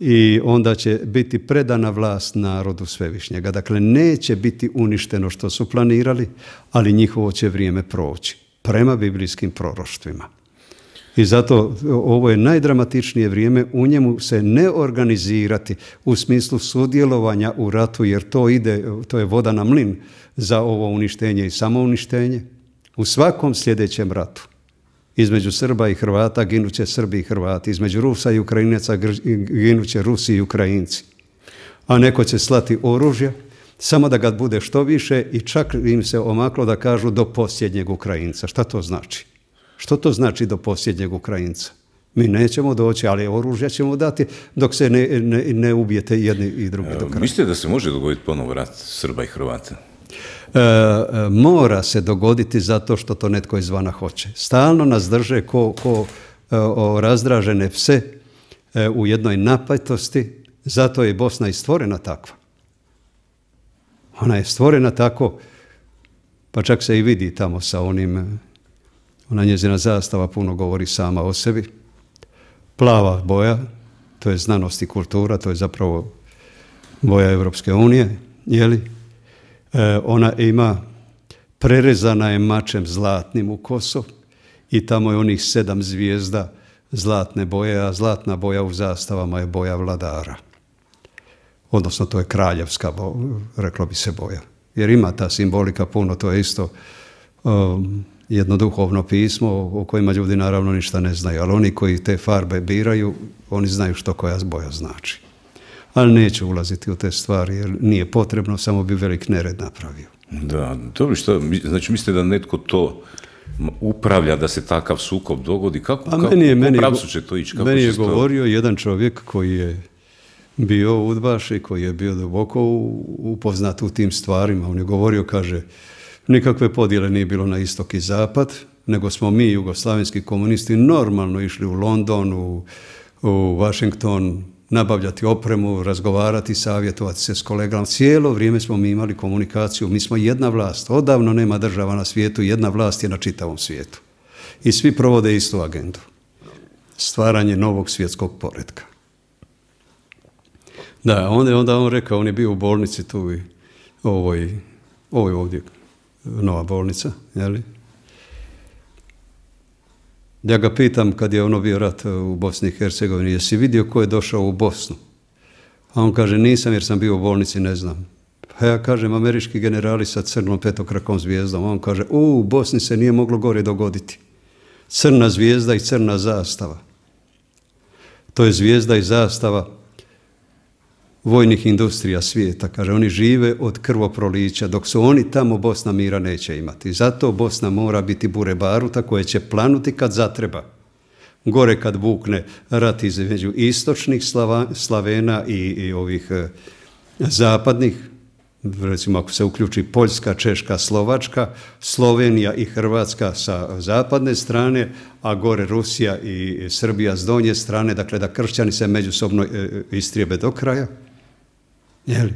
i onda će biti predana vlast narodu svevišnjega. Dakle, neće biti uništeno što su planirali, ali njihovo će vrijeme proći prema biblijskim proroštvima. I zato ovo je najdramatičnije vrijeme, u njemu se ne organizirati u smislu sudjelovanja u ratu, jer to ide, to je voda na mlin za ovo uništenje i samouništenje. U svakom sljedećem ratu između Srba i Hrvata ginuće Srbi i Hrvati, između Rusa i Ukrajinaca ginuće Rusi i Ukrajinci. A neko će slati oružje, samo da ga bude što više i čak im se omaklo da kažu do posljednjeg Ukrajinca. Šta to znači? Što to znači do posljednjeg Ukrajinca? Mi nećemo doći, ali oružja ćemo dati dok se ne, ne, ne ubijete jedni i drugi do kraja. Mislite da se može dogoditi ponovo rat Srba i Hrvata? E, e, mora se dogoditi zato što to netko izvana hoće. Stalno nas drže ko, ko e, o, razdražene pse e, u jednoj napetosti, zato je Bosna i stvorena takva. Ona je stvorena tako, pa čak se i vidi tamo sa onim ona njezina zastava puno govori sama o sebi. Plava boja, to je znanost i kultura, to je zapravo boja Europske unije, li e, ona ima, prerezana je mačem zlatnim u kosu i tamo je onih sedam zvijezda zlatne boje, a zlatna boja u zastavama je boja vladara. Odnosno, to je kraljevska, bo, reklo bi se, boja. Jer ima ta simbolika puno, to je isto um, jedno duhovno pismo o kojima ljudi naravno ništa ne znaju, ali oni koji te farbe biraju, oni znaju što koja boja znači. Ali neću ulaziti u te stvari jer nije potrebno, samo bi velik nered napravio. Da, dobro što, znači mislite da netko to upravlja da se takav sukob dogodi, kako, A meni je, meni, će to ići? meni je govorio jedan čovjek koji je bio udbaš i koji je bio duboko upoznat u tim stvarima. On je govorio, kaže, Nikakve podjele nije bilo na istok i zapad, nego smo mi, jugoslavenski komunisti, normalno išli u London, u, u Washington, nabavljati opremu, razgovarati, savjetovati se s kolegama. Cijelo vrijeme smo mi imali komunikaciju. Mi smo jedna vlast. Odavno nema država na svijetu, jedna vlast je na čitavom svijetu. I svi provode istu agendu. Stvaranje novog svjetskog poredka. Da, onda, onda on rekao, on je bio u bolnici tu i ovoj, ovoj ovdje nova bolnica, je Ja ga pitam kad je ono bio rat u Bosni i Hercegovini, jesi vidio ko je došao u Bosnu? A on kaže, nisam jer sam bio u bolnici, ne znam. Pa ja kažem, američki generali sa crnom petokrakom zvijezdom. A on kaže, u, u Bosni se nije moglo gore dogoditi. Crna zvijezda i crna zastava. To je zvijezda i zastava vojnih industrija svijeta. Kaže, oni žive od krvoprolića. Dok su oni tamo, Bosna mira neće imati. Zato Bosna mora biti bure baruta koje će planuti kad zatreba. Gore kad bukne rat između istočnih Slavena i, ovih e, zapadnih, recimo ako se uključi Poljska, Češka, Slovačka, Slovenija i Hrvatska sa zapadne strane, a gore Rusija i Srbija s donje strane, dakle da kršćani se međusobno e, e, istrijebe do kraja. Jeli?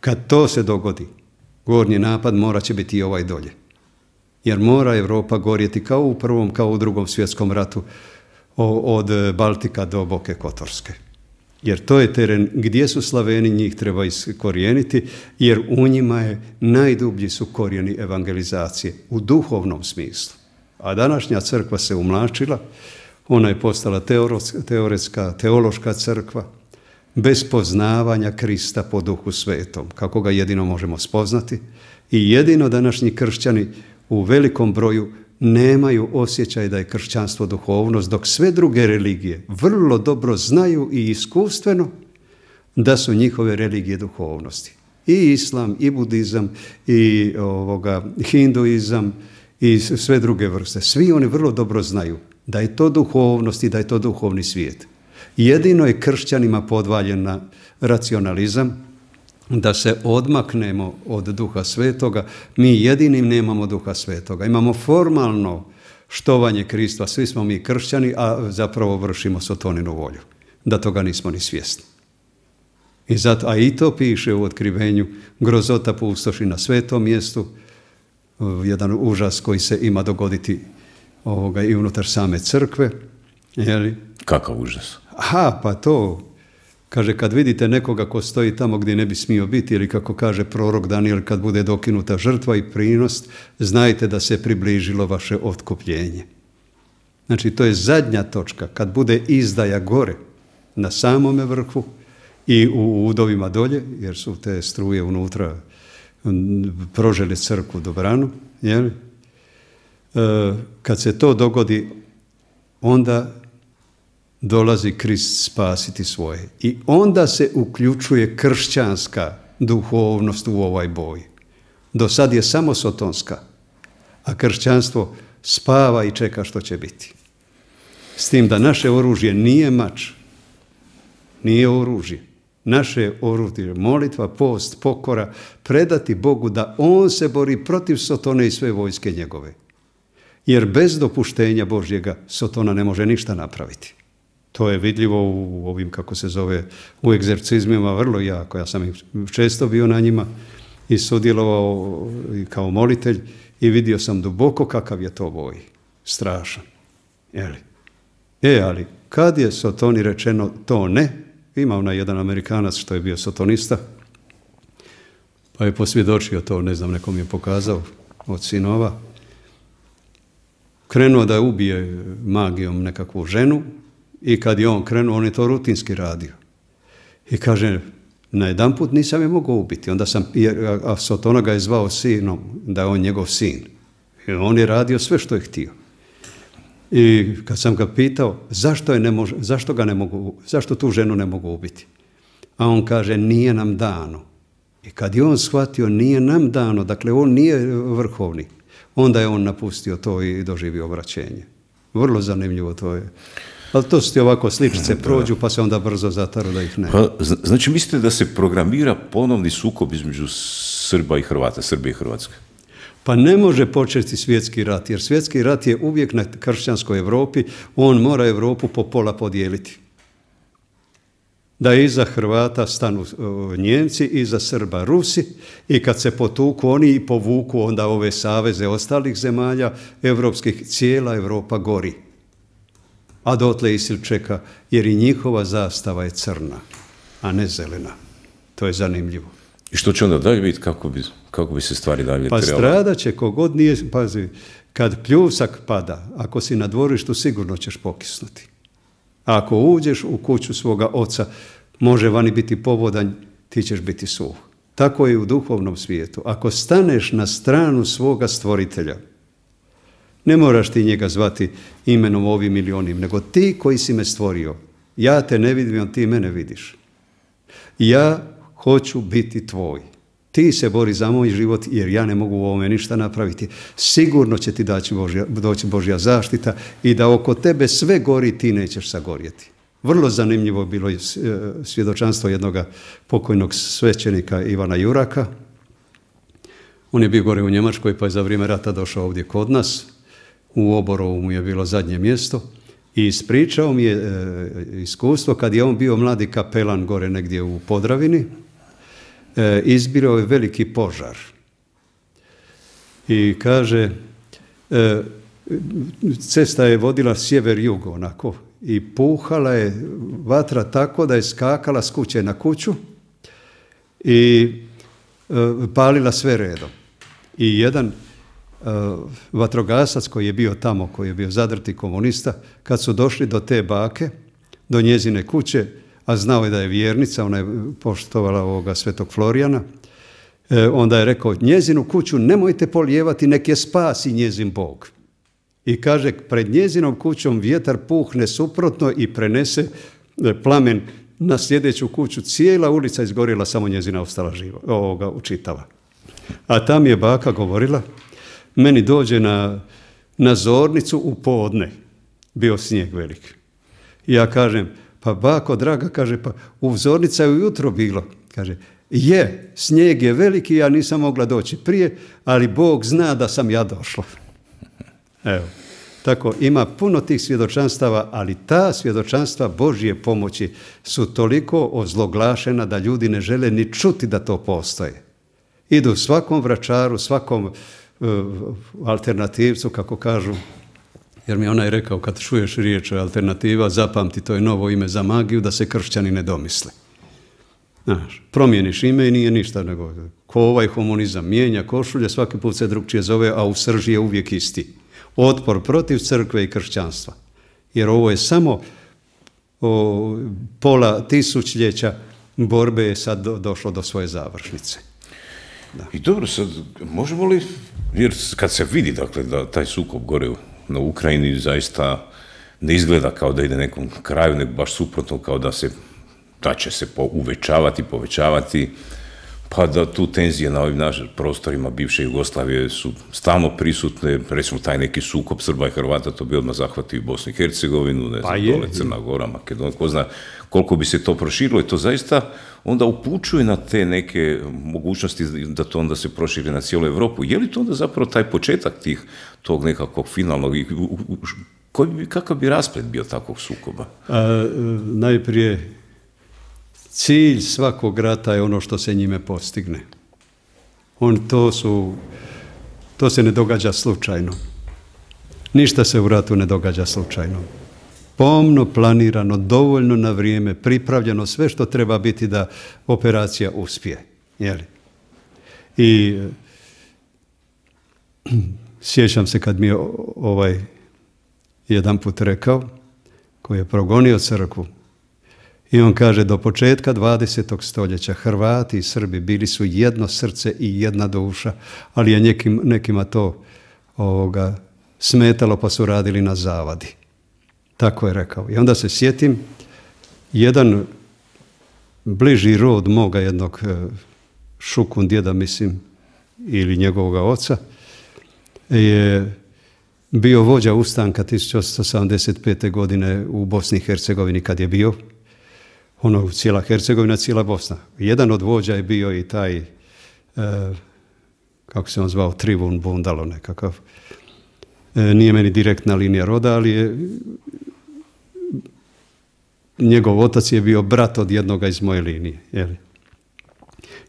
Kad to se dogodi, gornji napad mora će biti i ovaj dolje. Jer mora Europa gorjeti kao u prvom, kao u drugom svjetskom ratu od e, Baltika do Boke Kotorske. Jer to je teren gdje su Slaveni, njih treba iskorijeniti, jer u njima je najdublji su korijeni evangelizacije u duhovnom smislu. A današnja crkva se umlačila, ona je postala teoretska, teološka crkva, bez poznavanja Krista po duhu svetom, kako ga jedino možemo spoznati. I jedino današnji kršćani u velikom broju nemaju osjećaj da je kršćanstvo duhovnost, dok sve druge religije vrlo dobro znaju i iskustveno da su njihove religije duhovnosti. I islam, i budizam, i ovoga, hinduizam, i sve druge vrste. Svi oni vrlo dobro znaju da je to duhovnost i da je to duhovni svijet. Jedino je kršćanima podvaljen na racionalizam, da se odmaknemo od duha svetoga, mi jedinim nemamo duha svetoga. Imamo formalno štovanje Kristva. svi smo mi kršćani, a zapravo vršimo sotoninu volju. Da toga nismo ni svjesni. I zato, a i to piše u otkrivenju grozota pustoši na svetom mjestu, jedan užas koji se ima dogoditi i unutar same crkve, je li? Kakav užas? Aha, pa to. Kaže, kad vidite nekoga ko stoji tamo gdje ne bi smio biti, ili kako kaže prorok Daniel, kad bude dokinuta žrtva i prinost, znajte da se približilo vaše otkupljenje. Znači, to je zadnja točka. Kad bude izdaja gore, na samome vrhu i u udovima dolje, jer su te struje unutra prožele crku dobranu, jel? E, kad se to dogodi, onda dolazi Krist spasiti svoje. I onda se uključuje kršćanska duhovnost u ovaj boj. Do sad je samo sotonska, a kršćanstvo spava i čeka što će biti. S tim da naše oružje nije mač, nije oružje. Naše oružje je molitva, post, pokora, predati Bogu da On se bori protiv Sotone i sve vojske njegove. Jer bez dopuštenja Božjega Sotona ne može ništa napraviti to je vidljivo u ovim, kako se zove, u egzercizmima vrlo jako. Ja sam često bio na njima i sudjelovao kao molitelj i vidio sam duboko kakav je to boj. Strašan. E, ali kad je Sotoni rečeno to ne, ima onaj jedan Amerikanac što je bio Sotonista, pa je posvjedočio to, ne znam, nekom je pokazao od sinova, krenuo da ubije magijom nekakvu ženu, i kad je on krenuo, on je to rutinski radio. I kaže, na jedan put nisam je mogao ubiti. Onda sam, jer, a Sotona ga je zvao sinom, da je on njegov sin. I on je radio sve što je htio. I kad sam ga pitao, zašto, je ne zašto, ga ne mogu, zašto tu ženu ne mogu ubiti? A on kaže, nije nam dano. I kad je on shvatio, nije nam dano, dakle on nije vrhovni, onda je on napustio to i doživio obraćenje. Vrlo zanimljivo to je. Ali to su ti ovako sličice prođu pa se onda brzo zataru da ih ne. Pa, znači mislite da se programira ponovni sukob između Srba i Hrvata, Srbije i Hrvatske? Pa ne može početi svjetski rat, jer svjetski rat je uvijek na kršćanskoj Europi, on mora Europu po pola podijeliti. Da iza Hrvata stanu Njemci, iza Srba Rusi i kad se potuku oni i povuku onda ove saveze ostalih zemalja, evropskih, cijela Europa gori a dotle Isil čeka, jer i njihova zastava je crna, a ne zelena. To je zanimljivo. I što će onda dalje biti, kako bi, kako bi se stvari dalje Pa strada će, kogod nije, pazi, kad pljusak pada, ako si na dvorištu, sigurno ćeš pokisnuti. A ako uđeš u kuću svoga oca, može vani biti povodanj, ti ćeš biti suh. Tako je i u duhovnom svijetu. Ako staneš na stranu svoga stvoritelja, ne moraš ti njega zvati imenom ovim ili onim, nego ti koji si me stvorio. Ja te ne vidim, on ti mene vidiš. Ja hoću biti tvoj. Ti se bori za moj život jer ja ne mogu u ovome ništa napraviti. Sigurno će ti Božja, doći Božja zaštita i da oko tebe sve gori ti nećeš sagorjeti. Vrlo zanimljivo bilo je svjedočanstvo jednog pokojnog svećenika Ivana Juraka. On je bio gore u Njemačkoj pa je za vrijeme rata došao ovdje kod nas u Oborovu mu je bilo zadnje mjesto i ispričao mi je e, iskustvo kad je on bio mladi kapelan gore negdje u Podravini e, izbirao je veliki požar i kaže e, cesta je vodila sjever jug onako i puhala je vatra tako da je skakala s kuće na kuću i e, palila sve redom i jedan Eh, vatrogasac koji je bio tamo, koji je bio zadrti komunista, kad su došli do te bake, do njezine kuće, a znao je da je vjernica, ona je poštovala ovoga svetog Florijana, eh, onda je rekao, njezinu kuću nemojte polijevati, nek je spasi njezin Bog. I kaže, pred njezinom kućom vjetar puhne suprotno i prenese eh, plamen na sljedeću kuću. Cijela ulica izgorila, samo njezina ostala živa, ovoga učitava. A tam je baka govorila, meni dođe na, na zornicu u podne. Bio snijeg velik. ja kažem, pa bako draga, kaže, pa u zornica je ujutro bilo. Kaže, je, snijeg je veliki, ja nisam mogla doći prije, ali Bog zna da sam ja došla. Evo. Tako, ima puno tih svjedočanstava, ali ta svjedočanstva Božje pomoći su toliko ozloglašena da ljudi ne žele ni čuti da to postoje. Idu svakom vračaru, svakom E, alternativcu, kako kažu, jer mi je onaj rekao kad čuješ riječ alternativa, zapamti to je novo ime za magiju, da se kršćani ne domisle. Znaš, promijeniš ime i nije ništa nego ko ovaj homonizam mijenja košulje, svaki put se drugčije zove, a u srži je uvijek isti. Otpor protiv crkve i kršćanstva. Jer ovo je samo pola tisućljeća borbe je sad došlo do svoje završnice. Da. I dobro, sad možemo li jer kad se vidi dakle, da taj sukob gore na Ukrajini zaista ne izgleda kao da ide nekom kraju, nego baš suprotno kao da se da će se po, uvećavati, povećavati, pa da tu tenzije na ovim našim prostorima bivše Jugoslavije su stalno prisutne, recimo taj neki sukob Srba i Hrvata, to bi odmah zahvatio Bosnu i Hercegovinu, ne pa znam, dole Crna Gora, Makedon, ko zna koliko bi se to proširilo i to zaista onda upućuje na te neke mogućnosti da to onda se proširi na cijelu Europu. Je li to onda zapravo taj početak tih, tog nekakvog finalnog, bi, kakav bi rasplet bio takvog sukoba? E, najprije Cilj svakog rata je ono što se njime postigne. On to su, to se ne događa slučajno. Ništa se u ratu ne događa slučajno. Pomno planirano, dovoljno na vrijeme, pripravljeno sve što treba biti da operacija uspije. Jeli? I sjećam se kad mi je ovaj jedan put rekao, koji je progonio crkvu, i on kaže, do početka 20. stoljeća Hrvati i Srbi bili su jedno srce i jedna duša, ali je nekim, nekima to ovoga, smetalo pa su radili na zavadi. Tako je rekao. I onda se sjetim, jedan bliži rod moga jednog e, šukun djeda, mislim, ili njegovoga oca, je bio vođa ustanka 1875. godine u Bosni i Hercegovini kad je bio ono cijela Hercegovina, cijela Bosna. Jedan od vođa je bio i taj, e, kako se on zvao, Trivun Bundalo nekakav. E, nije meni direktna linija roda, ali je, njegov otac je bio brat od jednoga iz moje linije.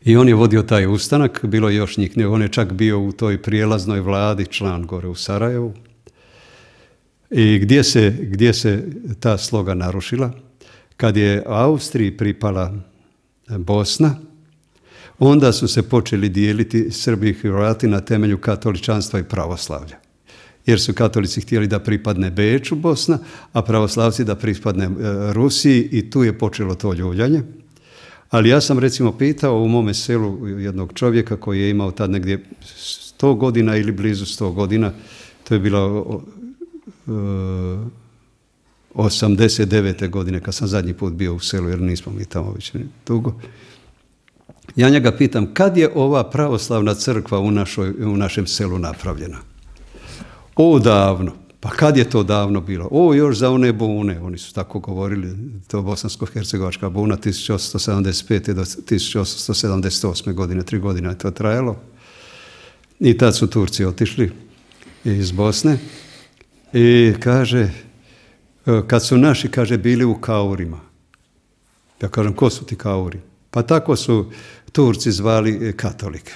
I on je vodio taj ustanak, bilo je još njih, on je čak bio u toj prijelaznoj vladi član gore u Sarajevu. I gdje se, gdje se ta sloga narušila? Kad je Austriji pripala e, Bosna, onda su se počeli dijeliti Srbi i Hrvati na temelju katoličanstva i pravoslavlja. Jer su katolici htjeli da pripadne Beču Bosna, a pravoslavci da pripadne e, Rusiji i tu je počelo to ljuljanje. Ali ja sam recimo pitao u mome selu jednog čovjeka koji je imao tad negdje 100 godina ili blizu 100 godina, to je bilo 89. godine kad sam zadnji put bio u selu jer nismo mi tamo već dugo. Ja njega pitam kad je ova pravoslavna crkva u, našoj, u našem selu napravljena? O davno. Pa kad je to davno bilo? O, još za one bune, oni su tako govorili, to bosansko-hercegovačka buna 1875. do 1878. godine, tri godine je to trajalo. I tad su Turci otišli iz Bosne. I kaže, E, kad su naši, kaže, bili u kaurima. Ja kažem, ko su ti kauri? Pa tako su Turci zvali e, katolike.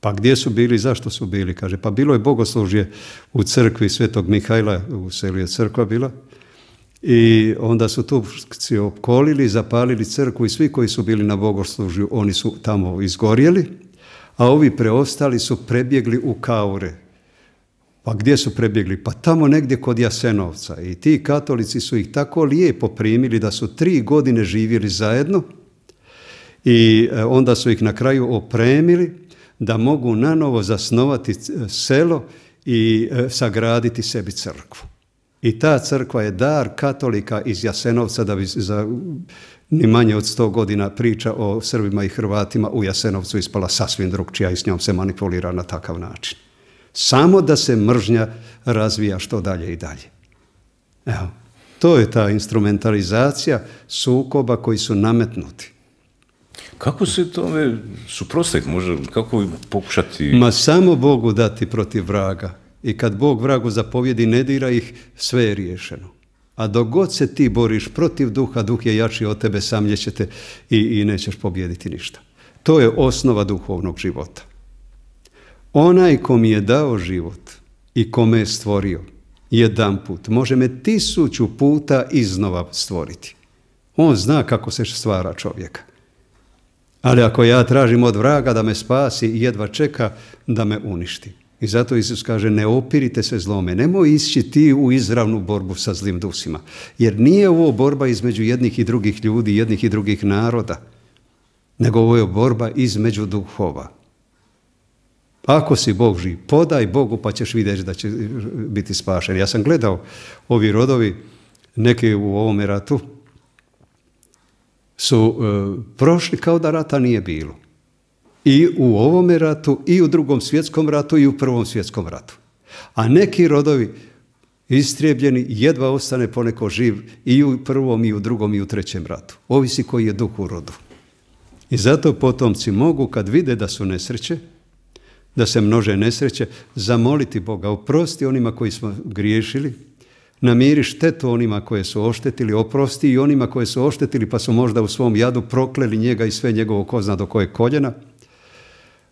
Pa gdje su bili, zašto su bili? Kaže, pa bilo je bogoslužje u crkvi Svetog Mihajla, u selu je crkva bila, i onda su Turci opkolili, zapalili crkvu i svi koji su bili na bogoslužju, oni su tamo izgorjeli, a ovi preostali su prebjegli u kaure, pa gdje su prebjegli? Pa tamo negdje kod Jasenovca. I ti katolici su ih tako lijepo primili da su tri godine živjeli zajedno i e, onda su ih na kraju opremili da mogu nanovo zasnovati e, selo i e, sagraditi sebi crkvu. I ta crkva je dar katolika iz Jasenovca da bi za ni manje od sto godina priča o Srbima i Hrvatima u Jasenovcu ispala sasvim drugčija i s njom se manipulira na takav način. Samo da se mržnja razvija što dalje i dalje. Evo, to je ta instrumentalizacija sukoba koji su nametnuti. Kako se tome suprostaviti? Može, kako pokušati... Ma samo Bogu dati protiv vraga. I kad Bog vragu zapovjedi, ne dira ih, sve je riješeno. A dok god se ti boriš protiv duha, duh je jači od tebe, sam ćete i, i nećeš pobijediti ništa. To je osnova duhovnog života. Onaj ko mi je dao život i ko me je stvorio jedan put, može me tisuću puta iznova stvoriti. On zna kako se stvara čovjeka. Ali ako ja tražim od vraga da me spasi, jedva čeka da me uništi. I zato Isus kaže, ne opirite se zlome, nemoj ići ti u izravnu borbu sa zlim dusima. Jer nije ovo borba između jednih i drugih ljudi, jednih i drugih naroda, nego ovo je borba između duhova. Ako si Bog živ, podaj Bogu pa ćeš vidjeti da će eh, biti spašen. Ja sam gledao ovi rodovi, neki u ovome ratu, su eh, prošli kao da rata nije bilo. I u ovome ratu, i u drugom svjetskom ratu, i u prvom svjetskom ratu. A neki rodovi istrijebljeni jedva ostane poneko živ i u prvom, i u drugom, i u trećem ratu. Ovisi koji je duh u rodu. I zato potomci mogu, kad vide da su nesreće, da se množe nesreće, zamoliti Boga, oprosti onima koji smo griješili, namiri štetu onima koje su oštetili, oprosti i onima koje su oštetili pa su možda u svom jadu prokleli njega i sve njegovo zna do koje koljena,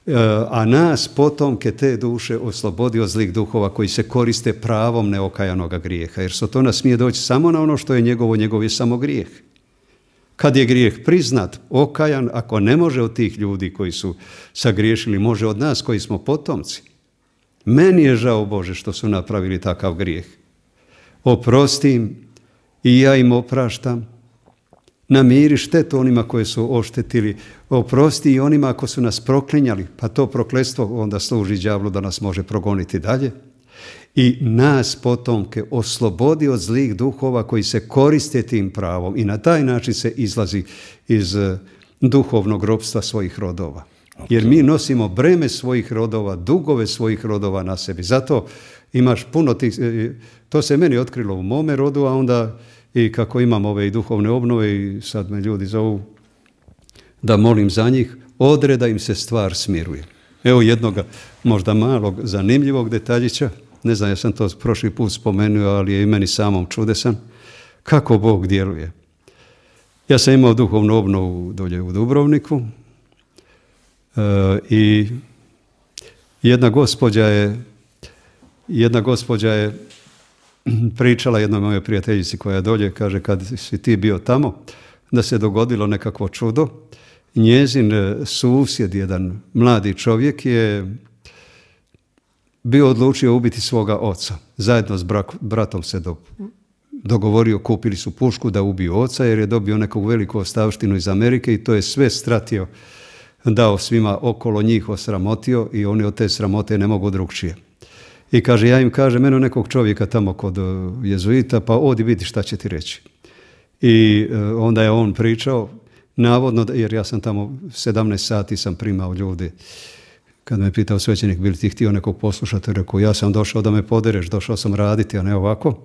e, a nas potomke te duše oslobodi od zlih duhova koji se koriste pravom neokajanoga grijeha, jer Sotona to nas smije doći samo na ono što je njegovo, njegov je samo grijeh. Kad je grijeh priznat, okajan, ako ne može od tih ljudi koji su sagriješili, može od nas koji smo potomci. Meni je žao Bože što su napravili takav grijeh. Oprosti i ja im opraštam. Namiri štetu onima koje su oštetili. Oprosti i onima ako su nas proklinjali, pa to proklestvo onda služi đavlu da nas može progoniti dalje i nas potomke oslobodi od zlih duhova koji se koriste tim pravom i na taj način se izlazi iz e, duhovnog ropstva svojih rodova. Jer mi nosimo breme svojih rodova, dugove svojih rodova na sebi. Zato imaš puno tih, e, e, to se meni otkrilo u mome rodu, a onda i kako imam ove i duhovne obnove i sad me ljudi zovu da molim za njih, odreda im se stvar smiruje. Evo jednog možda malog zanimljivog detaljića. Ne znam, ja sam to prošli put spomenuo, ali je i meni samom čudesan. Kako Bog djeluje. Ja sam imao duhovnu obnovu dolje u Dubrovniku e, i jedna gospođa je jedna gospođa je pričala jednoj mojoj prijateljici koja je dolje, kaže kad si ti bio tamo, da se dogodilo nekakvo čudo. Njezin e, susjed, jedan mladi čovjek je bio odlučio ubiti svoga oca. Zajedno s bratom se dogovorio, kupili su pušku da ubiju oca jer je dobio neku veliku ostavštinu iz Amerike i to je sve stratio, dao svima okolo njih, osramotio i oni od te sramote ne mogu drugčije. I kaže, ja im kažem, meno nekog čovjeka tamo kod e, jezuita, pa odi vidi šta će ti reći. I e, onda je on pričao, navodno, jer ja sam tamo 17 sati sam primao ljudi kad me pitao svećenik, bi ti htio nekog poslušati, rekao, ja sam došao da me podereš, došao sam raditi, a ne ovako.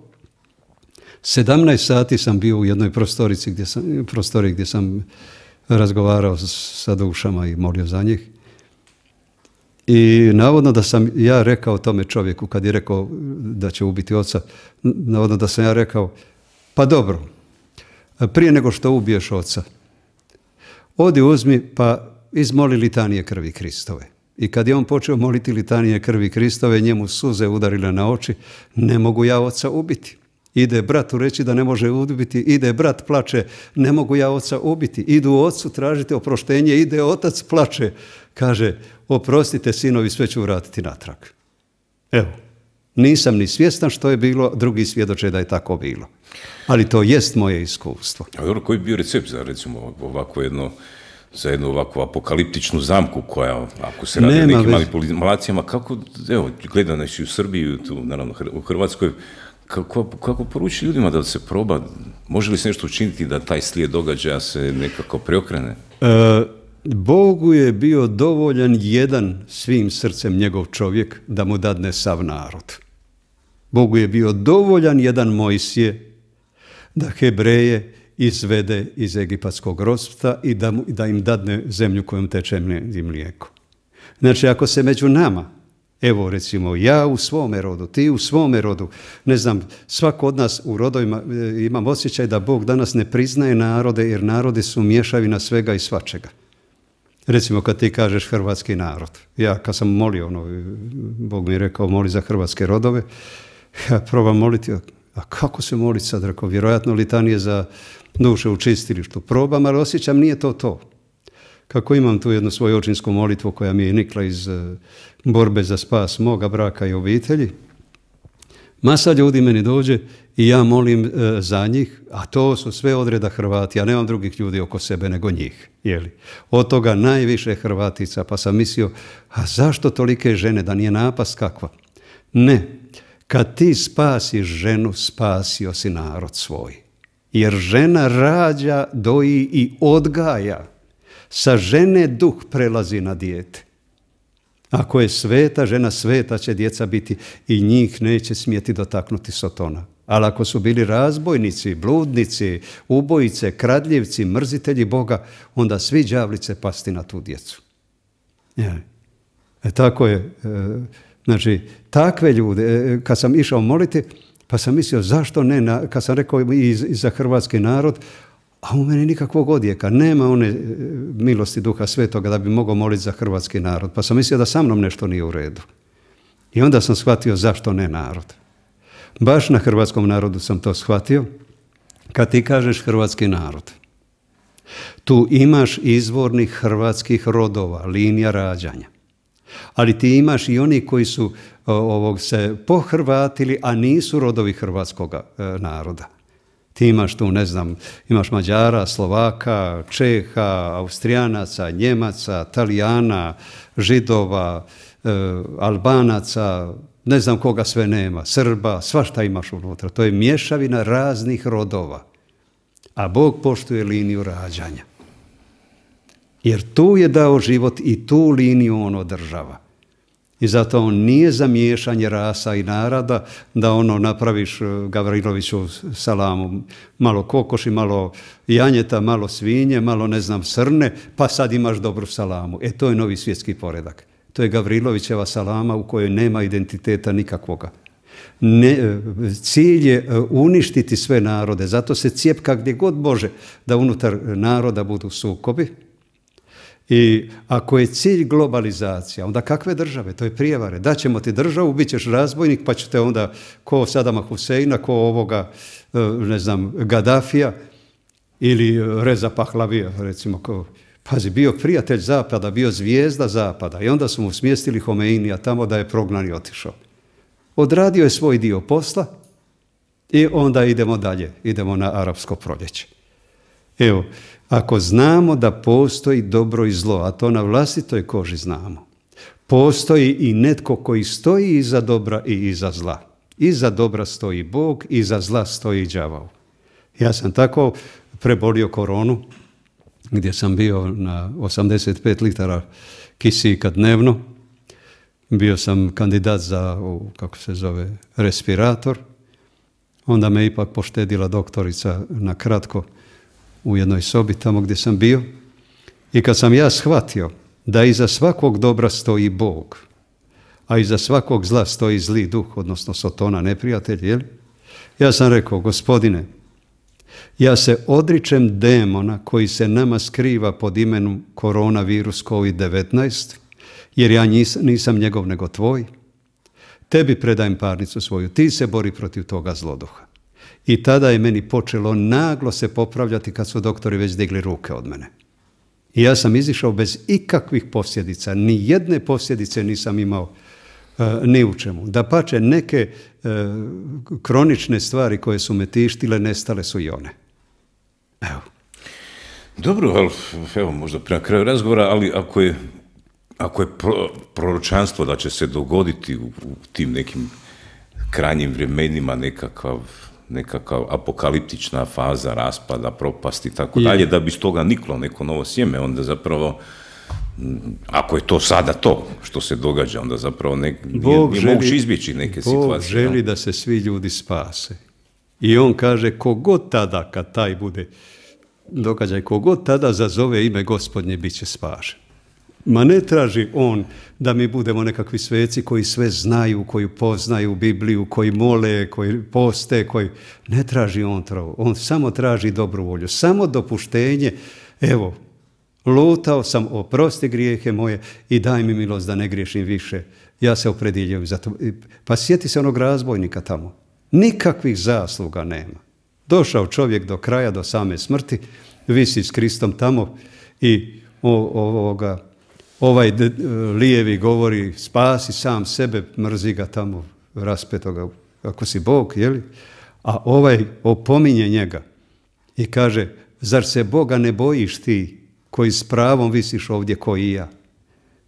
17 sati sam bio u jednoj prostorici gdje sam, prostori gdje sam razgovarao sa dušama i molio za njih. I navodno da sam ja rekao tome čovjeku kad je rekao da će ubiti oca, navodno da sam ja rekao, pa dobro, prije nego što ubiješ oca, odi uzmi pa izmoli litanije krvi Kristove. I kad je on počeo moliti litanije krvi Kristove, njemu suze udarile na oči, ne mogu ja oca ubiti. Ide u reći da ne može ubiti, ide brat plače, ne mogu ja oca ubiti. Idu ocu tražite oproštenje, ide otac plače. Kaže, oprostite sinovi, sve ću vratiti natrag. Evo, nisam ni svjestan što je bilo, drugi svjedoče da je tako bilo. Ali to jest moje iskustvo. A dobro, koji bi bio recept za recimo ovako jedno za jednu ovakvu apokaliptičnu zamku koja, ako se radi o nekim manipulacijama, kako, evo, i u Srbiji, tu, naravno, u Hrvatskoj, kako, kako poruči ljudima da se proba, može li se nešto učiniti da taj slijed događaja se nekako preokrene? E, Bogu je bio dovoljan jedan svim srcem njegov čovjek da mu dadne sav narod. Bogu je bio dovoljan jedan Mojsije da Hebreje izvede iz egipatskog rospta i da, mu, da im dadne zemlju kojom teče mlijeko. Znači, ako se među nama, evo recimo ja u svome rodu, ti u svome rodu, ne znam, svako od nas u rodovima, e, imam osjećaj da Bog danas ne priznaje narode jer narodi su mješavina svega i svačega. Recimo kad ti kažeš hrvatski narod. Ja kad sam molio, ono, Bog mi je rekao moli za hrvatske rodove, [laughs] ja probam moliti, a kako se moliti sad, rekao, vjerojatno litanije za duše u čistilištu probam, ali osjećam nije to to. Kako imam tu jednu svoju očinsku molitvu koja mi je nikla iz e, borbe za spas moga braka i obitelji, masa ljudi meni dođe i ja molim e, za njih, a to su sve odreda Hrvati, ja nemam drugih ljudi oko sebe nego njih. Jeli? Od toga najviše Hrvatica, pa sam mislio, a zašto tolike žene, da nije napast kakva? Ne, kad ti spasiš ženu, spasio si narod svoj jer žena rađa, doji i odgaja. Sa žene duh prelazi na dijete. Ako je sveta, žena sveta će djeca biti i njih neće smjeti dotaknuti Sotona. Ali ako su bili razbojnici, bludnici, ubojice, kradljivci, mrzitelji Boga, onda svi džavlice pasti na tu djecu. E, e, tako je, e, znači, takve ljude, e, kad sam išao moliti, pa sam mislio zašto ne, na, kad sam rekao i za hrvatski narod, a u meni nikakvog odjeka. Nema one e, milosti duha svetoga da bi mogao moliti za hrvatski narod. Pa sam mislio da sa mnom nešto nije u redu. I onda sam shvatio zašto ne narod. Baš na hrvatskom narodu sam to shvatio. Kad ti kažeš hrvatski narod, tu imaš izvornih hrvatskih rodova, linija rađanja. Ali ti imaš i oni koji su ovog se pohrvatili, a nisu rodovi hrvatskoga e, naroda. Ti imaš tu, ne znam, imaš Mađara, Slovaka, Čeha, Austrijanaca, Njemaca, Talijana, Židova, e, Albanaca, ne znam koga sve nema, Srba, svašta imaš unutra. To je mješavina raznih rodova. A Bog poštuje liniju rađanja. Jer tu je dao život i tu liniju on održava. I zato on nije za miješanje rasa i naroda da ono napraviš e, Gavriloviću salamu. Malo kokoši, malo janjeta, malo svinje, malo ne znam srne, pa sad imaš dobru salamu. E to je novi svjetski poredak. To je Gavrilovićeva salama u kojoj nema identiteta nikakvoga. Ne, e, cilj je e, uništiti sve narode, zato se cijepka gdje god Bože da unutar naroda budu sukobi, i ako je cilj globalizacija, onda kakve države? To je prijevare. ćemo ti državu, bit ćeš razbojnik, pa ćete onda ko Sadama Huseina, ko ovoga, e, ne znam, Gaddafija ili e, Reza Pahlavija, recimo, Pazi, bio prijatelj Zapada, bio zvijezda Zapada i onda su mu smjestili Homeinija tamo da je prognan i otišao. Odradio je svoj dio posla i onda idemo dalje, idemo na arapsko proljeće. Evo, ako znamo da postoji dobro i zlo, a to na vlastitoj koži znamo, postoji i netko koji stoji iza dobra i iza zla. Iza dobra stoji Bog, iza zla stoji đavao. Ja sam tako prebolio koronu, gdje sam bio na 85 litara kisika dnevno. Bio sam kandidat za, kako se zove, respirator. Onda me ipak poštedila doktorica na kratko u jednoj sobi tamo gdje sam bio i kad sam ja shvatio da iza svakog dobra stoji Bog, a iza svakog zla stoji zli duh, odnosno Sotona, neprijatelj, jel? Ja sam rekao, gospodine, ja se odričem demona koji se nama skriva pod imenom koronavirus COVID-19, jer ja nisam njegov nego tvoj. Tebi predajem parnicu svoju, ti se bori protiv toga zloduha. I tada je meni počelo naglo se popravljati kad su doktori već digli ruke od mene. I ja sam izišao bez ikakvih posljedica. Ni jedne posljedice nisam imao e, ni u čemu. Da pače, neke e, kronične stvari koje su me tištile, nestale su i one. Evo. Dobro, evo možda prema kraju razgovora, ali ako je, ako je proročanstvo da će se dogoditi u, u tim nekim krajnjim vremenima nekakav nekakav apokaliptična faza raspada, propasti i tako dalje, da bi iz toga niklo neko novo sjeme, onda zapravo ako je to sada to što se događa, onda zapravo ne, Bog nije, izbjeći neke situacije. Bog želi da se svi ljudi spase. I on kaže, kogod tada, kad taj bude događaj, kogod tada zazove ime gospodnje, bit će spašen. Ma ne traži on da mi budemo nekakvi sveci koji sve znaju, koji poznaju Bibliju, koji mole, koji poste, koji... Ne traži on to. On samo traži dobru volju, samo dopuštenje. Evo, lutao sam, oprosti grijehe moje i daj mi milost da ne griješim više. Ja se opredjeljujem za to. Pa sjeti se onog razbojnika tamo. Nikakvih zasluga nema. Došao čovjek do kraja, do same smrti, visi s Kristom tamo i ovoga ovaj e, lijevi govori spasi sam sebe, mrzi ga tamo raspetoga, ako si Bog, jeli? A ovaj opominje njega i kaže, zar se Boga ne bojiš ti koji s pravom visiš ovdje ko i ja?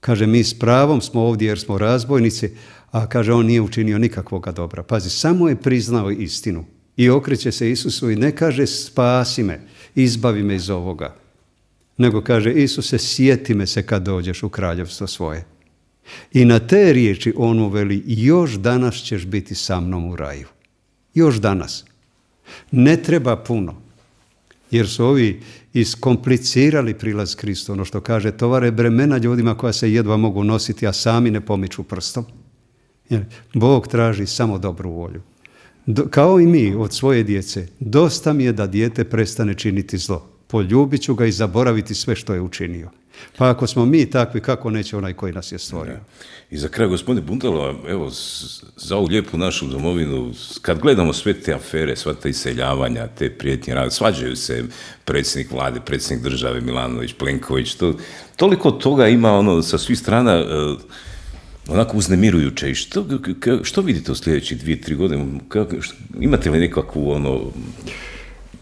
Kaže, mi s pravom smo ovdje jer smo razbojnici, a kaže, on nije učinio nikakvoga dobra. Pazi, samo je priznao istinu i okreće se Isusu i ne kaže, spasi me, izbavi me iz ovoga nego kaže Isuse, sjeti me se kad dođeš u kraljevstvo svoje. I na te riječi on veli još danas ćeš biti sa mnom u raju. Još danas. Ne treba puno, jer su ovi iskomplicirali prilaz Kristu, ono što kaže, tovare bremena ljudima koja se jedva mogu nositi, a sami ne pomiču prstom. Jer Bog traži samo dobru volju. kao i mi od svoje djece, dosta mi je da dijete prestane činiti zlo poljubit ću ga i zaboraviti sve što je učinio. Pa ako smo mi takvi, kako neće onaj koji nas je stvorio? I za kraj, gospodine Bundalo, evo, za ovu lijepu našu domovinu, kad gledamo sve te afere, sva ta iseljavanja, te prijetnje rade, svađaju se predsjednik vlade, predsjednik države, Milanović, Plenković, to, toliko toga ima ono sa svih strana e, onako uznemirujuće. I što, vidite u sljedećih dvije, tri godine? imate li nekakvu ono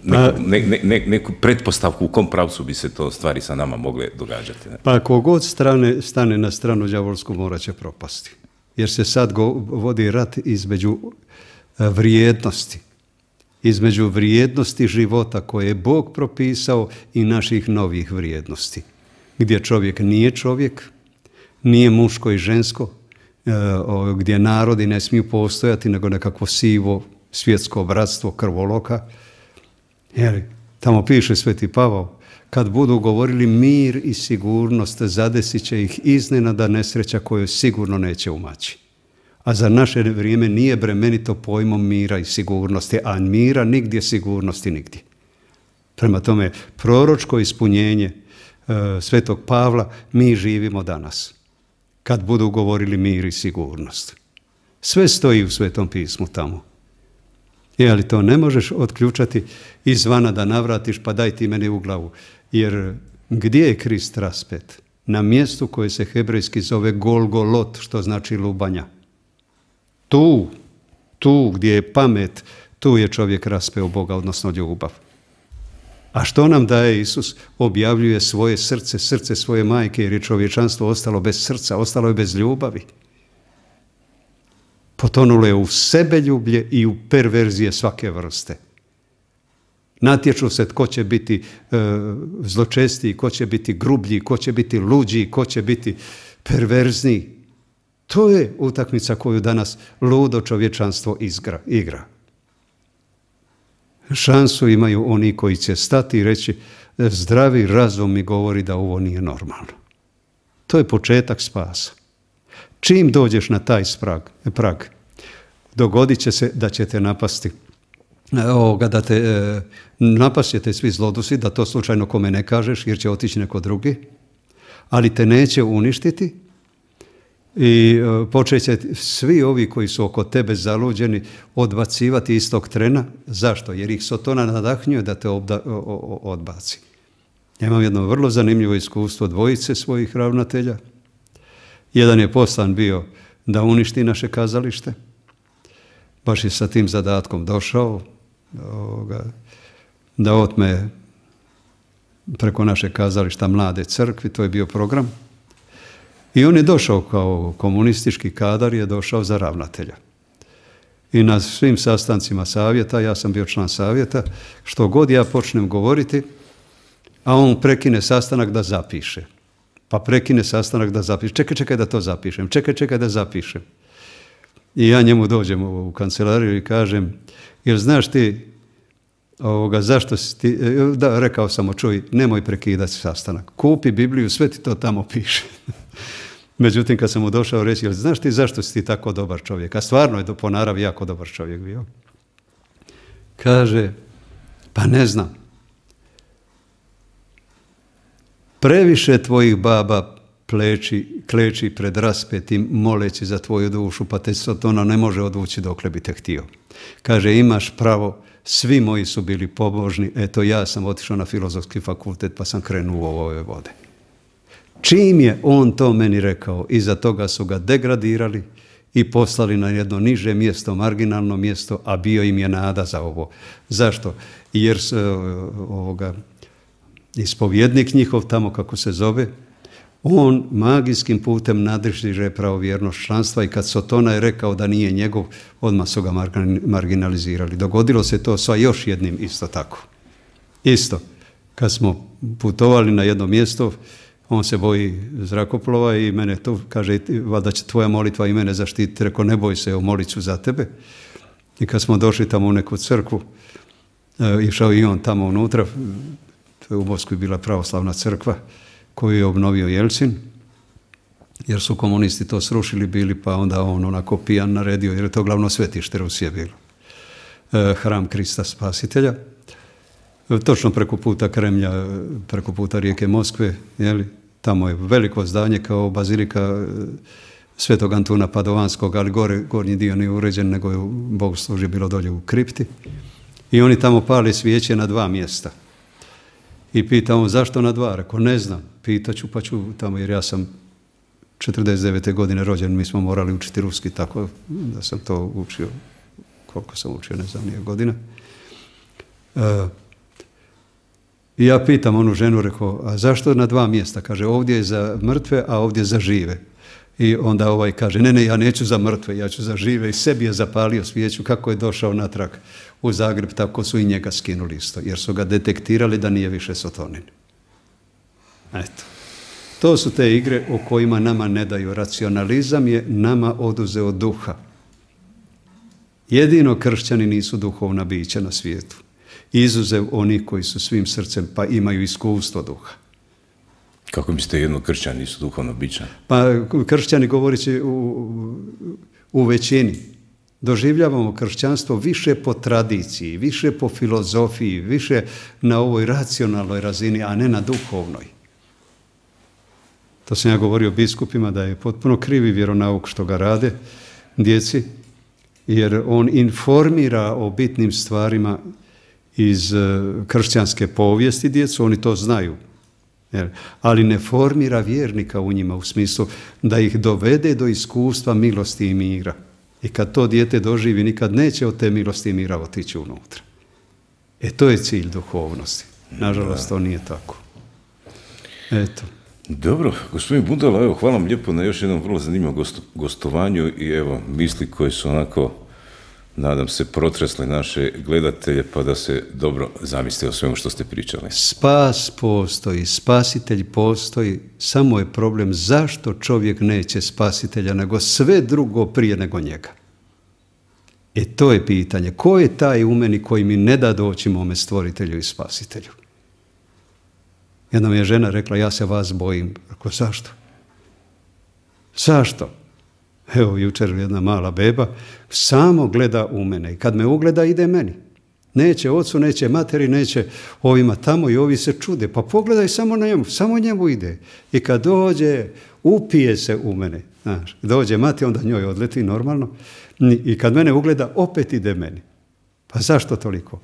neku, ne, neku pretpostavku u kom pravcu bi se to stvari sa nama mogle događati. Pa kogod strane stane na stranu đavolsku mora će propasti. Jer se sad go, vodi rat između e, vrijednosti. Između vrijednosti života koje je Bog propisao i naših novih vrijednosti. Gdje čovjek nije čovjek, nije muško i žensko, e, gdje narodi ne smiju postojati nego nekakvo sivo svjetsko bratstvo krvoloka, jer, tamo piše Sveti Pavao, kad budu govorili mir i sigurnost, zadesit će ih iznenada nesreća koju sigurno neće umaći. A za naše vrijeme nije bremenito pojmom mira i sigurnosti, a mira nigdje, sigurnosti nigdje. Prema tome, proročko ispunjenje e, Svetog Pavla mi živimo danas, kad budu govorili mir i sigurnost. Sve stoji u Svetom pismu tamo. Je, ali to ne možeš otključati izvana da navratiš pa daj ti meni u glavu. Jer gdje je Krist raspet? Na mjestu koje se hebrejski zove Golgolot, što znači lubanja. Tu, tu gdje je pamet, tu je čovjek raspeo Boga, odnosno ljubav. A što nam daje Isus? Objavljuje svoje srce, srce svoje majke, jer je čovječanstvo ostalo bez srca, ostalo je bez ljubavi potonulo je u sebeljublje i u perverzije svake vrste. Natječu se tko će biti e, zločestiji, tko će biti grublji, tko će biti luđi, tko će biti perverzniji. To je utakmica koju danas ludo čovječanstvo igra. Šansu imaju oni koji će stati i reći e, zdravi razum mi govori da ovo nije normalno. To je početak spasa. Čim dođeš na taj sprag, prag, dogodit će se da će te napasti. E, ovoga, da te e, te svi zlodusi, da to slučajno kome ne kažeš jer će otići neko drugi, ali te neće uništiti i e, svi ovi koji su oko tebe zaluđeni odbacivati istog trena. Zašto? Jer ih Sotona nadahnjuje da te odbaci. Ja imam jedno vrlo zanimljivo iskustvo dvojice svojih ravnatelja – jedan je poslan bio da uništi naše kazalište. Baš je sa tim zadatkom došao da otme preko naše kazališta mlade crkvi, to je bio program. I on je došao kao komunistički kadar, je došao za ravnatelja. I na svim sastancima savjeta, ja sam bio član savjeta, što god ja počnem govoriti, a on prekine sastanak da zapiše pa prekine sastanak da zapiše. Čekaj, čekaj da to zapišem. Čekaj, čekaj da zapišem. I ja njemu dođem u kancelariju i kažem, jel znaš ti ovoga, zašto si ti, e, da, rekao sam, o, čuj, nemoj prekidati sastanak. Kupi Bibliju, sve ti to tamo piše. [laughs] Međutim, kad sam mu došao reći, jel znaš ti zašto si ti tako dobar čovjek? A stvarno je po naravi jako dobar čovjek bio. Kaže, pa ne znam. previše tvojih baba pleči, kleči pred raspetim moleći za tvoju dušu, pa te ona ne može odvući dokle bi te htio. Kaže, imaš pravo, svi moji su bili pobožni, eto ja sam otišao na filozofski fakultet pa sam krenuo u ove vode. Čim je on to meni rekao, iza toga su ga degradirali i poslali na jedno niže mjesto, marginalno mjesto, a bio im je nada za ovo. Zašto? Jer se ovoga, ispovjednik njihov tamo kako se zove, on magijskim putem nadržiže pravovjernost članstva i kad Sotona je rekao da nije njegov, odmah su ga marginalizirali. Dogodilo se to sa još jednim isto tako. Isto, kad smo putovali na jedno mjesto, on se boji zrakoplova i mene to kaže, da će tvoja molitva i mene zaštiti, Reko, ne boj se, evo molit ću za tebe. I kad smo došli tamo u neku crkvu, e, išao i on tamo unutra, to je u Moskvi bila pravoslavna crkva koju je obnovio Jelcin, jer su komunisti to srušili bili, pa onda on onako pijan naredio, jer je to glavno svetište Rusije bilo. E, hram Krista Spasitelja, e, točno preko puta Kremlja, e, preko puta rijeke Moskve, jeli? tamo je veliko zdanje kao bazilika Svetog Antuna Padovanskog, ali gore, gornji dio nije uređen, nego je Bog služi bilo dolje u kripti. I oni tamo pali svijeće na dva mjesta – i pita on zašto na dva? Rekao ne znam, pitaću pa ću tamo jer ja sam 49. godine rođen, mi smo morali učiti ruski tako da sam to učio, koliko sam učio, ne znam, nije godina. E, I ja pitam onu ženu, rekao, a zašto na dva mjesta? Kaže, ovdje je za mrtve, a ovdje za žive. I onda ovaj kaže, ne, ne, ja neću za mrtve, ja ću za žive. I sebi je zapalio svijeću kako je došao natrag u Zagreb, tako su i njega skinuli isto, jer su ga detektirali da nije više Sotonin. Eto. To su te igre o kojima nama ne daju. Racionalizam je nama oduzeo duha. Jedino kršćani nisu duhovna bića na svijetu. Izuzev oni koji su svim srcem pa imaju iskustvo duha. Kako mislite, jedno kršćani su duhovno bića? Pa kršćani govoreći u, u većini. Doživljavamo kršćanstvo više po tradiciji, više po filozofiji, više na ovoj racionalnoj razini, a ne na duhovnoj. To sam ja govorio biskupima da je potpuno krivi vjeronauk što ga rade djeci, jer on informira o bitnim stvarima iz eh, kršćanske povijesti djecu, oni to znaju ali ne formira vjernika u njima u smislu da ih dovede do iskustva milosti i mira. I kad to dijete doživi, nikad neće od te milosti i mira otići unutra. E to je cilj duhovnosti. Nažalost, to nije tako. Eto. Dobro, gospodin Budala, evo, hvala vam lijepo na još jednom vrlo zanimljivom gostovanju i evo, misli koje su onako nadam se, protresli naše gledatelje pa da se dobro zamislite o svemu što ste pričali. Spas postoji, spasitelj postoji, samo je problem zašto čovjek neće spasitelja nego sve drugo prije nego njega. E to je pitanje. Ko je taj u meni koji mi ne da doći mome stvoritelju i spasitelju? Jedna mi je žena rekla, ja se vas bojim. Rekao, zašto? Zašto? Evo, jučer jedna mala beba samo gleda u mene i kad me ugleda ide meni. Neće ocu, neće materi, neće ovima tamo i ovi se čude. Pa pogledaj samo na njemu, samo njemu ide. I kad dođe, upije se u mene. Znaš, dođe mati, onda njoj odleti normalno. I kad mene ugleda, opet ide meni. Pa zašto toliko?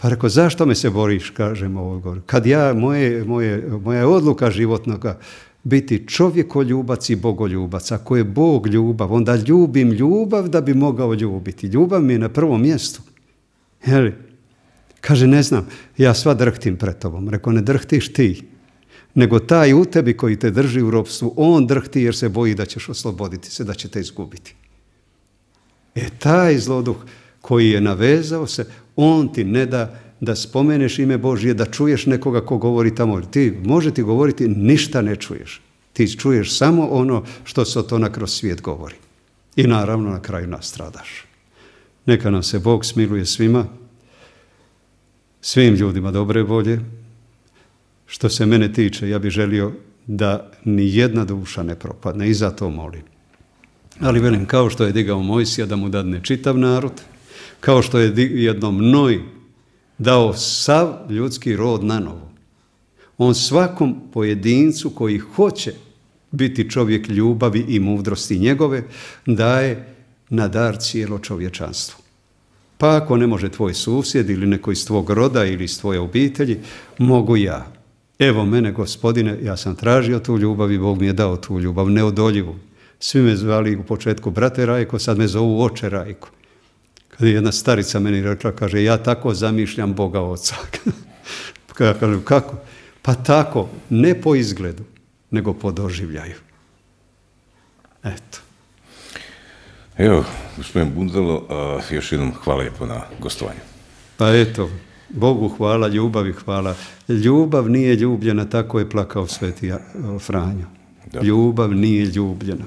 Pa rekao, zašto me se boriš, kažem ovo Kad ja, moje, moje, moja odluka životnoga biti čovjekoljubac i bogoljubac. Ako je Bog ljubav, onda ljubim ljubav da bi mogao ljubiti. Ljubav mi je na prvom mjestu. Jeli? Kaže, ne znam, ja sva drhtim pred tobom. Reko, ne drhtiš ti, nego taj u tebi koji te drži u ropstvu, on drhti jer se boji da ćeš osloboditi se, da će te izgubiti. E taj zloduh koji je navezao se, on ti ne da da spomeneš ime Božje, da čuješ nekoga ko govori tamo. Ti može ti govoriti, ništa ne čuješ. Ti čuješ samo ono što se od na kroz svijet govori. I naravno na kraju nastradaš. Neka nam se Bog smiluje svima, svim ljudima dobre volje. Što se mene tiče, ja bih želio da ni jedna duša ne propadne i to molim. Ali velim, kao što je digao Mojsija da mu dadne čitav narod, kao što je jednom Noj dao sav ljudski rod na novo. On svakom pojedincu koji hoće biti čovjek ljubavi i mudrosti njegove, daje na dar cijelo čovječanstvo. Pa ako ne može tvoj susjed ili neko iz tvog roda ili iz tvoje obitelji, mogu ja. Evo mene, gospodine, ja sam tražio tu ljubav i Bog mi je dao tu ljubav, neodoljivu. Svi me zvali u početku brate Rajko, sad me zovu oče Rajko. Kad je jedna starica meni rekla, kaže, ja tako zamišljam Boga oca. [laughs] ja kažem, kako? Pa tako, ne po izgledu, nego po doživljaju. Eto. Evo, gospodin Bundalo, još jednom hvala lijepo na gostovanju. Pa eto, Bogu hvala, ljubavi hvala. Ljubav nije ljubljena, tako je plakao sveti Franjo. Ljubav nije ljubljena.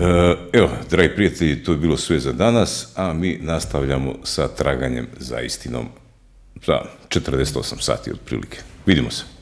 E, evo, dragi prijatelji, to je bilo sve za danas, a mi nastavljamo sa traganjem za istinom za 48 sati otprilike. Vidimo se.